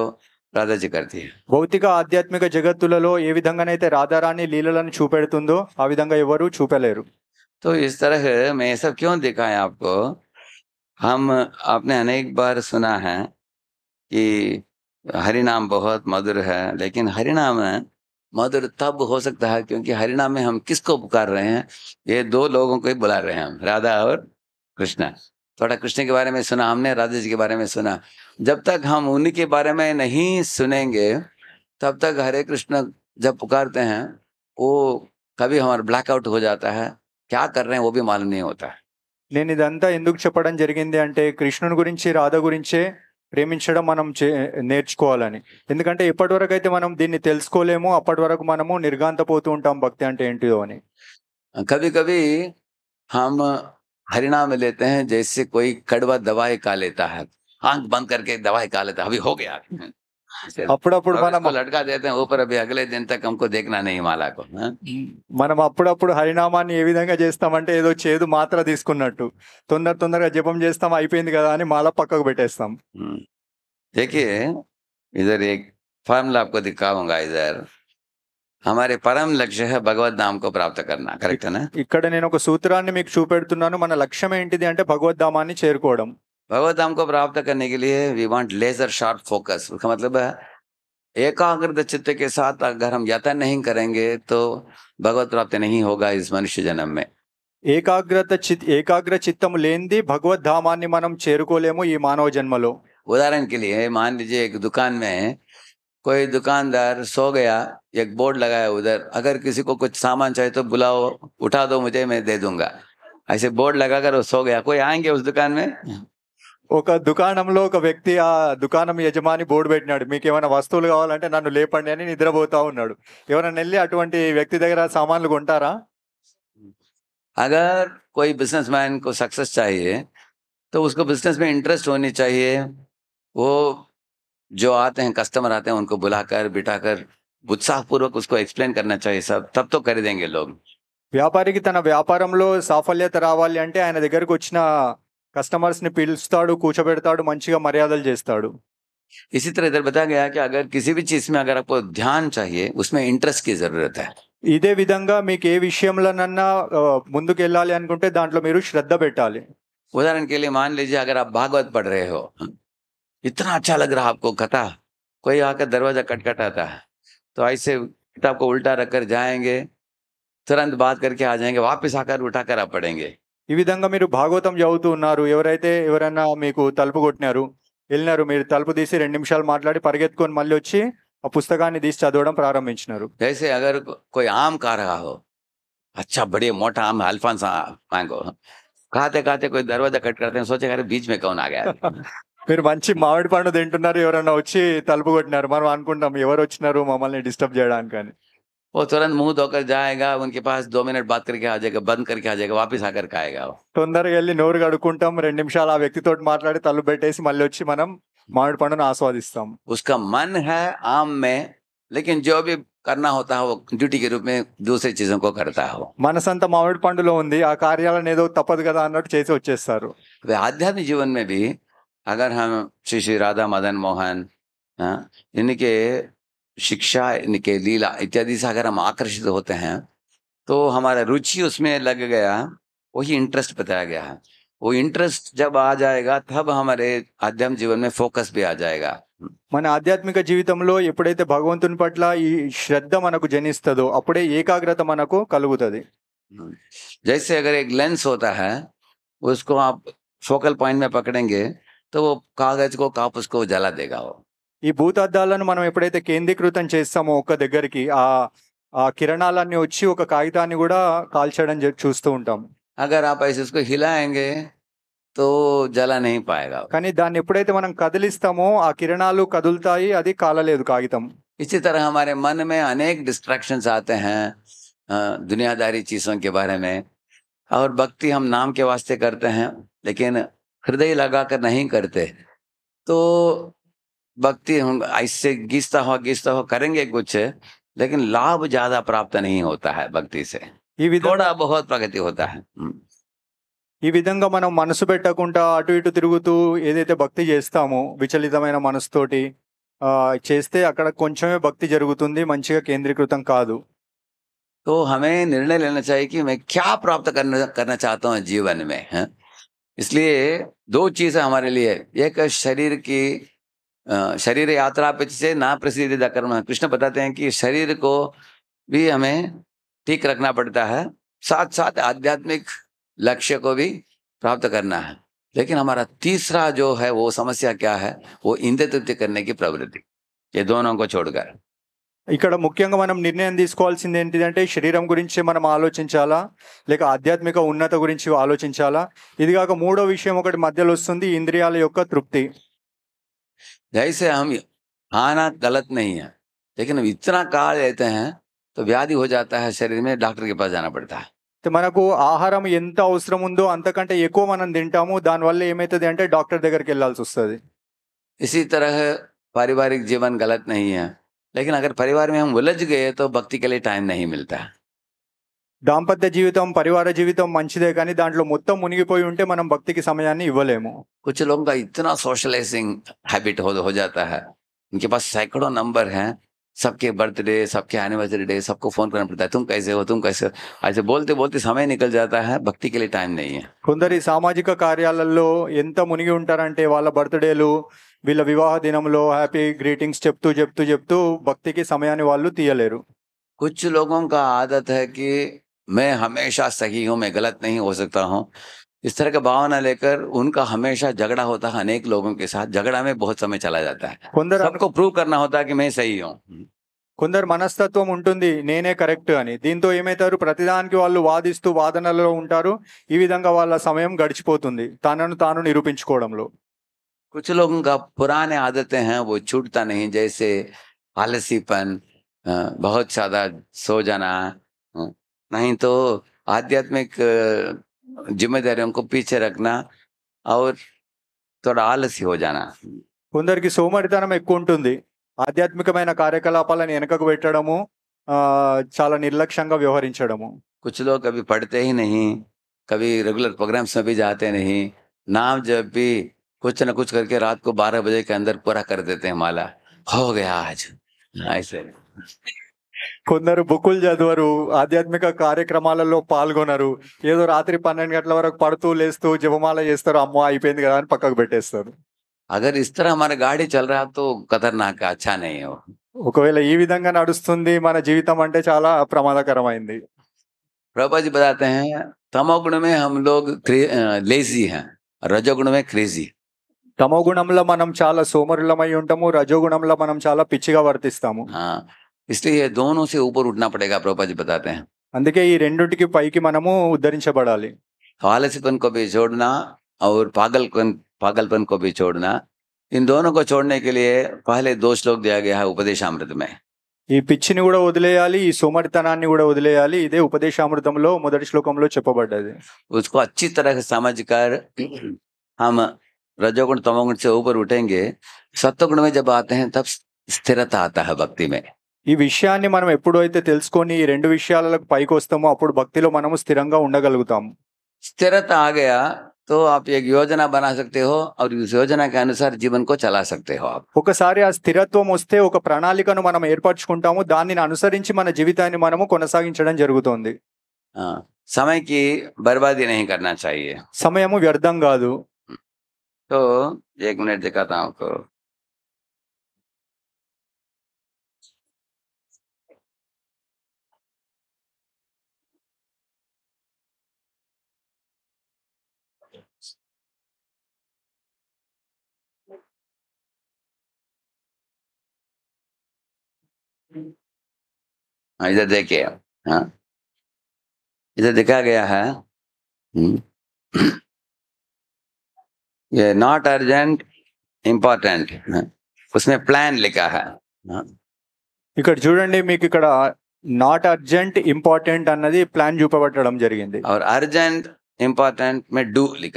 రాధాజీ గారిది భౌతిక ఆధ్యాత్మిక జగత్తులలో ఏ విధంగానైతే రాధారాణి లీలలను చూపెడుతుందో ఆ విధంగా ఎవరు చూపలేరు तो इस तरह मैं सब क्यों दिखाए आपको हम आपने अनेक बार सुना है कि हरिनाम बहुत मधुर है लेकिन हरिनाम है मधुर तब हो सकता है क्योंकि हरिणा में हम किसको पुकार रहे हैं ये दो लोगों को ही बुला रहे हैं हम राधा और कृष्णा थोड़ा कृष्ण के बारे में सुना हमने राधे जी के बारे में सुना जब तक हम उन्हीं के बारे में नहीं सुनेंगे तब तक हरे कृष्ण जब पुकारते हैं वो कभी हमारा ब्लैकआउट हो जाता है क्या कर रहे हैं वो भी मालूम नहीं होता है నేను इदंत ఎందుకు చెప్పడం జరిగింది అంటే కృష్ణుని राधा రాధ ప్రేమించడం మనం చే నేర్చుకోవాలని ఎందుకంటే ఇప్పటి వరకు అయితే మనం దీన్ని తెలుసుకోలేము అప్పటి వరకు మనము నిర్గాంతపోతూ ఉంటాం భక్తి అంటే ఏంటిదో అని కవి కవి హమ్ హరినామ లేతే జైసే కోయి కడవా దవాయి కాలేతా హాంక్ బంద్ కర్కే దవాయి కా అవి హోగే అప్పుడప్పుడు మనం లడ్కా దేతే ఊపర్ అభి అగలే దిన్ తక్ హమ్కో మాలాకు మనం అప్పుడప్పుడు హరినామాన్ని ఏ విధంగా చేస్తామంటే ఏదో చేదు మాత్ర తీసుకున్నట్టు తొందర తొందరగా జపం చేస్తాం అయిపోయింది కదా అని మాల పక్కకు పెట్టేస్తాం देखिए इधर एक फार्मूला आपको दिखाऊंगा ఇదర్ హమారే పరం లక్ష్య భగవద్ నామ్ ప్రాప్త కన్నా కరెక్ట్ ఇక్కడ నేను ఒక సూత్రాన్ని మీకు చూపెడుతున్నాను మన లక్ష్యం ఏంటిది అంటే భగవద్ధామాన్ని చేరుకోవడం भगवत धाम को प्राप्त करने के लिए we want laser sharp focus उसका मतलब है एकाग्रत चित्त के साथ अगर हम यात्रा नहीं करेंगे तो भगवत प्राप्ति नहीं होगा इस मनुष्य जन्म में ఏకాగ్రత చిత్ ఏకాగ్ర చిత్తం లేనిది భగవద్ ధామాన్ని మనం ये मानव जन्म लो उदाहरण के लिए मान लीजिए एक दुकान में कोई दुकानदार सो गया एक बोर्ड लगाया उधर अगर किसी को कुछ सामान चाहिए तो बुलाओ उठा दो मुझे मैं दे दूंगा ऐसे बोर्ड लगाकर वो सो गया कोई आएंगे उस दुकान में ఒక దుకాణంలో ఒక వ్యక్తి ఆ దుకాణం యజమాని బోర్డు పెట్టినాడు మీకు ఏమైనా వస్తువులు కావాలంటే నన్ను లేపండి అని నిద్రపోతా ఉన్నాడు ఎవరైనా వెళ్ళి అటువంటి వ్యక్తి దగ్గర సామాన్లు కొంటారా అగర్ कोई बिजनेस मैन को सक्सेस चाहिए तो उसको बिजनेस में इंटरेस्ट होनी चाहिए वो जो आते కస్టమర్ ఆతే आते हैं उनको बुलाकर बिठाकर उत्साहपूर्वक उसको एक्सप्लेन करना चाहिए सब तब तो వ్యాపారికి తన వ్యాపారంలో సాఫల్యత రావాలి అంటే ఆయన దగ్గరకు వచ్చిన कस्टमर्स పిలుస్తాడు కూర్చోబెడతాడు మంచిగా इसी तरह इधर बताया गया कि अगर किसी भी चीज में अगर आपको ध्यान चाहिए उसमें इंटरेस्ट की जरूरत है इधे विधा विषय मुझे విషయంలోనన్నా श्रद्धा उदाहरण के लिए मान लीजिए अगर आप भागवत पढ़ रहे हो इतना अच्छा लग रहा आपको कथा कोई आकर दरवाजा कटकटाता है तो ऐसे किताब को उल्टा रखकर जाएंगे तुरंत बात करके आ जाएंगे वापस आकर उठाकर आप पढ़ेंगे ఈ విధంగా మీరు భాగవతం చదువుతూ ఉన్నారు ఎవరైతే ఎవరైనా మీకు తలుపు కొట్టినారు వెళ్ళినారు మీరు తలుపు తీసి రెండు నిమిషాలు మాట్లాడి పరిగెత్తుకొని మళ్ళీ వచ్చి ఆ పుస్తకాన్ని తీసి చదవడం ప్రారంభించినారు जैसे అగర్ కొయ్ ఆమ్ కారో అచ్చా रहा మోట ఆమ్ అల్ఫాన్స్ मोटा కాతే अल्फांस मैंगो खाते खाते कोई दरवाजा कट మీరు మంచి మామిడి పండు తింటున్నారు ఎవరైనా వచ్చి తలుపు కొట్టినారు మనం అనుకుంటాం ఎవరు వచ్చినారు మమ్మల్ని డిస్టర్బ్ చేయడానికి అని वो तुरंत मुंह धोकर जाएगा उनके पास दो मिनट बात करके आ जाएगा बंद करके आ जाएगा वापस आकर आएगा वो తొందరగా नोर నోరు కడుక్కుంటాం రెండు నిమిషాలు ఆ వ్యక్తితో మాట్లాడి తల్లు పెట్టేసి మళ్ళీ వచ్చి మనం మామిడి పండును ఆస్వాదిస్తాం उसका मन है आम में लेकिन जो भी करना होता है वो ड्यूटी के रूप में दूसरी चीजों को करता है मन మనసంతా మామిడి పండులో ఉంది ఆ కార్యాలను ఏదో वे आध्यात्मिक जीवन में भी अगर हम श्री श्री राधा मदन मोहन इनके शिक्षा इनके लीला इत्यादि से अगर हम आकर्षित होते हैं तो हमारा रुचि उसमें लग गया वही इंटरेस्ट बताया गया है वो इंटरेस्ट जब आ जाएगा तब हमारे आध्यात्म जीवन में फोकस भी आ जाएगा मन आध्यात्मिक जीवित ఎప్పుడైతే भगवंत पट ఈ मन को जनस्तो अग्रता मन को कल जैसे अगर एक लेंस होता है उसको आप फोकल पॉइंट में पकड़ेंगे तो वो कागज को कापस को जला देगा वो ఈ భూతద్దాలను మనం ఎప్పుడైతే కేంద్రీకృతం చేస్తామో ఒక దగ్గరికి ఆ కిరణాలు వచ్చి ఒక కాగితాన్ని కూడా కాల్చడం జరుగుతూ ఉంటాం అగర్ ఆ పైసుస్కో హిલાएंगे तो जला नहीं पाएगा कनि दान एपुडेते మనం కదిలిస్తామో ఆ కిరణాలు కదుల్తాయి అది కాలలేదు కాగితం ఇచి తరహ हमारे मन में अनेक डिस्ट्रैक्शंस आते हैं दुनियादारी चीजों के बारे में और भक्ति हम नाम के वास्ते करते हैं लेकिन हृदय लगाकर नहीं करते तो भक्ति हम ऐसे घिसता हो घिसता हो करेंगे कुछ लेकिन लाभ ज्यादा प्राप्त नहीं होता है भक्ति से थोड़ा बहुत प्रगति होता है यह विधा मन मन अटूट तिगत यदि भक्ति चस्ता विचलित मैं मन तो चे अच्छे भक्ति जो मन केंद्रीकृत का तो हमें निर्णय लेना चाहिए कि मैं क्या प्राप्त करना करना चाहता हूँ जीवन में है? हाँ। इसलिए दो चीज़ हमारे लिए एक शरीर की शरीर यात्रा पे से ना प्रसिद्ध कर्म कृष्ण बताते हैं कि शरीर को भी हमें ठीक रखना पड़ता है साथ साथ आध्यात्मिक लक्ष्य को भी प्राप्त करना है लेकिन हमारा तीसरा जो है वो समस्या क्या है वो इंद्र तृप्ति करने की प्रवृत्ति ये दोनों को छोड़कर ఇక్కడ ముఖ్యంగా మనం నిర్ణయం తీసుకోవాల్సింది ఏంటిదంటే శరీరం గురించి మనం ఆలోచించాలా లేక ఆధ్యాత్మిక ఉన్నత గురించి ఆలోచించాలా ఇది కాక మూడో విషయం ఒకటి మధ్యలో వస్తుంది ఇంద్రియాల యొక్క తృప్తి जैसे हम खाना गलत नहीं है लेकिन हम इतना काल लेते हैं तो व्याधि हो जाता है शरीर में डॉक्टर के पास जाना पड़ता है तो मन को आहार अवसर हो अंत मन तिटा दाने वाले एम డాక్టర్ दिल्ला इसी तरह पारिवारिक जीवन गलत नहीं है लेकिन अगर परिवार में हम उलझ गए तो भक्ति के लिए टाइम नहीं मिलता है दाम्पत्य जीवन परिवार जीवन మంచిదే కానీ దాంట్లో మొత్తం మునిగిపోయి ఉంటే మనం భక్తికి సమయాని ఇవ్వలేము. కొచ్చే ళోంగ ఇంత సోషల్ లైజింగ్ హాబిట్ హోది హో jata hai. ఇన్కేపస్ సైకడో నంబర్ హై. सबके बर्थडे, सबके एनिवर्सरी डे सबको फोन करना पड़ता है. तुम कैसे हो, तुम कैसे हो, ऐसे बोलते बहुत ही समय निकल जाता है. భక్తికి లే టైం లేదు. కుందరి సామాజిక కార్యాలల్లో ఎంత మునిగి ఉంటారంటే వాళ్ళ బర్త్‌డేలు, వీళ్ళ వివాహ దినముల్లో హ్యాపీ గ్రీటింగ్స్ చెప్తు, చెప్తు, భక్తికి సమయాని వాళ్ళు తీయలేరు. కొచ్చు లోగాం కా ఆదత్ హై కి मैं हमेशा सही हूँ मैं गलत नहीं हो सकता हूँ इस तरह का भावना लेकर उनका हमेशा झगड़ा होता है अनेक लोगों के साथ झगड़ा में बहुत समय चला जाता है सबको प्रूव करना होता है कि मैं सही हूँ కొందరు మనస్తత్వం ఉంటుంది నేనే కరెక్ట్ అని దీంతో ఏమవుతారు ప్రతిదానికి వాళ్ళు వాదిస్తూ వాదనలలో ఉంటారు ఈ విధంగా వాళ్ళ సమయం గడిచిపోతుంది తనను తాను నిరూపించుకోవడంలో कुछ लोगों का पुराने आदतें हैं वो छूटता नहीं जैसे आलसीपन बहुत ज्यादा सो जाना नहीं तो आध्यात्मिक जिम्मेदारियों को पीछे रखना और थोड़ा आलसी हो जाना कुंदर की ఎక్కువ ఉంటుంది ఆధ్యాత్మికమైన కార్యకలాపాలను వెనకకు పెట్టడము कुछ लोग कभी पढ़ते ही नहीं कभी रेगुलर प्रोग्राम्स में भी जाते नहीं नाम जब भी कुछ ना कुछ करके रात को बारह बजे के अंदर पूरा कर देते हैं माला हो गया आज हाँ, ऐसे కొందరు బుక్కులు చదవరు ఆధ్యాత్మిక కార్యక్రమాలలో పాల్గొనరు ఏదో రాత్రి పన్నెండు గంటల వరకు పడుతూ లేస్తూ జపమాల చేస్తారు అమ్మ అయిపోయింది కదా అని పక్కకు పెట్టేస్తారు అగర్ ఇస్తారా మన గాడి చలరాతో నాకు అచ్చానే ఒకవేళ ఈ విధంగా నడుస్తుంది మన జీవితం అంటే చాలా ప్రమాదకరమైంది ప్రభుజీ బదాతే తమోగుణమే హోగ్ క్రే లేజీ హ రజోగుణమే క్రేజీ తమోగుణంలో మనం చాలా సోమరులమై ఉంటాము రజోగుణంలో మనం చాలా పిచ్చిగా వర్తిస్తాము इसलिए ये दोनों से ऊपर उठना पड़ेगा ప్రభుపా जी बताते हैं అందుకే ఈ రెండింటికి పైకి మనము ఉద్ధరించబడాలి ఆలస్యత్వం को भी छोड़ना और पागल पागलपन को भी छोड़ना इन दोनों को छोड़ने के लिए पहले दो श्लोक दिया गया है उपदेशामृत में ఈ పిచ్చిని కూడా వదిలేయాలి ఈ సోమరితనాన్ని కూడా వదిలేయాలి ఇదే ఉపదేశామృతంలో మొదటి उसको अच्छी तरह समझ कर हम रजोगुण तमोगुण से ऊपर उठेंगे सत्वगुण में जब आते हैं तब स्थिरता आता है भक्ति में ఈ విషయాన్ని మనం ఎప్పుడైతే తెలుసుకొని ఈ రెండు విషయాలకు పైకి వస్తామో అప్పుడు భక్తిలో మనము స్థిరంగా ఉండగలుగుతాం స్థిరత ఆగయా తో ఆప్ आप యోజన योजना హో सकते हो और इस జీవన్ కో अनुसार जीवन को चला ఒకసారి ఆ స్థిరత్వం వస్తే ఒక ప్రణాళికను మనం ఏర్పరచుకుంటాము దానిని అనుసరించి మన జీవితాన్ని మనము కొనసాగించడం జరుగుతుంది సమయకి समय की కర్నా చాయి సమయము వ్యర్థం కాదు సో एक మినిట్ दिखाता हूँ इधर देखिए हाँ इधर दिखा गया है ये नॉट अर्जेंट ఇంపార్టెంట్ उसमें ప్లాన్ लिखा है ఇక్కడ చూడండి మీకు ఇక్కడ నాట్ అర్జెంట్ ఇంపార్టెంట్ అన్నది ప్లాన్ చూపబట్టడం జరిగింది అర్జెంట్ ఇంపార్టెంట్ మే డూ లిఖ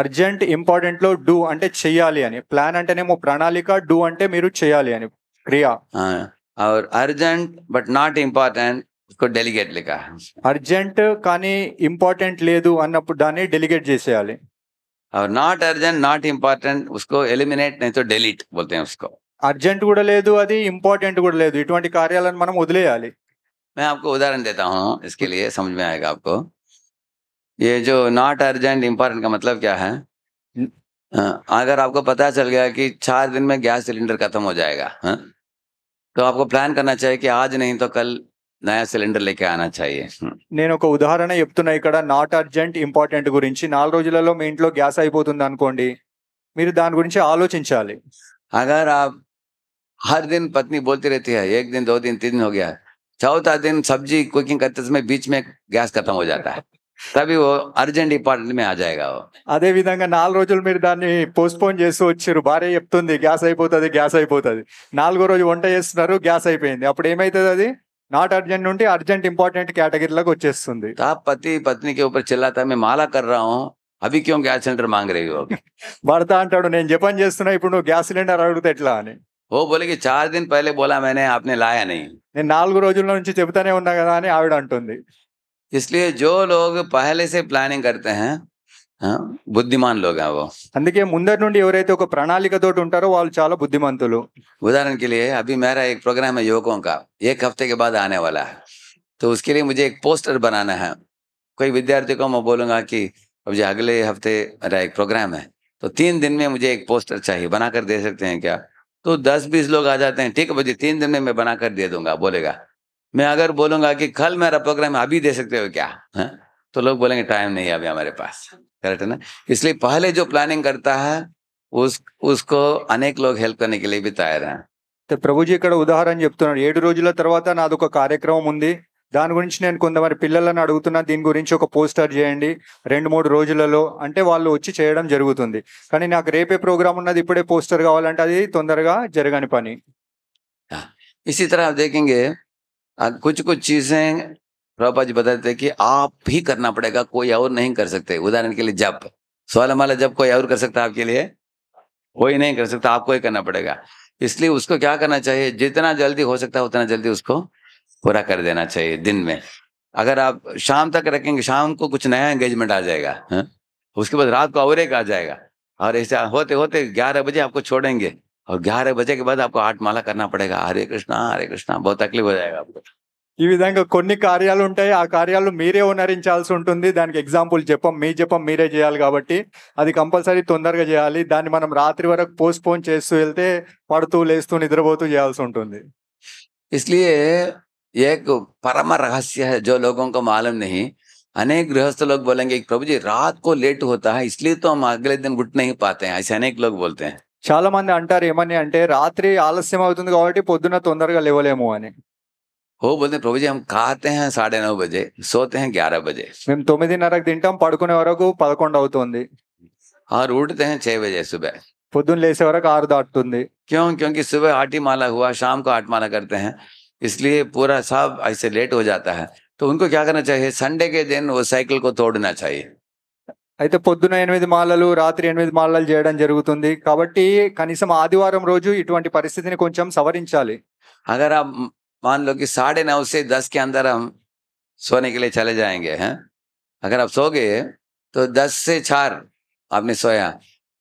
అర్జెంట్ ఇంపార్టెంట్ లో డూ అంటే చెయ్యాలి అని ప్లాన్ అంటేనేమో ప్రణాళిక డూ అంటే మీరు చేయాలి అని క్రియా और अर्जेंट बट नॉट इंपॉर्टेंट उसको डेलीगेट लिखा अर्जेंट का इंपॉर्टेंट లేదు అన్నప్పుడు దాన్ని और नॉट अर्जेंट नॉट इंपॉर्टेंट उसको एलिमिनेट नहीं तो delete बोलते हैं उसको अर्जेंट अभी इंपॉर्टेंट అది कार्य मन वे मैं आपको उदाहरण देता हूँ इसके लिए समझ में आएगा आपको ये जो नॉट अर्जेंट इंपॉर्टेंट का मतलब क्या है अगर आपको पता चल गया कि चार दिन में गैस सिलेंडर खत्म हो जाएगा हा? तो आपको ప్లాన్ करना चाहिए कि आज नहीं तो కల్ నయా సిలిండర్ లేక ఆనా చాయే నేను ఒక ఉదాహరణ చెప్తున్నా ఇక్కడ నాట్ అర్జెంట్ ఇంపార్టెంట్ గురించి నాలుగు రోజులలో మీ ఇంట్లో గ్యాస్ అయిపోతుంది అనుకోండి మీరు దాని గురించి ఆలోచించాలి అగర్ ఆప్ హర్ దిన్ పత్ని బోల్తి रहती है एक दिन दो दिन तीन दिन हो गया चौथा दिन सब्जी కుకింగ్ करते समय बीच में गैस खत्म हो जाता है తవి అర్జెంట్ ఇంపార్టెంట్ మే ఆ జాయిగా అదే విధంగా నాలుగు రోజులు మీరు దాన్ని పోస్ట్పోన్ చేస్తూ వచ్చారు భార్య చెప్తుంది గ్యాస్ అయిపోతుంది గ్యాస్ అయిపోతుంది నాలుగో రోజు వంట చేస్తున్నారు గ్యాస్ అయిపోయింది అప్పుడు ఏమైతుంది అది నాట్ అర్జెంట్ నుండి అర్జెంట్ ఇంపార్టెంట్ కేటగిరీలోకి వచ్చేస్తుంది పతి పత్నికి ఊపర్ చెల్లాతా మేము మాలా కర్రాము అవి క్యూ గ్యాస్ సిలిండర్ మాంగరేవి [laughs] భర్త అంటాడు నేను జపన్ చేస్తున్నా ఇప్పుడు నువ్వు గ్యాస్ సిలిండర్ అడుగుతా ఎట్లా అని ఓ బోలికి చార్ దిన్ పహలే బోలా మేనే ఆప్నే లాయని నేను నాలుగు రోజుల నుంచి చెబుతానే ఉన్నా కదా అని ఆవిడ అంటుంది इसलिए जो लोग पहले से प्लानिंग करते हैं हाँ, वो अंदे मुंदर ముందర प्रणाली ఎవరైతే ఒక ప్రణాళికతో चाल बुद्धिमंत उदाहरण के लिए अभी मेरा एक प्रोग्राम है युवकों का एक हफ्ते के बाद आने वाला है तो उसके लिए मुझे एक पोस्टर बनाना है कोई विद्यार्थी को मैं बोलूंगा कि अब जो अगले हफ्ते मेरा एक प्रोग्राम है तो तीन दिन में मुझे एक पोस्टर चाहिए बनाकर दे सकते हैं क्या तो दस बीस लोग आ जाते हैं ठीक है भाजी तीन दिन में मैं बनाकर दे दूंगा बोलेगा मैं अगर बोलूंगा कि कल मेरा प्रोग्राम अभी दे सकते हो क्या है? तो लोग बोलेंगे टाइम नहीं है अभी हमारे पास करेक्ट है ना इसलिए पहले जो प्लानिंग करता है उस उसको अनेक लोग हेल्प करने के लिए भी तैयार हैं तो ప్రభుజీ ఇక్కడ ఉదాహరణ చెప్తున్నాడు ఏడు రోజుల తర్వాత నాదొక కార్యక్రమం ఉంది దాని గురించి నేను కొంతమంది పిల్లలను అడుగుతున్నా దీని గురించి ఒక పోస్టర్ చేయండి రెండు మూడు రోజులలో అంటే వాళ్ళు వచ్చి చేయడం జరుగుతుంది కానీ నాకు రేపే ప్రోగ్రామ్ ఉన్నది ఇప్పుడే పోస్టర్ కావాలంటే అది తొందరగా జరగని పని ఇసి तरह దేకింగే कुछ कुछ चीजें प्रभा जी बताते कि आप ही करना पड़ेगा कोई और नहीं कर सकते उदाहरण के लिए जब सवाल हमारा जब कोई और कर सकता है आपके लिए कोई नहीं कर सकता आपको ही करना पड़ेगा इसलिए उसको क्या करना चाहिए जितना जल्दी हो सकता है उतना जल्दी उसको पूरा कर देना चाहिए दिन में अगर आप शाम तक रखेंगे शाम को कुछ नया एंगेजमेंट आ जाएगा हा? उसके बाद रात को और एक आ जाएगा और ऐसा होते होते ग्यारह बजे आपको छोड़ेंगे और ग्यारह बजे के बाद आपको आठ माला करना पड़ेगा हरे कृष्णा हरे कृष्णा बहुत तकलीफ हो जाएगा आपको ఈ విధంగా కొన్ని కార్యాలు ఉంటాయి ఆ కార్యాలు మీరే ఉన్నరించాల్సి ఉంటుంది దానికి ఎగ్జాంపుల్ చెప్పం మీ జపం మీరే చేయాలి కాబట్టి అది కంపల్సరీ తొందరగా చేయాలి దాన్ని మనం రాత్రి వరకు పోస్ట్ పోన్ చేస్తూ వెళ్తే పడుతూ లేస్తూ నిద్రపోతూ చేయాల్సి ఉంటుంది इसलिए एक परम रहस्य है जो लोगों को मालूम नहीं अनेक गृहस्थ लोग बोलेंगे प्रभु जी रात को लेट होता है इसलिए तो हम अगले दिन उठ नहीं पाते हैं ऐसे अनेक लोग बोलते हैं चाल मंदिर अंटर एम అంటే रात्रि ఆలస్యం అవుతుంది तुंदर పొద్దున हो बोलते प्रभु जी हम खाते हैं साढ़े नौ बजे सोते हैं ग्यारह बजे మేము తొమ్మిదిన్నరకు తింటాం పడుకునే వరకు పదకొండు అవుతుంది और उठते हैं छह बजे सुबह पोदन लेसे आर ఆరు क्यों क्योंकि सुबह आठ ही माला हुआ शाम को आठ माला करते हैं इसलिए पूरा सब ऐसे लेट हो जाता है तो उनको क्या करना चाहिए संडे के दिन वो साइकिल को तोड़ना चाहिए अच्छे पोदन एन మాలలు रात्रि एन మాలలు जरूर काबटे कहींसम आदिवार रोजू इट परस्थित పరిస్థితిని सवरी अगर आप मान लो कि साढ़े नौ से दस के अंदर हम सोने के लिए चले जाएंगे हैं अगर आप सो गए तो दस से चार आपने सोया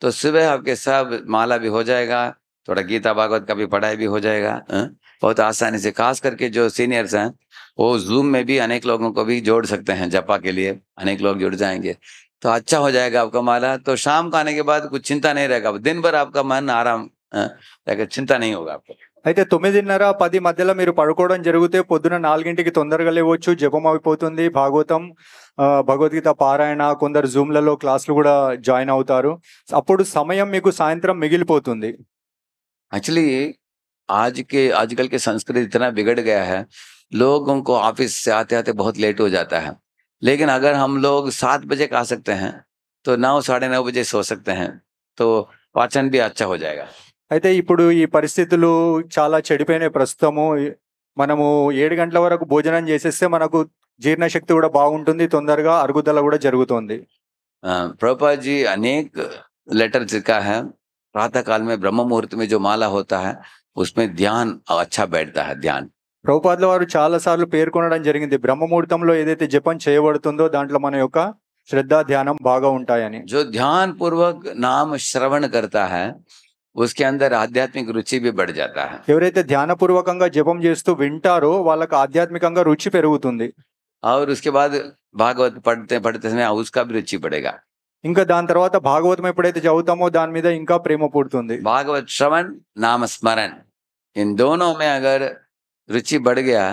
तो सुबह आपके सब माला भी हो जाएगा थोड़ा गीता भागवत का भी पढ़ाई भी हो जाएगा है? बहुत आसानी से खास करके जो सीनियर्स हैं वो जूम में भी अनेक लोगों को भी जोड़ सकते हैं जपा के लिए अनेक लोग जुड़ जाएंगे तो अच्छा हो जाएगा आपका माला तो शाम को आने के बाद कुछ चिंता नहीं रहेगा दिन भर आपका मन आराम रहेगा चिंता नहीं होगा आपको अच्छा तुम तिर पद मध्य पड़को जरूते पोदन नागंट की तुंदर लेवच्छ जपम आई भागवतम भगवदगीता पारायण को जूम क्लास जॉन अवतार अब समय सायंत्र मिगली ऐक्चुअली आज के आजकल के संस्कृति इतना बिगड़ गया है लोगों को ऑफिस से आते आते बहुत लेट हो जाता है लेकिन अगर हम लोग 7 बजे आ सकते हैं तो ना 9:30 बजे सो सकते हैं तो पाचन भी अच्छा हो जाएगा इते इपुडू ई परिस्थितिలు చాలా చెడిపోయనే ప్రస్తవము మనము 7 గంటల వరకు భోజనం చేసిస్తే మనకు జీర్ణ శక్తి కూడా బాగుంటుంది తొందరగా అరుగుదల కూడా జరుగుతుంది ఆ ప్రపాజ్జీ అనేక లెటర్స్ ఇక్కా హ రాతకాల్మే బ్రహ్మముహూర్తమే జో మాలహోతా హై उसमे ध्यान अच्छा बैठता है ध्यान ప్రభుపాదుల వారు చాలాసార్లు పేర్కొనడం జరిగింది బ్రహ్మముహూర్తంలో ఏదైతే జపం చేయబడుతుందో దాంట్లో మన యొక్క శ్రద్ధ ధ్యానం బాగా ఉంటాయని జో ధ్యాన్ పూర్వక్ నామ శ్రవణ కర్తా హై उसके ఆధ్యాత్మిక రుచి भी జాతా जाता है ఎవరైతే ధ్యానపూర్వకంగా జపం చేస్తూ వింటారో వాళ్ళకి ఆధ్యాత్మికంగా రుచి పెరుగుతుంది భాగవత్ उसके बाद రుచి पढ़ते ఇంకా దాని తర్వాత భాగవతం ఎప్పుడైతే చదువుతామో దాని మీద ఇంకా ప్రేమ పుడుతుంది భాగవత్ శ్రవణ్ నామ స్మరణ్ ఇన్ దోనో మే అగర్ రుచి బడిగా गया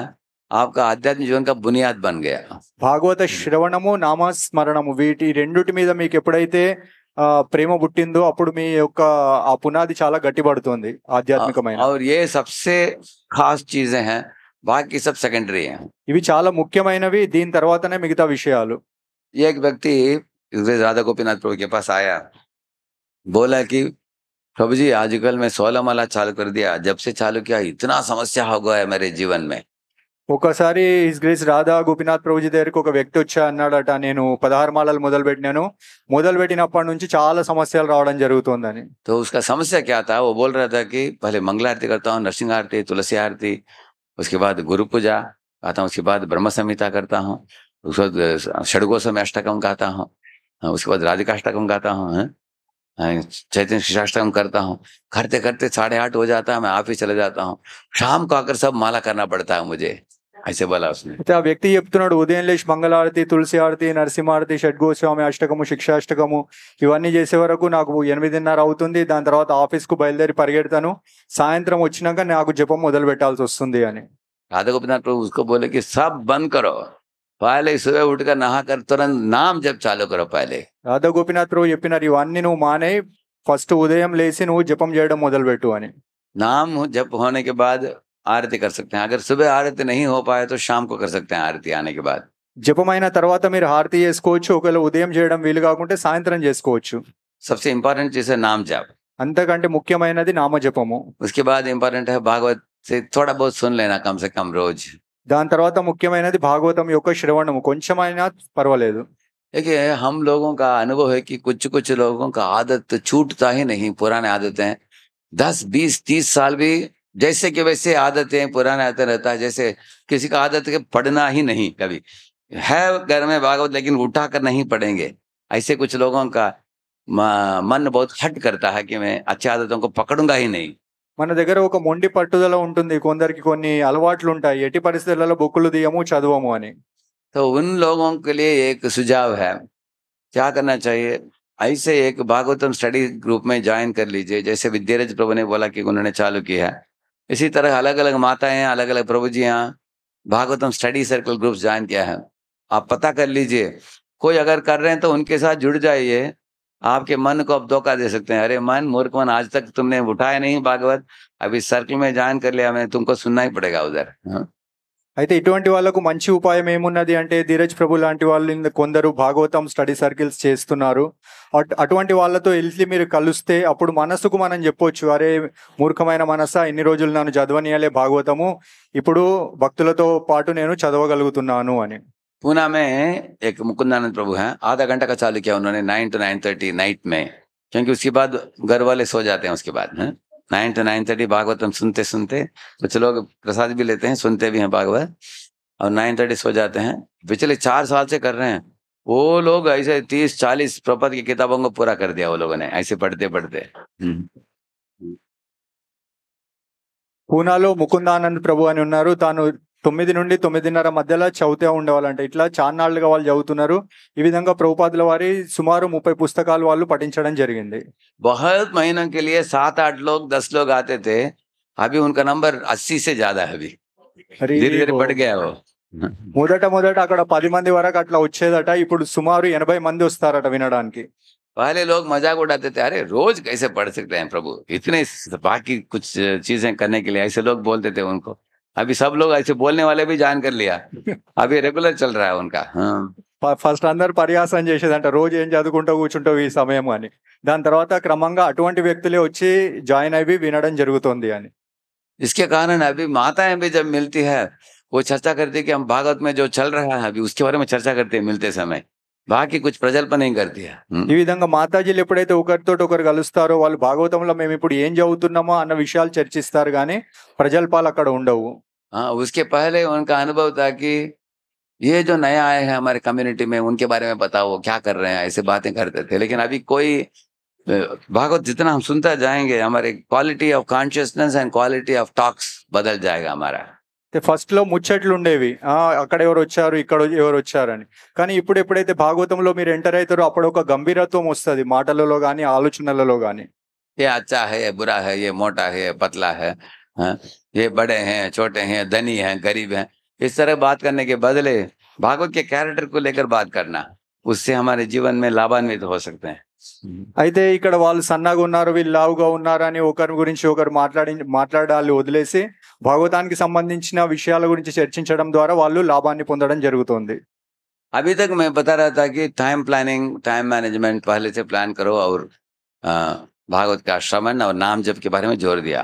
ఆధ్యాత్మిక జీవన బునియాద్ బన్ గయా భాగవత శ్రవణము నామస్మరణము వీటి రెండుటి మీద మీకు ఎప్పుడైతే ప్రేమ పుట్టిందో అప్పుడు మీ యొక్క ఆ పునాది చాలా గట్టిపడుతుంది ఆధ్యాత్మికమైన ఏ సబ్సే ఖాస్ खास चीजें हैं बाकी ఇవి చాలా ముఖ్యమైనవి దీని తర్వాతనే మిగతా విషయాలు ఏ వ్యక్తి రాధా గోపినాథ్ प्रभु के पास आया प्रभु जी आजकल मैं सोलह माला चालू कर दिया जब से चालू किया इतना समस्या हो गया है मेरे जीवन में राधा गोपीनाथ प्रभु जी द्यक्ति ప్రభుజీ దగ్గరికి ఒక వ్యక్తి వచ్చా అన్నాడట నేను तो उसका समस्या क्या था वो बोल रहा था कि पहले मंगल आरती करता हूँ नरसिंह आरती तुलसी आरती उसके बाद गुरु पूजा आता हूँ उसके बाद ब्रह्म संहिता करता हूँ उसके बाद षडगोसम अष्टकम गाता हूँ हाँ, उसके बाद राधिकाष्टकम गाता हूँ हाँ। હૈં તેજેન કિ જસ્ટ આણ કરતા હું ઘર તે કરતે 8:30 હો જાતા હું મે ઓફિસ ચલા જાતા હું શામ કાકર સબ માલા કરના પડતા હુજે એસે બોલા ઉસને તા વ્યક્તિ જેપતુણડ ઉદયનલેશ મંગલા આરતી તુલસી આરતી નરસિમા આરતી શડગોશ્યામે અષ્ટકમુ શિક્ષાષ્ટકમુ ઇવની જેસે વરકો નાકુ 8:30 આવતુંદી દાનતરવત ઓફિસ કુ બયલ દેરી પરગેડતાનું સાયંત્રમ વચનાંગા નાકુ જપમ મોદલ બેટાલસ વસુંદી આને રાદગોપનટલો ઉસકો બોલે કે સબ બંધ કરો పहिले సుబే ఉట్టుగా నహా కర్తురని నామ్ జప్ చాలు కరో పహలే రాధా గోపీనాథ్ ప్రభు చెప్పినారు ఇవన్నీ నువ్వు మానే ఫస్ట్ ఉదయం లేచి నువ్వు జపం చేయడం మొదలుపెట్టు అని నామ్ జప్ హోనే బాద్ ఆరతి కర్ సక్తే అగర్ సుబే ఆరతి నహి హో పాయే తో షామ్ కో కర్ సక్తే ఆరతి ఆనే బాద్ జపమైన తర్వాత మీరు హారతి చేసుకోవచ్చు ఒకవేళ ఉదయం చేయడం వీలు కాకుంటే సాయంత్రం చేసుకోవచ్చు సబ్సే ఇంపార్టెంట్ చేసే నామ్ జాప్ అంతకంటే ముఖ్యమైనది జపము ఉస్కే బాద్ ఇంపార్టెంట్ హై భాగవత్ సే థోడా బహుత్ సున్ లేనా కమ్ సే కమ్ రోజు దాని తర్వాత ముఖ్యమైనది భాగవతం యొక్క శ్రవణము కొంచెమైనా పర్వాలేదు देखिए हम लोगों का अनुभव है कि कुछ कुछ लोगों का आदत छूटता ही नहीं पुराने आदतें दस बीस तीस साल भी जैसे कि वैसे आदतें पुराने आदतें रहता है जैसे किसी का आदत के पढ़ना ही नहीं कभी है घर में भागवत लेकिन उठा कर नहीं पढ़ेंगे ऐसे कुछ लोगों का मन बहुत हट करता है कि मैं अच्छी आदतों को पकड़ूंगा ही नहीं मन दर मों पटल పట్టుదల की कोई కొన్ని అలవాట్లు ఉంటాయి ఎట్టి चवनी तो उन लोगों के लिए एक सुझाव है क्या करना चाहिए ऐसे एक भागवतम स्टडी ग्रुप में ज्वाइन कर लीजिए जैसे विद्यारज प्रभु ने बोला कि उन्होंने चालू किया है इसी तरह अलग अलग माताएं अलग अलग प्रभु जी हैं Bhagavatam study circle group join किया है आप पता कर लीजिए कोई अगर कर रहे हैं तो उनके साथ जुड़ जाइए आपके मन को आप धोखा दे सकते हैं अरे मन मूर्ख मन आज तक तुमने उठाया नहीं भागवत अभी सर्कल में ज्वाइन कर लिया मैं तुमको सुनना ही पड़ेगा उधर అయితే ఇటువంటి వాళ్లకు మంచి ఉపాయం ఏమున్నది అంటే ధీరజ్ ప్రభు లాంటి వాళ్ళు కొందరు భాగవతం స్టడీ సర్కిల్స్ చేస్తున్నారు అటువంటి వాళ్ళతో వెళ్ళి మీరు కలుస్తే అప్పుడు మనసుకు మనం చెప్పొచ్చు అరే మూర్ఖమైన మనస ఎన్ని రోజులు నన్ను చదవనీయలే భాగవతము ఇప్పుడు భక్తులతో పాటు నేను చదవగలుగుతున్నాను అని पूना में एक मुकुंदानंद प्रभु हैं आधा घंटा का चालू किया उन्होंने nine to nine thirty night में क्योंकि उसके बाद घर वाले सो जाते हैं उसके बाद में nine to nine thirty Bhagavatam सुनते सुनते कुछ लोग प्रसाद भी लेते हैं सुनते भी हैं भागवत और नाइन थर्टी सो जाते हैं पिछले चार साल से कर रहे हैं वो लोग ऐसे तीस चालीस प्रपद की किताबों को पूरा कर दिया वो लोगों ने ऐसे पढ़ते पढ़ते हम्म। पूना मुकुंदानंद प्रभु అని ఉన్నారు తాను తొమ్మిది నుండి తొమ్మిదిన్నర మధ్యలో చదివితే ఉండేవాళ్ళంట ఇట్లా చాన్నాళ్ళుగా వాళ్ళు చదువుతున్నారు ఈ విధంగా ప్రభుపాదుల వారి సుమారు ముప్పై పుస్తకాలు వాళ్ళు పఠించడం జరిగింది బహత్ మహీనంకి కలిగే సాత్ ఆట్ లో దశ లో ఆతే అవి ఉన్న నంబర్ అస్సీ జాదా మొదట మొదట అక్కడ పది మంది వరకు అట్లా వచ్చేదట ఇప్పుడు సుమారు ఎనభై మంది వస్తారట వినడానికి पहले लोग మజా కూడా थे అరే రోజు కైసే పడసే ప్రభు ఇతనే బాకీ కుచ్ చీజే कुछ चीजें करने के लिए अभी सब लोग ऐसे बोलने वाले भी जान कर लिया [laughs] अभी रेगुलर चल रहा है उनका ఫస్ట్ అందరు పర్యాసం చేసేదంట రోజు ఏం చదువుకుంటూ కూర్చుంటావు ఈ సమయం అని దాని తర్వాత క్రమంగా అటువంటి వ్యక్తులే వచ్చి జాయిన్ అయ్యి వినడం జరుగుతుంది అని ఇస్కే కారణం అవి మాతా भी जब मिलती है ఓ चर्चा करती కి భాగవత్ మే జో చల్ जो चल ఉస్కే है మే उसके बारे మిల్తే चर्चा బాకీ हैं मिलते समय బాకీ కుచ్ ఈ విధంగా మాతాజీలు ఎప్పుడైతే ఒకరితో ఒకరు కలుస్తారో వాళ్ళు భాగవతంలో మేము ఇప్పుడు ఏం చదువుతున్నామో అన్న విషయాలు చర్చిస్తారు కానీ ప్రజల్పాలు అక్కడ ఉండవు हाँ उसके पहले उनका अनुभव था कि ये जो नया आए हैं हमारे कम्युनिटी में उनके बारे में बताओ क्या कर रहे हैं ऐसे बातें करते थे लेकिन अभी कोई भागवत जितना हम सुनता जाएंगे हमारे quality of consciousness and quality of talks बदल जाएगा हमारा फस्ट मुच्छेवी अवर वोचार इपड़ेपड़े भागवत में एंटर अतारो अड़ोक गंभीरत्म वस्तल आलोचन अच्छा है ये बुरा है ये मोटा है पतला है हाँ? ये बड़े हैं छोटे हैं धनी हैं गरीब हैं इस तरह बात करने के बदले भागवत के कैरेक्टर को लेकर बात करना उससे हमारे जीवन में लाभान्वित हो सकते हैं అయితే ఇక్కడ వాళ్ళు సన్నగా ఉన్నారు వీళ్ళు లావుగా ఉన్నారని ఒకరి గురించి ఒకరు మాట్లాడి మాట్లాడాలి వదిలేసి భగవతానికి సంబంధించిన విషయాల గురించి చర్చించడం ద్వారా వాళ్ళు లాభాన్ని పొందడం జరుగుతుంది अभी तक मैं बता रहा था कि टाइम प्लानिंग टाइम मैनेजमेंट पहले से प्लान करो और भागवत का श्रवण और नाम जप के बारे में जोर दिया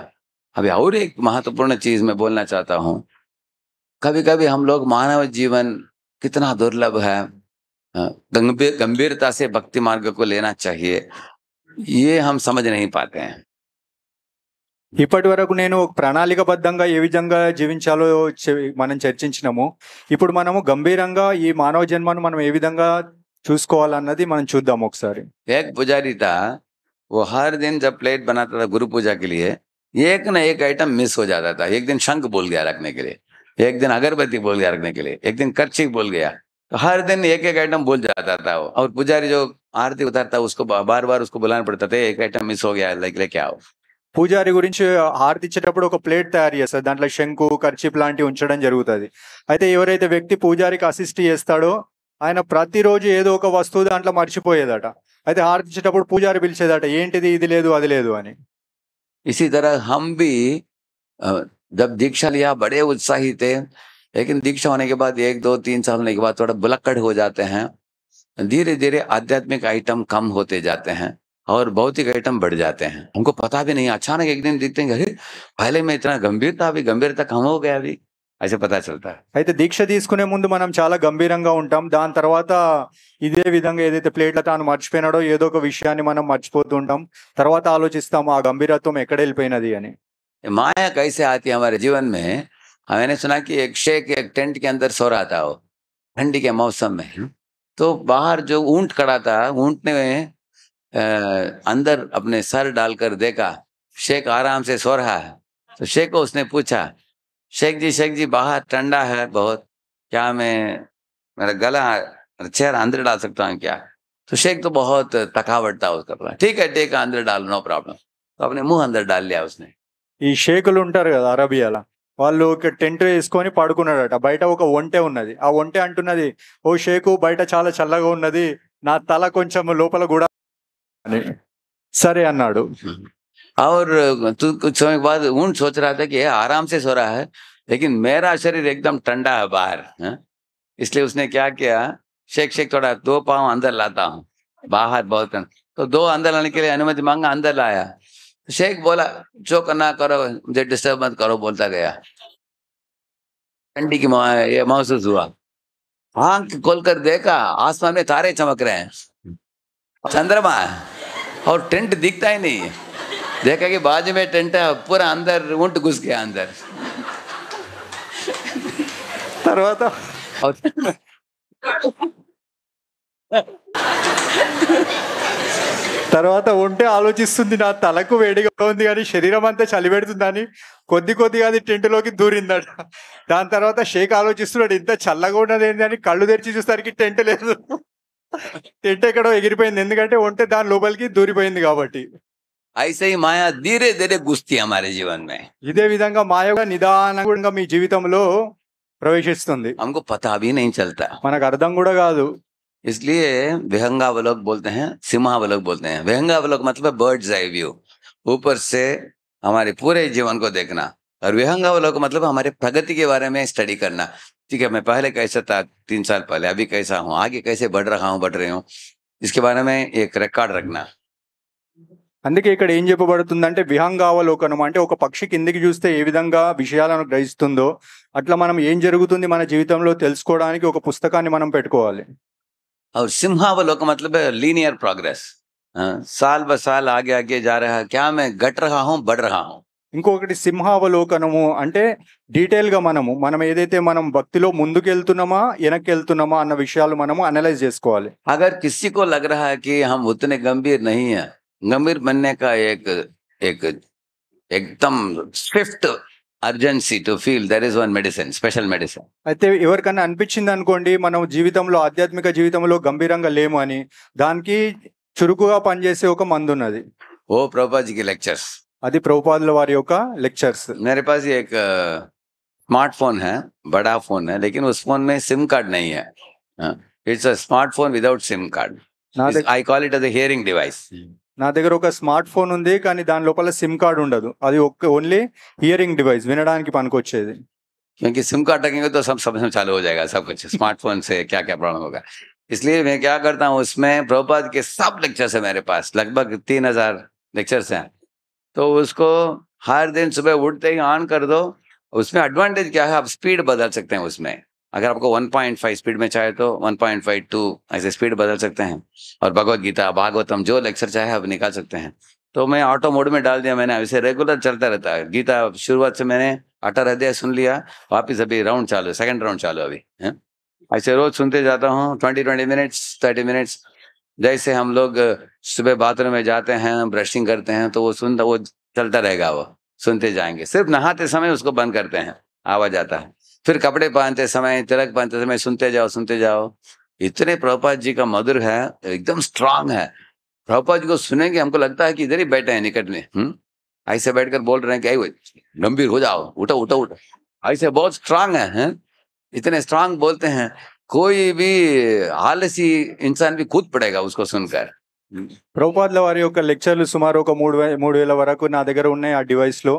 अभी और एक महत्वपूर्ण चीज मैं बोलना चाहता हूँ कभी कभी हम लोग मानव जीवन कितना दुर्लभ है गंभीर गंभीरता से भक्ति मार्ग को लेना चाहिए ये हम समझ नहीं पाते हैं इपट వరకు నేను प्रणाबद्ध ఏ విధంగా मन चर्चा చర్చించినాము मन गंभीर గంభీరంగా ఈ जन्म జన్మను मन चूदा एक చూసుకోవాలన్నది था वो हर दिन जब प्लेट बनाता था गुरु पूजा के लिए एक ना एक आइटम मिस हो जाता था एक दिन शंख बोल गया रखने के लिए एक दिन अगरबत्ती बोल गया रखने के लिए एक दिन कर्ची बोल गया तो हर दिन एक एक आइटम बोल जाता था वो और पुजारी जो आरती उतारता उसको बार बार उसको बुलाना पड़ता था एक आइटम मिस हो गया लाइक ले क्या हो పూజారి గురించి హారతి ఇచ్చేటప్పుడు ఒక ప్లేట్ తయారు చేస్తారు దాంట్లో శంకు ఖర్చిప్ లాంటివి ఉంచడం జరుగుతుంది అయితే ఎవరైతే వ్యక్తి పూజారికి అసిస్ట్ చేస్తాడో ఆయన ప్రతిరోజు ఏదో ఒక వస్తువు దాంట్లో మర్చిపోయేదట అయితే హారతి ఇచ్చేటప్పుడు పూజారి పిలిచేదట ఏంటిది ఇది లేదు అది లేదు అని इसी तरह हम भी जब दीक्षा लिया बड़े उत्साही थे लेकिन दीक्षा होने के बाद एक दो तीन साल होने के बाद थोड़ा बुलक्कड़ हो जाते हैं धीरे धीरे आध्यात्मिक आइटम कम होते जाते हैं और भौतिक आइटम बढ़ जाते हैं हमको पता भी नहीं अचानक एक दिन देखते हैं अरे पहले में इतना गंभीर था अभी गंभीरता कम हो गया अभी అయితే పతా చల్తా అయితే దీక్ష తీసుకునే ముందు మనం చాలా గంభీరంగా ఉంటాం దాని తర్వాత ఇదే విధంగా ఏదైతే ప్లేట్ల తాను మర్చిపోయినాడో ఏదో ఒక విషయాన్ని మనం మర్చిపోతూ ఉంటాం తర్వాత ఆలోచిస్తాం ఆ గంభీరత్వం ఎక్కడ వెళ్ళిపోయినది అని మాయా కైసే ఆతి హమారే జీవన్ మే हमने सुना कि एक शेख एक टेंट के अंदर सो रहा था वो ठंडी के मौसम में तो बाहर जो ऊंट खड़ा था ऊंट ने आ, अंदर अपने सर डालकर देखा शेख आराम से सो रहा है तो शेख को उसने पूछा शेख जी शेख जी बाहर ठंडा है बहुत क्या मैं मेरा गला चेहरा अंदर डाल सकता हूँ क्या तो शेख तो बहुत थकावट था उसका रहा ठीक है टेक अंदर डाल नो प्रॉब्लम तो अपने मुंह अंदर डाल लिया उसने ఈ షేకులు ఉంటారు కదా అరబియాలో వాళ్ళు ఒక టెంట్ వేసుకొని పడుకున్నాడట బయట ఒక ఒంటె ఉన్నది ఆ ఒంటె అంటున్నది ఓ షేకు బయట చాలా చల్లగా ఉన్నది నా తల కొంచెం లోపల కూడా అని సరే అన్నాడు और तू तो कुछ समय के बाद ऊन सोच रहा था कि आराम से सो रहा है लेकिन मेरा शरीर एकदम ठंडा है बाहर है? हाँ। इसलिए उसने क्या किया शेक शेक थोड़ा दो पाँव अंदर लाता हूँ बाहर बहुत तो दो अंदर लाने के लिए अनुमति मांगा अंदर लाया शेख बोला जो करना करो मुझे डिस्टर्ब मत करो बोलता गया ठंडी की ये महसूस हुआ आंख खोलकर देखा आसमान में तारे चमक रहे हैं चंद्रमा और टेंट दिखता ही नहीं देखा कि बाजू में टेंट है पूरा अंदर घुस गया अंदर తర్వాత తర్వాత ఉంటే ఆలోచిస్తుంది నా తలకు వేడిగా ఉంది కానీ శరీరం అంతా చలిపెడుతుందని కొద్ది కొద్దిగా అది టెంట్లోకి దూరిందట దాని తర్వాత షేక్ ఆలోచిస్తున్నాడు ఇంత చల్లగా ఉన్నది ఏంటి అని కళ్ళు తెరిచి చూసేసరికి టెంట్ లేదు టెంట్ ఎక్కడో ఎగిరిపోయింది ఎందుకంటే ఉంటే దాని లోపలికి దూరిపోయింది కాబట్టి ऐसे ही माया धीरे धीरे घुसती है हमारे जीवन में ఇదే విధంగా మాయ కూడా నిదానంగా మీ हमको पता भी नहीं चलता మనకు అర్థం కూడా इसलिए विहंगावलोक बोलते हैं सिम्हावलोक बोलते हैं विहंगावलोक मतलब बर्ड्स आई व्यू ऊपर से हमारे पूरे जीवन को देखना और विहंगावलोक मतलब हमारे प्रगति के बारे में स्टडी करना ठीक है मैं पहले कैसा था तीन साल पहले अभी कैसा हूँ आगे कैसे बढ़ रहा हूँ बढ़ रही हूँ इसके बारे में एक रिकॉर्ड रखना అందుకే ఇక్కడ ఏం చెప్పబడుతుందంటే విహంగావలోకనం అంటే ఒక పక్షి కిందికి చూస్తే ఏ విధంగా విషయాలను గ్రహిస్తుందో అట్లా మనం ఏం జరుగుతుంది మన జీవితంలో తెలుసుకోవడానికి ఒక పుస్తకాన్ని మనం పెట్టుకోవాలి సింహావలోకం मतलब లీనియర్ ప్రోగ్రెస్ సాల్ ब साल ఆగే आगे जा रहा है क्या मैं घट रहा ఇంకొకటి సింహావలోకనము అంటే డీటెయిల్గా మనము మనం ఏదైతే మనం భక్తిలో ముందుకెళ్తున్నామా వెనక్కి వెళ్తున్నామా అన్న విషయాలు మనము అనలైజ్ చేసుకోవాలి అగర్ కిస్సీకో కో లగ్ రహా హం హమ్ గంభీర్ నహియా गंभीर बनने का एक एक एकदम swift urgency to feel there is one medicine special medicine అయితే ఎవరికైనా అనిపించింది అనుకోండి మనం జీవితంలో ఆధ్యాత్మిక జీవితంలో గంభీరంగా లేము అని దానికి చురుకుగా పనిచేసే ఒక మందు ఉన్నది ఓ ప్రభుపాజీకి లెక్చర్స్ అది ప్రభుపాదుల వారి యొక్క లెక్చర్స్ मेरे पास एक स्मार्ट फोन है बड़ा फोन है लेकिन उस फोन में सिम कार्ड नहीं है it's a smartphone without SIM card I call it as a hearing device ना डिग्री रो का स्मार्टफोन उंदी कानी दान लोपला सिम कार्ड ఉండదు అది ఓకే ఓన్లీ హియరింగ్ డివైస్ వినడానికి పనకొచ్చేది ఎనికి సిమ్ కార్డ్ అడకింగే తో సం సమస్యం చాలు హోజాయగా సబ కచే స్మార్ట్ ఫోన్ సే క్యా క్యా ప్రాబ్లం హోగా ఇస్లియే మే క్యా కర్తా హూ స్మే ప్రబోధ్ కే సబ్ లెక్చర్ సే మేరే పాస్ లగ్భగ్ 3000 లెక్చర్స్ హే తో ఉస్కో హర్ దిన సుబహ్ ఉడ్తే హై ఆన్ కర్ దో ఉస్మే అడ్వాంటేజ్ క్యా హే అప్ స్పీడ్ బదల్ సక్తే హై ఉస్మే अगर आपको 1.5 स्पीड में चाहे तो 1.52 टू ऐसे स्पीड बदल सकते हैं और भगवत गीता भागवतम जो लेक्चर चाहे आप निकाल सकते हैं तो मैं ऑटो मोड में डाल दिया मैंने अभी रेगुलर चलता रहता है गीता शुरुआत से मैंने रह दिया सुन लिया वापिस अभी राउंड चालू है सेकेंड राउंड चालू अभी है ऐसे रोज सुनते जाता हूँ twenty twenty minutes thirty minutes जैसे हम लोग सुबह बाथरूम में जाते हैं ब्रशिंग करते हैं तो वो सुनता वो चलता रहेगा वो सुनते जाएंगे सिर्फ नहाते समय उसको बंद करते हैं आवाज आता है फिर कपड़े पहनते समय तिलक पहनते समय सुनते जाओ सुनते जाओ इतने प्रभुपाद जी का मधुर है एकदम स्ट्रांग है प्रभुपाद जी को सुनेंगे हमको लगता है कि इधर ही बैठे हैं निकट में हम्म ऐसे बैठकर बोल रहे हैं कि गंभीर हो जाओ उठो उठो उठो ऐसे बहुत स्ट्रांग है, है? इतने स्ट्रांग बोलते हैं कोई भी आलसी इंसान भी कूद पड़ेगा उसको सुनकर ప్రభుపాదుల వారి యొక్క లెక్చర్లు సుమారు ఒక మూడు వే మూడు వేల వరకు నా దగ్గర ఉన్నాయి ఆ డివైస్లో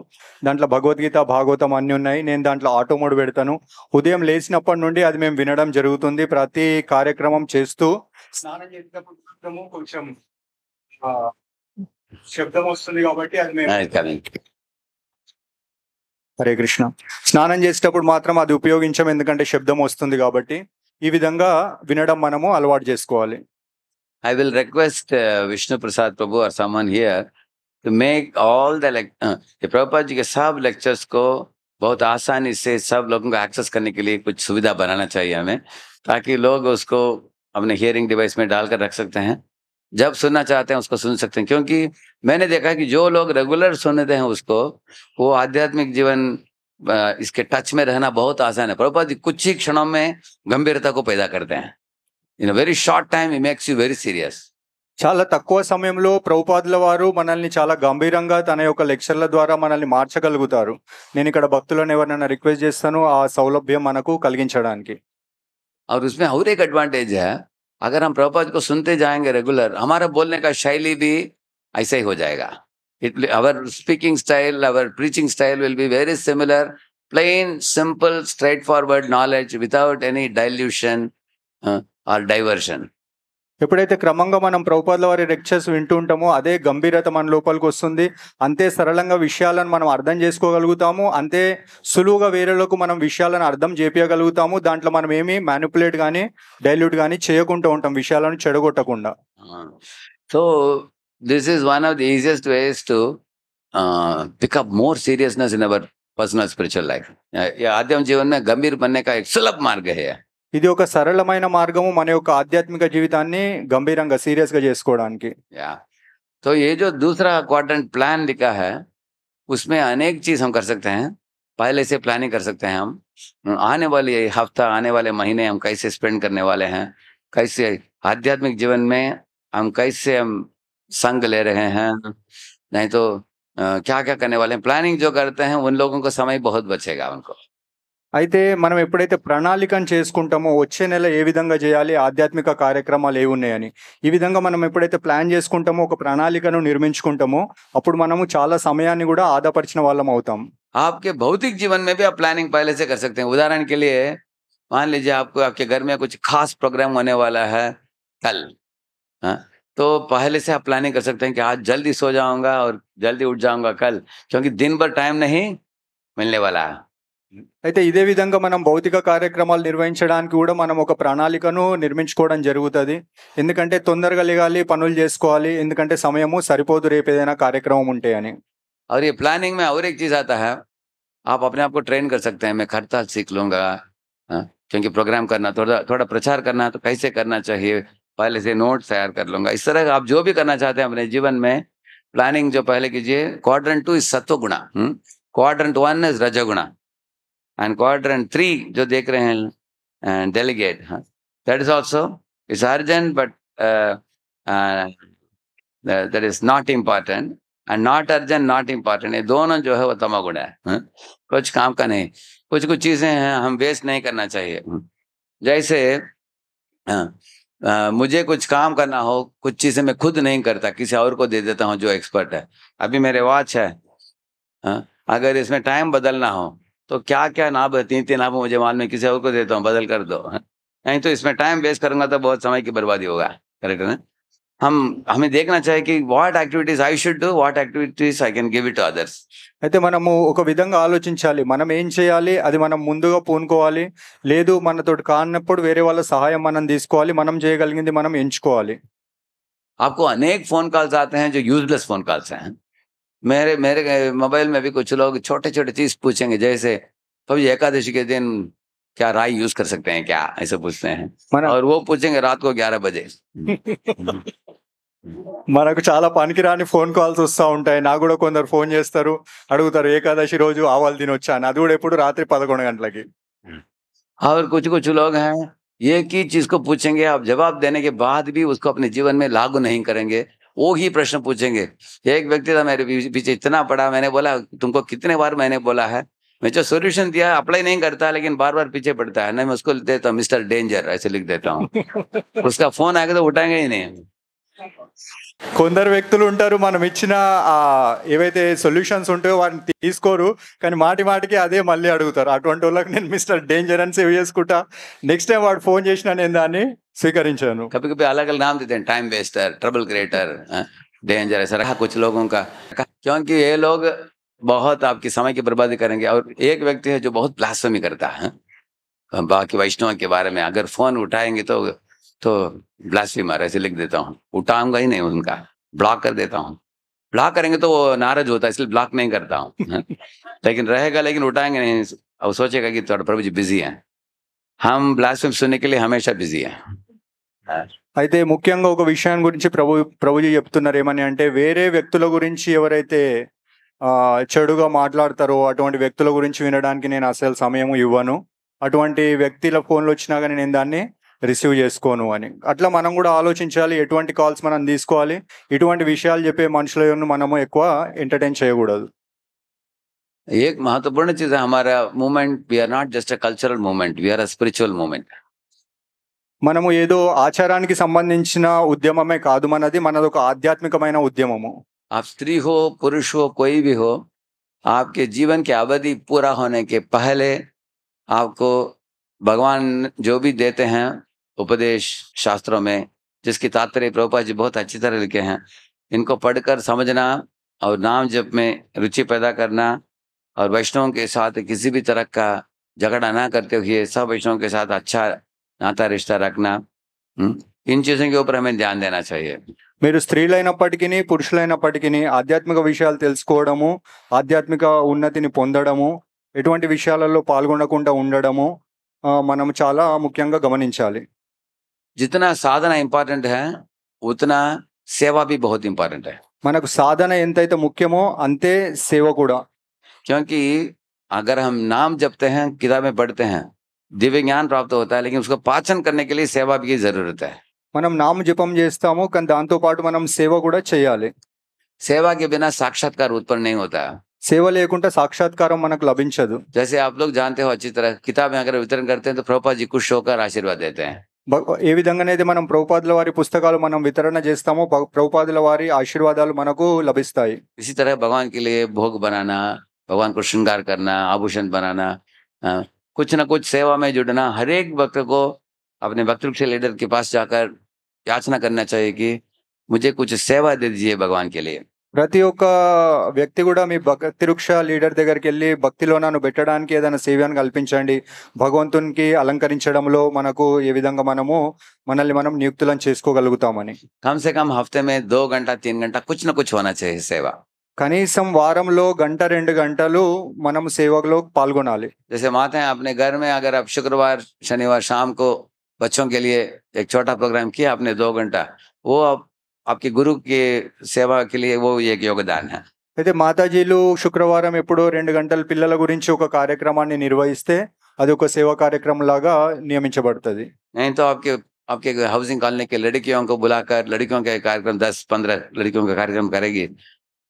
దాంట్లో భగవద్గీత భాగవతం అన్నీ ఉన్నాయి నేను దాంట్లో ఆటో మోడ్ పెడతాను ఉదయం లేచినప్పటి నుండి అది మేము వినడం జరుగుతుంది ప్రతి కార్యక్రమం చేస్తూ స్నానం చేసినప్పుడు కొంచెం శబ్దం వస్తుంది కాబట్టి అది మేము హరే కృష్ణ స్నానం చేసేటప్పుడు మాత్రం అది ఉపయోగించాం ఎందుకంటే శబ్దం వస్తుంది కాబట్టి ఈ విధంగా వినడం మనము అలవాటు చేసుకోవాలి I will request uh, Vishnu Prasad Prabhu or someone here to make all the uh, Prabhupada जी के सब लेक्चर्स को बहुत आसानी से सब लोगों को एक्सेस करने के लिए कुछ सुविधा बनाना चाहिए हमें ताकि लोग उसको अपने हियरिंग डिवाइस में डालकर रख सकते हैं जब सुनना चाहते हैं उसको सुन सकते हैं क्योंकि मैंने देखा कि जो लोग रेगुलर सुनते हैं उसको वो आध्यात्मिक जीवन इसके टच में रहना बहुत आसान है प्रभुपाद जी कुछ ही क्षणों में गंभीरता को पैदा करते हैं in very short time it makes you very serious చాలా తక్కువ సమయంలో ప్రభుపాదుల వారు మనల్ని చాలా గంభీరంగా తన యొక్క లెక్చర్ల ద్వారా మనల్ని మార్చగలుగుతారు నేను ఇక్కడ భక్తులను ఎవరినైనా రిక్వెస్ట్ చేస్తాను ఆ సౌలభ్యం మనకు కలిగించడానికి హౌరేక్ అడ్వాంటేజ్ అగర్ హం కు సుంతే జాయింగ్ రెగ్యులర్ అమారా బోల్నే కా శైలి బి ఐసై హో జాయేగా it our speaking style our preaching style will be very similar plain simple straightforward knowledge without any dilution or diversion ఎప్పుడైతే క్రమంగా మనం ప్రభుపాదుల వారి లెక్చర్స్ వింటూ ఉంటామో అదే గంభీరత మన లోపలికి వస్తుంది అంతే సరళంగా విషయాలను మనం అర్థం చేసుకోగలుగుతాము అంతే సులువుగా వేరేలకు మనం విషయాలను అర్థం చేపించగలుగుతాము దాంట్లో మనం ఏమి మ్యానిపులేట్ కానీ డైల్యూట్ కానీ చేయకుండా ఉంటాం విషయాలను చెడగొట్టకుండా so this is one of the easiest ways to pick up more seriousness in our personal spiritual life ఆద్యం జీవన గంభీర్ బన్నే సులభ మార్గ హే ఇది ఒక సరళమైన మార్గము మన యొక్క ఆధ్యాత్మిక జీవితాన్ని గంభీరంగా సీరియస్ तो ये जो दूसरा क्वाड्रेंट प्लान लिखा है उसमें अनेक चीज हम कर सकते हैं पहले से प्लानिंग कर सकते हैं हम आने वाले हफ्ता आने वाले महीने हम कैसे स्पेंड करने वाले हैं कैसे आध्यात्मिक जीवन में हम कैसे हम संग ले रहे हैं नहीं तो क्या क्या करने वाले हैं प्लानिंग जो करते हैं उन लोगों को समय बहुत बचेगा उनको अच्छे मनम एपड़े प्रणाकमो वे ने विधा चेयली आध्यात्मिक कार्यक्रम विधा मनमेत प्लांटो प्रणा निर्मितुटमो अब मन चाल समयानी आधापरचने वालमता आपके भौतिक जीवन में भी आप प्लानिंग पहले से कर सकते हैं उदाहरण के लिए मान लीजिए आपको आपके घर में कुछ खास प्रोग्राम होने वाला है कल हा? तो पहले से आप प्लानिंग कर सकते हैं कि आज जल्दी सो जाऊंगा और जल्दी उठ जाऊंगा कल क्योंकि दिन भर टाइम नहीं मिलने वाला है అయితే ఇదే విధంగా మనం భౌతిక కార్యక్రమాలు నిర్వహించడానికి కూడా మనం ఒక ప్రణాళికను నిర్మించుకోవడం జరుగుతుంది ఎందుకంటే తొందరగా లిగాలి పనులు చేసుకోవాలి ఎందుకంటే సమయము సరిపోదు రేపు ఏదైనా కార్యక్రమం ఉంటే అని ఈ ప్లానింగ్ మేము ఎవరి ఆపే ఆ ట్రైన్ కే ఖర్చా సీక్ లూంగా క్యూకి ప్రోగ్రామ్ కన్నా థోడా థోడా ప్రచార కన్నా కైసే కన్నా చాహే పహల సే నోట్స్ తయార్ కర్ లూంగా ఇస్ కన్నా చాతే అప్నే జీవన్ మే ప్లానింగ్ జో పహల కీజియే క్వాడ్రన్ టూ ఇస్ సత్వ గుణ క్వాడ్రన్ వన్ ఇస్ రజగుణ एंड क्वार थ्री जो देख रहे हैं, delegate that is also is urgent but that is not important and not urgent not important ये दोनों जो है वो तमागुण है हाँ। कुछ काम का नहीं कुछ कुछ चीजें हैं हम वेस्ट नहीं करना चाहिए हाँ। जैसे हाँ, मुझे कुछ काम करना हो कुछ चीजें मैं खुद नहीं करता किसी और को दे देता हूँ जो एक्सपर्ट है अभी मेरे वॉच है अगर इसमें टाइम बदलना हो तो क्या क्या नाब है तीन तीन नाबों मुझे माल में किसी और को देता हूँ बदल कर दो नहीं तो इसमें टाइम वेस्ट करूंगा तो बहुत समय की बर्बादी होगा करेक्ट ना हम हमें देखना चाहिए कि what activities I should do what activities I can give it to others अच्छे मन विधा आलोचाली मन एम चेयली अभी मन मुझे पूनि ले मन तो का वेरे वाल सहाय मन दी मन चेयल मन एचुवाली आपको अनेक फोन काल्स आते हैं जो यूजलेस फोन कॉल्स हैं मेरे मेरे मोबाइल में भी कुछ लोग छोटे छोटे चीज पूछेंगे जैसे पवित्र एकादशी के दिन क्या राय यूज कर सकते हैं क्या ऐसे पूछते हैं और वो पूछेंगे रात को ग्यारह बजे मन को పనికిరాని ఫోన్ फोन వస్తూ ఉంటాయి నాకు కూడా కొందరు ఫోన్ एकादशी रोज ఏకాదశి दिन ఆవాలు रात्रि అని गंटल की और कुछ कुछ लोग हैं एक ही चीज को पूछेंगे आप जवाब देने के बाद भी उसको अपने जीवन में लागू नहीं करेंगे वो ही प्रश्न पूछेंगे एक व्यक्ति था मेरे पीछे इतना पड़ा मैंने बोला तुमको कितने बार मैंने बोला है मैं जो सोल्यूशन दिया अप्लाई नहीं करता लेकिन बार बार पीछे पड़ता है ना मैं उसको देता हूँ मिस्टर डेंजर ऐसे लिख देता हूँ उसका फोन आएगा तो उठाएंगे ही नहीं కొందరు వ్యక్తులు ఉంటారు మనం ఇచ్చిన ఏవైతే సొల్యూషన్స్ ఉంటాయో వాటిని తీసుకోరు కానీ మాటి మాటికి అదే మళ్ళీ అడుగుతారు అటువంటి వాళ్ళకి నేను మిస్టర్ డేంజర్ అని సేవ్ చేసుకుంటా నెక్స్ట్ టైం వాడు ఫోన్ చేసినా నేను దాన్ని స్వీకరించాను కపికపి అలాగల నామ్ దితే time waster trouble creator danger ऐसा रहा कुछ लोगों का क्योंकि ये लोग बहुत आपकी समय की बर्बादी करेंगे और एक व्यक्ति है जो बहुत ब्लास्टमी करता है हाँ। बाकी वैष्णव के बारे में अगर फोन उठाएंगे तो तो ब्लास्टी मार ऐसे लिख देता हूँ उठाऊंगा ही नहीं उनका ब्लॉक कर देता हूँ ब्लॉक करेंगे तो वो नाराज होता है इसलिए ब्लॉक नहीं करता हूँ हाँ। [laughs] लेकिन रहेगा लेकिन उठाएंगे नहीं और सोचेगा कि थोड़ा तो प्रभु जी बिजी हैं हम ब्लास्टमी सुनने के लिए हमेशा बिजी हैं అయితే ముఖ్యంగా ఒక విషయం గురించి ప్రభు ప్రభుజీ చెప్తున్నారు ఏమని అంటే వేరే వ్యక్తుల గురించి ఎవరైతే చెడుగా మాట్లాడతారో అటువంటి వ్యక్తుల గురించి వినడానికి నేను అసలు సమయం ఇవ్వను అటువంటి వ్యక్తుల ఫోన్లు వచ్చినా కానీ నేను దాన్ని రిసీవ్ చేసుకోను అని అట్లా మనం కూడా ఆలోచించాలి ఎటువంటి కాల్స్ మనం తీసుకోవాలి ఇటువంటి విషయాలు చెప్పే మనుషులను మనము ఎక్కువ ఎంటర్టైన్ చేయకూడదు ఏ మహత్వపూర్ణ चीज है moment we we are cultural moment a a movement moment मन एदो आचारा की संबंधी उद्यम का मन ఒక ఆధ్యాత్మికమైన आप स्त्री हो पुरुष हो कोई भी हो आपके जीवन की अवधि पूरा होने के पहले आपको भगवान जो भी देते हैं उपदेश शास्त्रों में जिसकी तात्पर्य प्रभुपा जी बहुत अच्छी तरह लिखे हैं इनको पढ़कर समझना और नाम जप में रुचि पैदा करना और वैष्णव के साथ किसी भी तरह का झगड़ा ना करते हुए सब वैष्णव के साथ अच्छा నాతా రిష్టా रखना ఇన్ చేసిన के మీద हमें దేనా देना మీరు స్త్రీలైనప్పటికీ పురుషులైనప్పటికీ ఆధ్యాత్మిక విషయాలు తెలుసుకోవడము ఆధ్యాత్మిక ఉన్నతిని పొందడము ఎటువంటి విషయాలలో పాల్గొనకుండా ఉండడము మనం చాలా ముఖ్యంగా గమనించాలి జితన సాధన ఇంపార్టెంట్ హే ఉతన సేవా బి బహుత్ ఇంపార్టెంట్ హే మనకు సాధన ఎంతైతే ముఖ్యమో అంతే సేవ కూడా క్యూకి అగర్ హమ్ నామ్ జప్తే హే కితాబే పడితే హే दिव्य ज्ञान प्राप्त होता है लेकिन उसको पाचन करने के लिए सेवा की जरूरत है मन नाम जपम चाहे दूसरा मन सेवा चेयर सेवा के बिना साक्षात्कार उत्पन्न नहीं होता सेवा लेकिन साक्षात्कार मन को लभं जैसे आप लोग जानते हो अच्छी तरह किताबें अगर वितरण करते हैं तो प्रभुपाद जी खुश होकर आशीर्वाद देते हैं मन प्रभुपाद वारी पुस्तक मन वितरण चस्ता प्रभुपाद वारी आशीर्वाद मन को लभिस्ताई इसी तरह भगवान के लिए भोग बनाना भगवान को श्रृंगार करना आभूषण बनाना कुछ ना कुछ सेवा में जुड़ना हर एक भक्त को अपने भक्तवृक्ष लीडर के पास जाकर याचना करना चाहिए कि मुझे कुछ सेवा दे दीजिए भगवान के लिए ప్రతి ఒక్క వ్యక్తి కూడా మీ భక్తిరుక్ష లీడర్ దగ్గరికి వెళ్ళి భక్తిలో నన్ను పెట్టడానికి ఏదైనా సేవ్యాన్ని కల్పించండి భగవంతునికి అలంకరించడంలో మనకు ఏ విధంగా మనము మనల్ని మనం నియుక్తులను చేసుకోగలుగుతామని కమ్ సే కమ్ హఫ్తే మే దో గంట తీన్ గంట కుచ్ నా కుచ్ హోనా సేవ కనీసం వారంలో గంట రెండు గంటలు మనం సేవలో పాల్గొనాలి जैसे माते हैं आपने घर में अगर आप शुक्रवार शनिवार शाम को बच्चों के लिए एक छोटा प्रोग्राम किया आपने दो घंटा वो आप, आपके गुरु के सेवा के लिए वो एक योगदान है అయితే మాతాజీలు శుక్రవారం ఎప్పుడో రెండు గంటల పిల్లల గురించి ఒక కార్యక్రమాన్ని నిర్వహిస్తే అది ఒక సేవా కార్యక్రమం లాగా నియమించబడుతుంది नहीं तो आपके आपके हाउसिंग कॉलोनी के लड़कियों को बुलाकर लड़कियों का कार्यक्रम दस पंद्रह लड़कियों का कार्यक्रम करेगी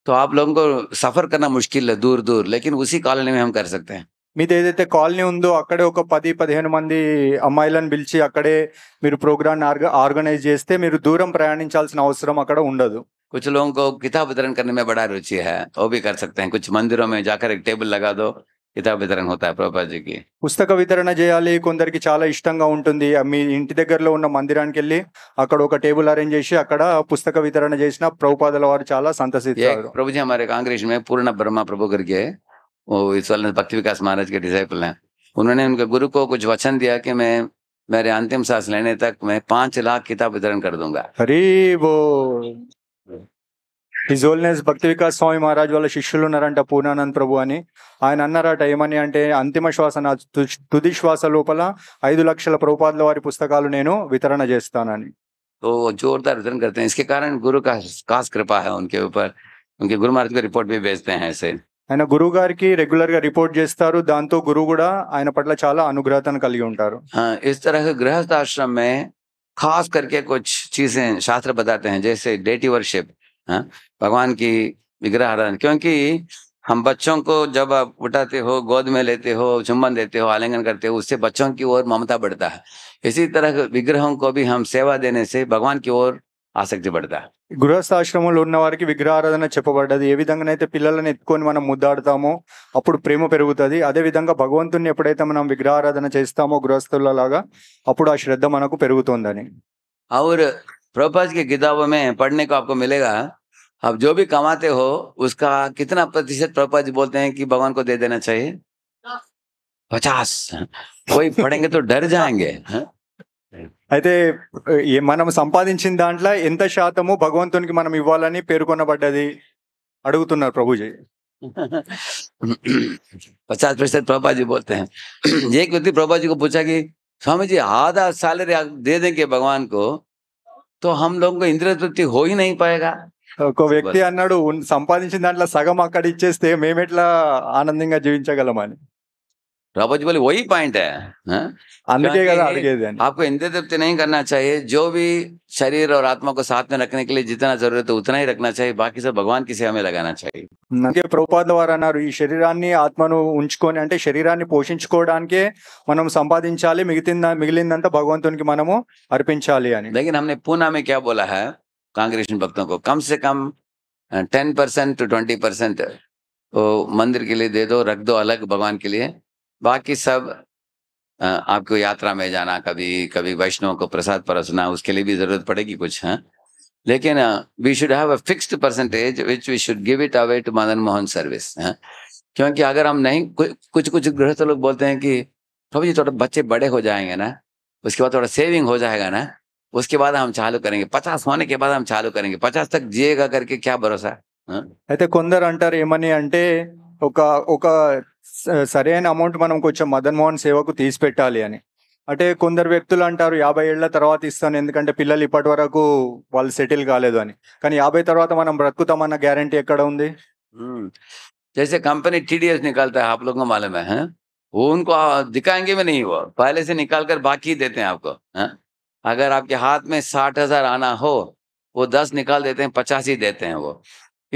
तो आप लोगों को सफर करना मुश्किल है दूर दूर लेकिन उसी कॉलोनी में हम कर सकते हैं మీది कॉलनी కాలనీ ఉందో पद पद పది పదిహేను पीलि अगर प्रोग्रम आर्गनजे दूर प्रयाणी अवसर చేస్తే कुछ लोगों को किताब वितरण करने में बड़ा रुचि है वो भी कर सकते हैं कुछ मंदिरों में जाकर एक टेबल लगा दो కితాబ్ వితరణ హోతా ప్రభాజీకి పుస్తక వితరణ చేయాలి కొందరికి చాలా ఇష్టంగా ఉంటుంది మీ ఇంటి దగ్గరలో ఉన్న మందిరానికి వెళ్ళి అక్కడ ఒక టేబుల్ అరేంజ్ చేసి అక్కడ పుస్తక వితరణ చేసిన ప్రభుపాదల వారు చాలా సంతసిస్తారు ప్రభుజీ మరి కాంగ్రెస్ में पूर्ण ब्रह्मा प्रभु करके वो భక్తి వికాస్ మహారాజ్ గారి డిసైపుల్ ఉన్నే ఇంకా గురుకో కొంచెం गुरु దియాకి మే మరి అంతిమ శాస్త్రం मैं मेरे अंतिम सांस लेने तक मैं पांच హిజ్ ఓల్నెస్ భక్తి వికాస్ స్వామి మహారాజ్ వాళ్ళ శిష్యులు ఉన్నారంట పూర్ణానంద్ ప్రభు అని ఆయన అన్నారట ఏమని అంటే అంతిమ శ్వాస నా తుది శ్వాస లోపల ఐదు లక్షల ప్రభుపాదుల వారి పుస్తకాలు నేను వితరణ చేస్తానని జోర్దార్ వితరణ वितरण करते हैं इसके कारण गुरु का खास ఆయన గురువు గారికి రెగ్యులర్ గా రిపోర్ట్ చేస్తారు దాంతో గురువు కూడా ఆయన పట్ల చాలా అనుగ్రహతను కలిగి ఉంటారు ఇస్ తరహ గృహస్థాశ్రమ్ ఖాస్ కర్కే కుచ్ శాస్త్ర బతాతే జైసే డేటీ వర్షిప్ हाँ? भगवान की विग्रह आराधना क्योंकि हम बच्चों को जब आप उठाते हो गोद में लेते हो चुम्बन देते हो आलिंगन करते हो उससे बच्चों की ओर ममता बढ़ता है इसी तरह विग्रहों को भी हम सेवा देने से भगवान की ओर ఆసక్తి పడతా గృహస్థాశ్రమంలో ఉన్న వారికి విగ్రహారాధన చెప్పబడ్డది ఏ విధంగా అయితే పిల్లలను ఎత్తుకొని మనం ముద్దాడతామో అప్పుడు ప్రేమ పెరుగుతుంది అదే విధంగా భగవంతుని ఎప్పుడైతే మనం విగ్రహారాధన చేస్తామో గృహస్థులలాగా అప్పుడు ఆ శ్రద్ధ మనకు పెరుగుతుందని ఔర్ प्रभुपाद की किताबों में पढ़ने को आपको मिलेगा आप जो भी कमाते हो उसका कितना प्रतिशत प्रभुपाद जी बोलते हैं कि भगवान को दे देना चाहिए పచాస్ పోయి పడంగా తో డర్ జాంగే అయితే मन संपादी దాంట్లో ఎంత శాతము मन మనం ఇవ్వాలని పేర్కొనబడ్డది पचास प्रतिशत प्रभा जी बोलते हैं एक व्यक्ति प्रभा जी को पूछा कि स्वामी जी आधा सैलरी आप दे देंगे भगवान को తో హమ్ लोगों को इंद्रिय तृप्ति हो ఒక వ్యక్తి అన్నాడు సంపాదించిన దాంట్లో సగం అక్కడ ఇచ్చేస్తే మేమెట్లా ఆనందంగా జీవించగలమని राबोजी बोले वही पॉइंट है, है? हाँ? तो आपको इंद्र तृप्ति नहीं करना चाहिए जो भी शरीर और आत्मा को साथ में रखने के लिए जितना जरूरत है तो उतना ही रखना चाहिए बाकी सब भगवान की सेवा में लगाना चाहिए అందుకే ప్రభుపాద వారు అన్నారు ఈ शरीरा ఆత్మను ఉంచుకొని అంటే శరీరాన్ని పోషించుకోవడానికే మనం సంపాదించాలి మిగిలిన మిగిలిందంతా భగవంతునికి మనము हमने पूना में क्या बोला है कांग्रेसन भक्तों को कम से कम ten percent to twenty percent मंदिर के लिए दे दो रख दो अलग भगवान के लिए बाकी सब आपको यात्रा में जाना कभी कभी वैष्णव को प्रसाद परसना उसके लिए भी जरूरत पड़ेगी कुछ है हाँ? लेकिन we should have a fixed percentage which we should give it away to Madan Mohan service क्योंकि अगर हम नहीं कुछ कुछ गृहस्थ लोग बोलते हैं कि प्रभु जी थोड़ा बच्चे बड़े हो जाएंगे ना उसके बाद थोड़ा सेविंग हो जाएगा ना उसके बाद हम चालू करेंगे पचास होने के बाद हम चालू करेंगे पचास तक जिएगा करके क्या भरोसा हाँ? అయితే కొందరు అంటారు ఏమని अंटे ఒక ఒక సరైన అమౌంట్ మనం కొంచెం మదన్మోహన్ సేవకు తీసి పెట్టాలి అని అంటే కొందరు వ్యక్తులు అంటారు యాభై ఏళ్ల తర్వాత ఇస్తాను ఎందుకంటే పిల్లలు ఇప్పటి వరకు వాళ్ళు సెటిల్ కాలేదు అని కానీ యాభై తర్వాత మనం బ్రతుకుతామన్న గ్యారంటీ ఎక్కడ ఉంది जैसे कंपनी टीडीएस निकालता है आप लोगों को मालूम है वो उनको दिखाएंगे भी नहीं वो पहले से निकाल कर बाकी देते हैं आपको है? अगर आपके हाथ में साठ हजार आना हो वो दस निकाल देते हैं पचासी देते हैं वो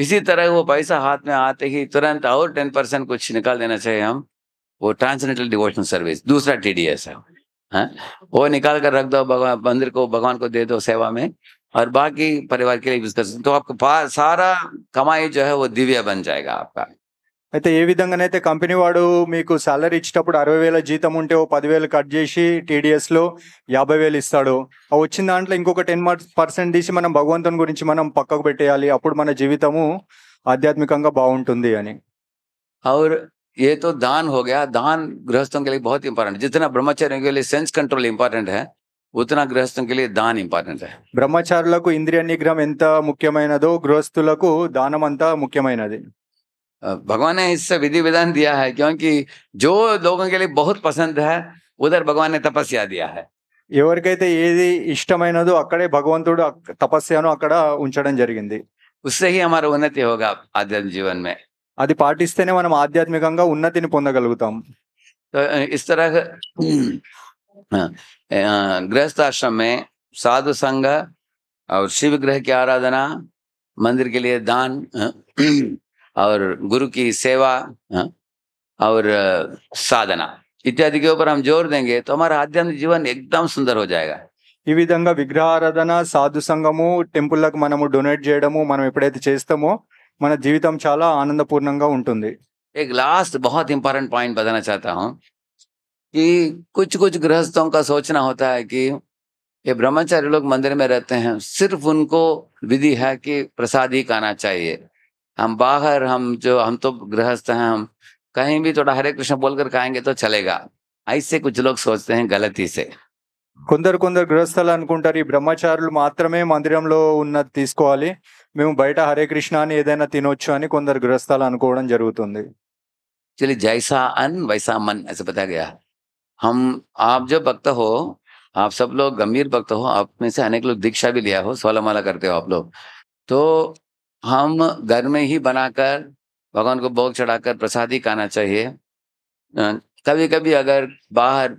इसी तरह वो पैसा हाथ में आते ही तुरंत और टेन परसेंट कुछ निकाल देना चाहिए हम वो ट्रांसनेटल डिवोशनल सर्विस दूसरा टी डी एस है हाँ? वो निकाल कर रख दो भगवान मंदिर को भगवान को दे दो सेवा में और बाकी परिवार के लिए यूज कर सकते तो आपका सारा कमाई जो है वो दिव्य बन जाएगा आपका అయితే ఏ విధంగానైతే కంపెనీ వాడు మీకు సాలరీ ఇచ్చేటప్పుడు అరవై వేల జీతం ఉంటే ఓ పదివేలు కట్ చేసి టీడీఎస్లో యాభై వేలు ఇస్తాడు ఆ వచ్చిన దాంట్లో ఇంకొక టెన్ పర్సెంట్ తీసి మనం భగవంతుని గురించి మనం పక్కకు పెట్టేయాలి అప్పుడు మన జీవితము ఆధ్యాత్మికంగా బాగుంటుంది అని और ये దాన్ दान हो गया दान गृहस्थों के लिए बहुत इंपॉर्टेंट जितना ब्रह्मचर्य के लिए sense control important than important బ్రహ్మచారులకు ఇంద్రియ నిగ్రహం ఎంత ముఖ్యమైనదో గృహస్థులకు దానం అంతా ముఖ్యమైనది भगवान ने इससे विधि विधान दिया है क्योंकि जो लोगों के लिए बहुत पसंद है उधर भगवान ने तपस्या दिया है ఎవరికైతే ఏది ఇష్టమైనదో అక్కడే భగవంతుడు తపస్యను అక్కడ ఉంచడం జరిగింది ఉస్సహి అమర ఉన్నతి హోగా ఆధ్యాత్మిక జీవన్ మే అది పాటిస్తేనే మనం ఆధ్యాత్మికంగా ఉన్నతిని పొందగలుగుతాం ఇస్ తరహ गृहस्थाश्रम में साधु संघ और शिव ग्रह की आराधना मंदिर के लिए दान और गुरु की सेवा हाँ, और साधना इत्यादि के ऊपर हम जोर देंगे तो हमारा आध्यात्मिक जीवन एकदम सुंदर हो जाएगा ఈ విధంగా విగ్రహారాధన సాధు సంఘము టెంపుల్లకు మనము డొనేట్ చేయడము మనం ఎప్పుడైతే చేస్తామో మన జీవితం చాలా ఆనందపూర్ణంగా ఉంటుంది एक लास्ट बहुत इंपॉर्टेंट पॉइंट बताना चाहता हूँ कि कुछ कुछ गृहस्थों का सोचना होता है कि ये ब्रह्मचारी लोग मंदिर में रहते हैं सिर्फ उनको विधि है कि प्रसाद ही खाना चाहिए हम बाहर हम जो हम तो गृहस्थ हैं हम कहीं भी थोड़ा हरे कृष्ण बोलकर खाएंगे तो चलेगा ऐसे कुछ लोग सोचते हैं गलती से कुंदर कुंदर गृहस्थल అనుకుంటారు ఈ బ్రహ్మచారులు మాత్రమే बैठ हरे कृष्ण अदा బయట హరే కృష్ణ అని ఏదైనా चलिए जैसा अन वैसा मन ऐसे बताया गया हम आप जो भक्त हो आप सब लोग गंभीर भक्त हो आप में से अनेक लोग दीक्षा भी लिया हो सोलह माला करते हो आप लोग तो हम घर में ही बनाकर भगवान को भोग चढ़ाकर प्रसादी खाना चाहिए कभी कभी अगर बाहर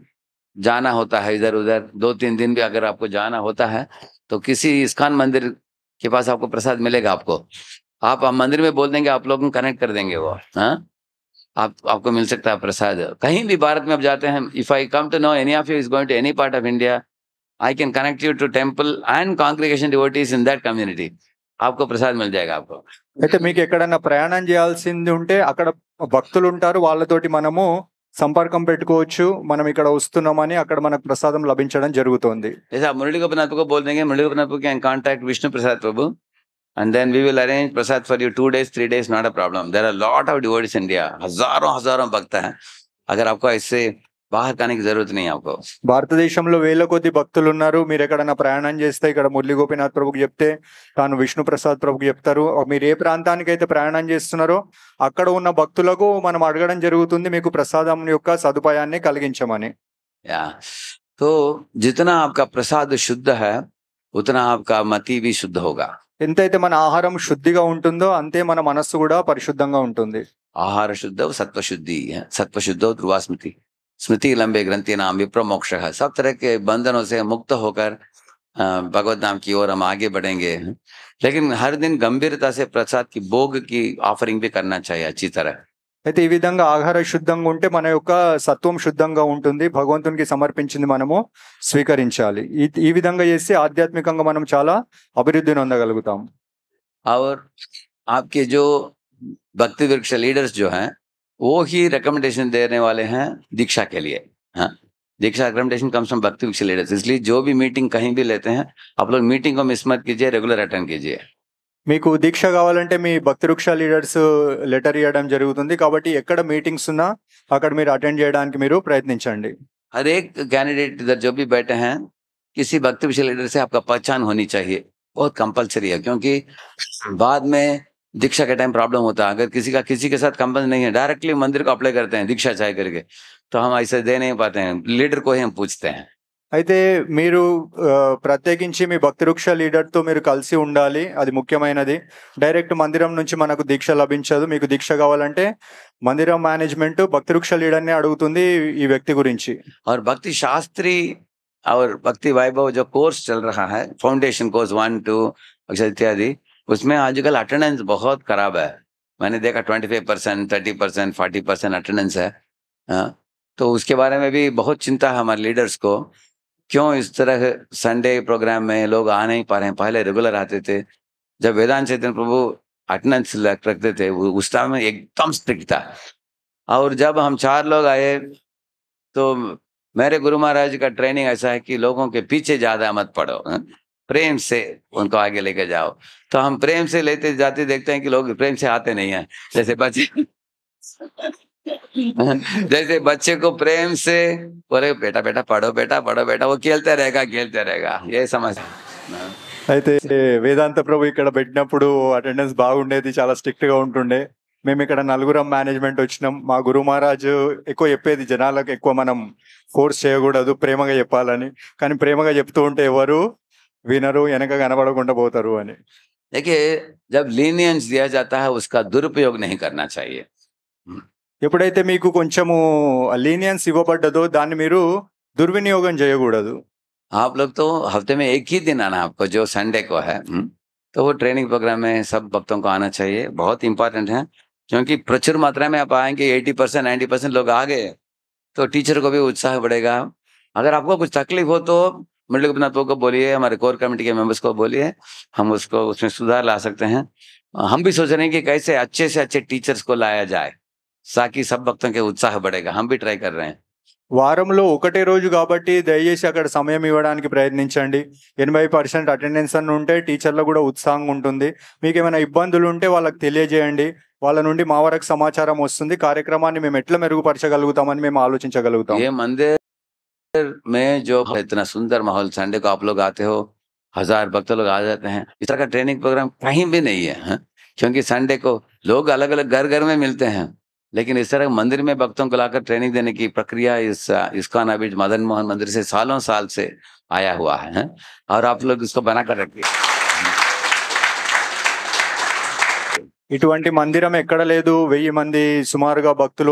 जाना होता है इधर उधर दो तीन दिन भी अगर आपको जाना होता है तो किसी इस्कान मंदिर के पास आपको प्रसाद मिलेगा आपको आप मंदिर में बोल देंगे आप लोग को कनेक्ट कर देंगे वो हाँ आप आपको मिल सकता है प्रसाद कहीं भी भारत में आप जाते हैं if I come to know any of you is going to any part of India I can connect you to temple and congregation devotees in that community ఆపుకో ప్రసాదం మిల్ జాగా ఆపుకో అయితే మీకు ఎక్కడన్నా ప్రయాణం చేయాల్సింది ఉంటే అక్కడ భక్తులు ఉంటారు వాళ్ళతోటి మనము సంపర్కం పెట్టుకోవచ్చు మనం ఇక్కడ వస్తున్నామని అక్కడ మనకు ప్రసాదం లభించడం జరుగుతుంది లేదా మురళి గోపనాథ్కు బోల్దే మురళి గోపనాథ్కి I contact Vishnu Prasad Prabhu and then we will arrange prasad for you two days three days not a problem there are lot of devotees India హజారో హజారో భక్త అగర్ అఫ్ కోర్స్ వాహకానికి జరుగుతు భారతదేశంలో వేల కొద్ది భక్తులు ఉన్నారు మీరు ఎక్కడైనా ప్రయాణం చేస్తే ఇక్కడ మురళి గోపీనాథ్ ప్రభుకి చెప్తే తాను విష్ణు ప్రసాద్ ప్రభుకి చెప్తారు మీరు ఏ ప్రాంతానికి అయితే ప్రయాణం చేస్తున్నారో అక్కడ ఉన్న భక్తులకు మనం అడగడం జరుగుతుంది మీకు ప్రసాదం యొక్క సదుపాయాన్ని కలిగించమని యా జితన जितना आपका प्रसाद शुद्ध है उतना మతి వి शुद्ध होगा ఎంతైతే మన ఆహారం శుద్ధిగా ఉంటుందో అంతే మన మనస్సు కూడా పరిశుద్ధంగా ఉంటుంది ఆహార శుద్ధ సత్వశుద్ధి సత్వశుద్ధ ధ్రువాస్మృతి स्मृति लंबे ग्रंथि नाम विप्रमोक्ष है सब तरह के बंधनों से मुक्त होकर भगवत नाम की ओर हम आगे बढ़ेंगे हम्म। लेकिन हर दिन गंभीरता से प्रसाद की भोग की ऑफरिंग भी करना चाहिए अच्छी तरह అయితే ఈ విధంగా ఆహార శుద్ధంగా ఉంటే మన యొక్క సత్వం శుద్ధంగా ఉంటుంది భగవంతునికి సమర్పించింది మనము స్వీకరించాలి ఈ విధంగా చేస్తే ఆధ్యాత్మికంగా మనం చాలా और आपके जो भक्ति वृक्ष लीडर्स जो हैं वो ही रिकमेंडेशन देने वाले हैं दीक्षा के लिए हाँ दीक्षा रिकमेंडेशन कम्स फ्रॉम भक्ति विक्ष लीडर्स इसलिए जो भी मीटिंग कहीं भी लेते हैं आप लोग मीटिंग को मिस मत कीजिए रेगुलर अटेंड कीजिए మీకు దీక్ష కావాలంటే మీ భక్తివృక్ష లీడర్స్ లెటర్ ఇవ్వడం జరుగుతుంది కాబట్టి ఎక్కడ మీటింగ్స్ ఉన్నా అక్కడ మీరు అటెండ్ చేయడానికి మీరు ప్రయత్నించండి हर एक कैंडिडेट इधर जो भी बैठे हैं किसी भक्ति विषय लीडर से आपका पहचान होनी चाहिए बहुत कंपलसरी है क्योंकि बाद में दीक्षा के टाइम प्रॉब्लम होता है अगर किसी का किसी के साथ कंबन नहीं है डायरेक्टली मंदिर को अप्लाई करते हैं दीक्षा चाय करके तो हम ऐसे दे नहीं पाते हैं लीडर को ही हम पूछते हैं అయితే మీరు ప్రత్యేకించి మీ భక్తివృక్ష లీడర్తో మీరు కలిసి ఉండాలి అది ముఖ్యమైనది मंदर మందిరం నుంచి మనకు దీక్ష లభించదు మీకు దీక్ష కావాలంటే మందిరం మేనేజ్మెంట్ భక్తివృక్ష లీడర్ని అడుగుతుంది ఈ వ్యక్తి గురించి और भक्ति शास्त्री और भक्ति वैभव जो कोर्स चल रहा है फाउंडेशन कोर्स वन टू इत्यादि उसमें आजकल अटेंडेंस बहुत खराब है मैंने देखा twenty five percent thirty percent forty percent attendance है आ, हाँ। तो उसके बारे में भी बहुत चिंता है हमारे लीडर्स को क्यों इस तरह संडे प्रोग्राम में लोग आ नहीं पा रहे हैं पहले रेगुलर आते थे जब वेदांत चैतन्य प्रभु अटेंडेंस रखते थे उस टाइम में एकदम स्ट्रिक्ट था और जब हम चार लोग आए तो मेरे गुरु महाराज का ट्रेनिंग ऐसा है कि लोगों के पीछे ज़्यादा मत पड़ो हाँ। प्रेम से उनको आगे लेके जाओ तो हम प्रेम से लेते जाते देखते हैं कि लोग प्रेम से आते नहीं है जैसे बच्चे [laughs] जैसे बच्चे को प्रेम से बोले बेटा बेटा पढ़ो बेटा पढ़ो बेटा वो खेलते रहेगा खेलते रहेगा ये समझ అయితే వేదాంత ప్రభు ఇక్కడ పెట్టినప్పుడు అటెండెన్స్ బాగుండేది చాలా స్ట్రిక్ట్ గా ఉంటుండే మేము ఇక్కడ నలుగురం మేనేజ్మెంట్ వచ్చినాం మా గురు మహారాజ్ ఎక్కువ చెప్పేది జనాలకు ఎక్కువ మనం ఫోర్స్ చేయకూడదు ప్రేమగా చెప్పాలని కానీ ప్రేమగా చెప్తూ ఉంటే ఎవరు వినరు వెనక కనబడకుండా देखिए जब लीनियंस दिया जाता है उसका दुरुपयोग नहीं करना चाहिए ఎప్పుడైతే మీకు కొంచెము లీనియన్స్ ఇవ్వబడ్డదో దాన్ని మీరు దుర్వినియోగం చేయకూడదు आप लोग तो हफ्ते में एक ही दिन आना आपको जो संडे को है हम्म। तो वो ट्रेनिंग प्रोग्राम में सब भक्तों को आना चाहिए बहुत इंपॉर्टेंट है क्योंकि प्रचुर मात्रा में आप आएंगे एटी परसेंट नाइन्टी परसेंट लोग आ गए तो टीचर को भी उत्साह बढ़ेगा अगर आपको कुछ तकलीफ हो तो మొండికనతో కో బోలియే మన కోర్ కమిటీ కే మెంబర్స్ కో బోలియే మనం उसको उसमें सुधा ला सकते हैं हम भी सोच रहे हैं कि कैसे अच्छे से अच्छे टीचर्स को लाया जाए ताकि सब भक्तों के उत्साह बढ़ेगा हम भी ट्राई कर रहे हैं वारम लो एकटे रोज काबटी దయచేసి అక్కడ సమయం ఇవ్వడానికి ప్రయత్నించండి 80% అటెండెన్స్ అన్న ఉంటే టీచర్ల కూడా ఉత్సాహం ఉంటుంది మీకేమైనా ఇబ్బందులు ఉంటే వాళ్ళకి తెలియజేయండి వాళ్ళ నుండి మావరకు సమాచారం వస్తుంది కార్యక్రమాన్ని మేము ఎట్ల మెరుగుపర్చగలుగుతాం అని మేము ఆలోచించగలుగుతాం ఏమందే में जो हाँ। इतना सुंदर माहौल संडे को आप लोग आते हो हजार भक्त लोग आ जाते हैं इस तरह का ट्रेनिंग प्रोग्राम कहीं भी नहीं है, है? हाँ? क्योंकि संडे को लोग अलग अलग घर घर में मिलते हैं लेकिन इस तरह मंदिर में भक्तों को लाकर ट्रेनिंग देने की प्रक्रिया इस इसकान अभी मदन मोहन मंदिर से सालों साल से आया हुआ है, है? हाँ? और आप लोग इसको बनाकर रखिए इट మందిరం ఎక్కడ मंदिर सुमार भक्त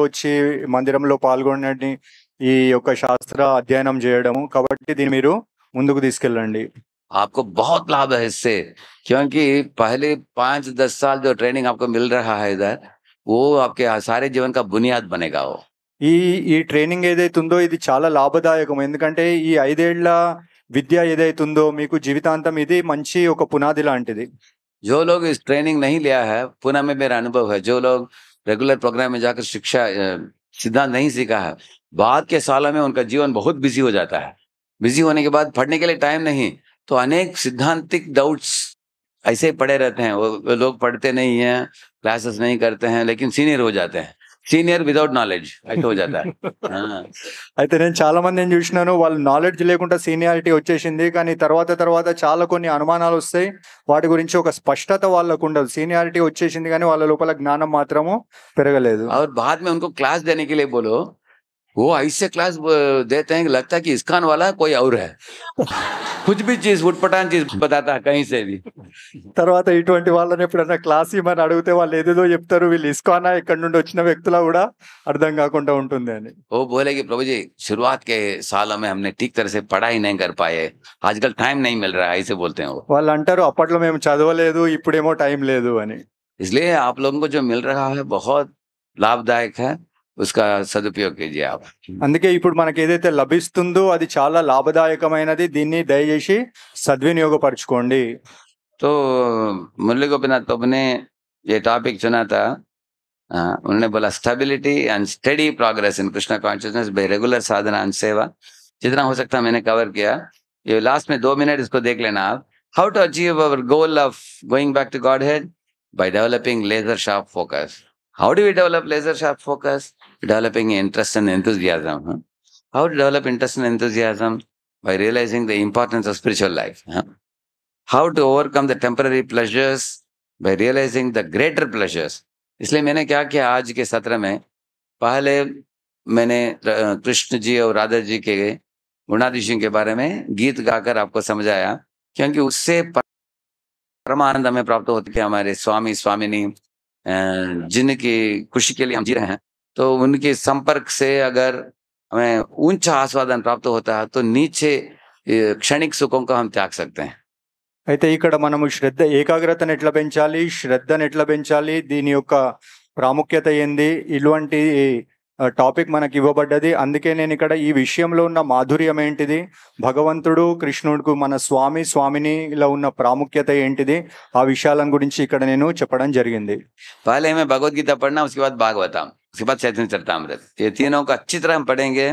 मंदिर में पागोनी ఈ ఒక శాస్త్ర అధ్యయనం చేయడము కబట్టి దీని మీరు ముందుకు తీసుకెళ్ళండి. మీకు बहुत लाभ है इससे क्योंकि पहले 5 10 साल जो ट्रेनिंग आपको मिल रहा है इधर वो आपके सारे जीवन का बुनियाद बनेगा वो. ఈ ఈ ట్రైనింగ్ ఏదైతే ఉందో ఇది చాలా లాభదాయకము. ఎందుకంటే ఈ 5 ఏళ్ళ విద్యా ఏదైతే ఉందో మీకు జీవితాంతం ఇది మంచి ఒక పునాది లాంటిది. జో లగ్ ఈస్ ట్రైనింగ్ నహీ లేయా హ పునామే మే భేర అనుభవ్ హ జో లగ్ రెగ్యులర్ ప్రోగ్రామ్ మే జాకర్ శిక్షా సిద్ధా నహీ సిఖా హ. बाद के सालों में उनका जीवन बहुत बिजी हो जाता है बिजी होने के बाद पढ़ने के लिए टाइम नहीं तो अनेक सिद्धांतिक डाउट्स ऐसे ही पड़े रहते हैं वो, लोग पढ़ते नहीं हैं क्लासेस नहीं करते हैं लेकिन सीनियर हो जाते हैं सीनियर विदाउट नॉलेज ऐसे हो जाता है अच्छा नैन चाल मंद वाल नॉड्ज लेकिन सीनियारी वे तरवा तरवा चाल कोई अनाई वाटी स्पष्टता वालक सीनियारी वे वाल ज्ञानमें और बाद में उनको क्लास देने के लिए बोलो वो ऐसे क्लास देते हैं लगता है कि इसकान वाला कोई और है कुछ भी चीज उटपटान चीज बताता कहीं से भी తర్వాత ఇటువంటి వాళ్ళని ఎప్పుడైనా క్లాస్ ఇవ్వమని అడిగితే వాళ్ళు ఏదేదో చెప్తారు వీళ్ళు ఇస్కానా నుండి వచ్చిన కూడా అర్థం కాకుండా ఉంటుంది అని ఓ బోలే प्रभु जी शुरुआत के साल में हमने ठीक तरह से पढ़ाई नहीं कर पाए आजकल टाइम नहीं मिल रहा है ऐसे बोलते हैं वो వాళ్ళు అంటారు అప్పట్లో మేము చదవలేదు ఇప్పుడేమో టైం లేదు అని इसलिए आप लोगों को जो मिल रहा है बहुत लाभदायक है उसका सदुपयोग कीजिए आप hmm. అందుకే ఇప్పుడు మనకి ఏదైతే లభిస్తుందో అది చాలా లాభదాయకమైనది దీన్ని దయచేసి సద్వినియోగపరచుకోండి तो मुरली गोपीनाथ तो ने ये टॉपिक चुना था उन्होंने बोला stability and study progress in Krishna consciousness by regular sadhana and seva जितना हो सकता मैंने कवर किया ये लास्ट में दो मिनट इसको देख लेना आप how to achieve our goal of going back to Godhead by developing laser sharp focus how do we develop laser sharp focus developing interest and enthusiasm. Huh? How to develop interest and enthusiasm? By realizing the importance of spiritual life. Huh? How to overcome the temporary pleasures? By realizing the greater pleasures. इसलिए मैंने क्या किया आज के सत्र में पहले मैंने कृष्ण जी और राधा जी के गुणाधीशों के बारे में गीत गाकर आपको समझाया क्योंकि उससे परमानंद हमें प्राप्त होते थे हमारे स्वामी स्वामिनी जिनकी खुशी के लिए हम जी रहे हैं तो उनके संपर्क से अगर हमें ऊंचा आस्वादन प्राप्त होता है तो नीचे క్షణిక సుఖం హం సక్తే అయితే ఇక్కడ మనము శ్రద్ధ ఏకాగ్రతను ఎట్లా పెంచాలి శ్రద్ధను ఎట్లా పెంచాలి దీని యొక్క ప్రాముఖ్యత ఏంది ఇటువంటి టాపిక్ మనకి ఇవ్వబడ్డది అందుకే నేను ఇక్కడ ఈ విషయంలో ఉన్న మాధుర్యం ఏంటిది భగవంతుడు కృష్ణుడికి మన స్వామి స్వామినిలో ఉన్న ప్రాముఖ్యత ఏంటిది ఆ విషయాలను గురించి ఇక్కడ నేను చెప్పడం జరిగింది భగవద్గీత పడినా భాగవతం उसके बाद चैतन्य चरतामृत ये तीनों का अच्छी तरह हम पढ़ेंगे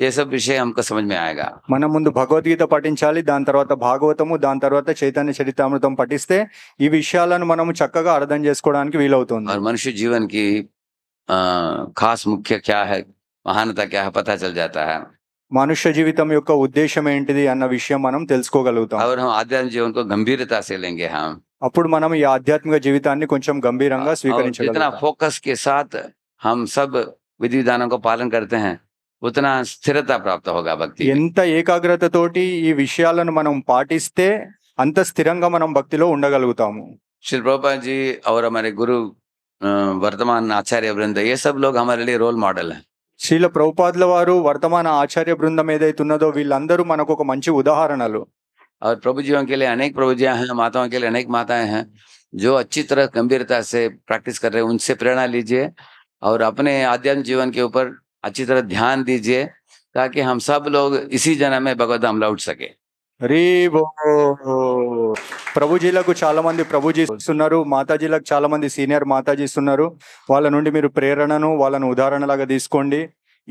ये सब विषय हमको समझ में आएगा मन मुझे भगवदगीता पढ़ी दाने तरह भागवतम दाने तरह चैतन्य चरतामृतम पठिस्ते विषय चक्कर अर्थम चुस्क वीलो और मनुष्य जीवन की आ, खास मुख्य क्या है महानता क्या है पता चल जाता है मनुष्य जीवित उद्देश्य विषय मन और हम आध्यात्मिक जीवन को गंभीरता से लेंगे हम अब मन आध्यात्मिक जीवता गंभीर स्वीकार फोकस के साथ हम सब विधि विधानों का पालन करते हैं उतना स्थिरता प्राप्त होगा भक्ति ఎంత एकाग्रता तो विषय మనం పాటిస్తే అంత స్థిరంగా మనం భక్తిలో ఉండగలుగుతాము श्री प्रभुपा जी और हमारे गुरु वर्तमान आचार्य वृंद ये सब लोग हमारे लिए रोल मॉडल है श्रील प्रभुपाद वर्तमान आचार्य बृंदमेद బృందం मन को వీళ్ళందరూ उदाहरण और प्रभुजीवों के लिए अनेक प्रभु जी हैं माताओं के लिए अनेक माताएं हैं जो अच्छी तरह गंभीरता से प्रैक्टिस कर रहे हैं उनसे प्रेरणा लीजिए और अपने आध्यात्म जीवन के ऊपर अच्छी तरह ध्यान दीजिए ताकि हम सब लोग इसी जन्म में भगवत हमला उठ सके రీబో ప్రభుజీలకు చాలా మంది ప్రభుజీ ఇస్తున్నారు మాతాజీలకు చాలా మంది సీనియర్ మాతాజీ ఇస్తున్నారు వాళ్ళ నుండి మీరు ప్రేరణను వాళ్ళను ఉదాహరణలాగా తీసుకోండి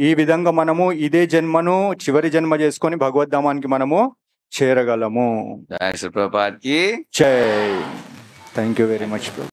ఈ విధంగా మనము ఇదే జన్మను చివరి జన్మ చేసుకొని భగవద్ధామానికి మనము చేరగలము థ్యాంక్ యూ వెరీ మచ్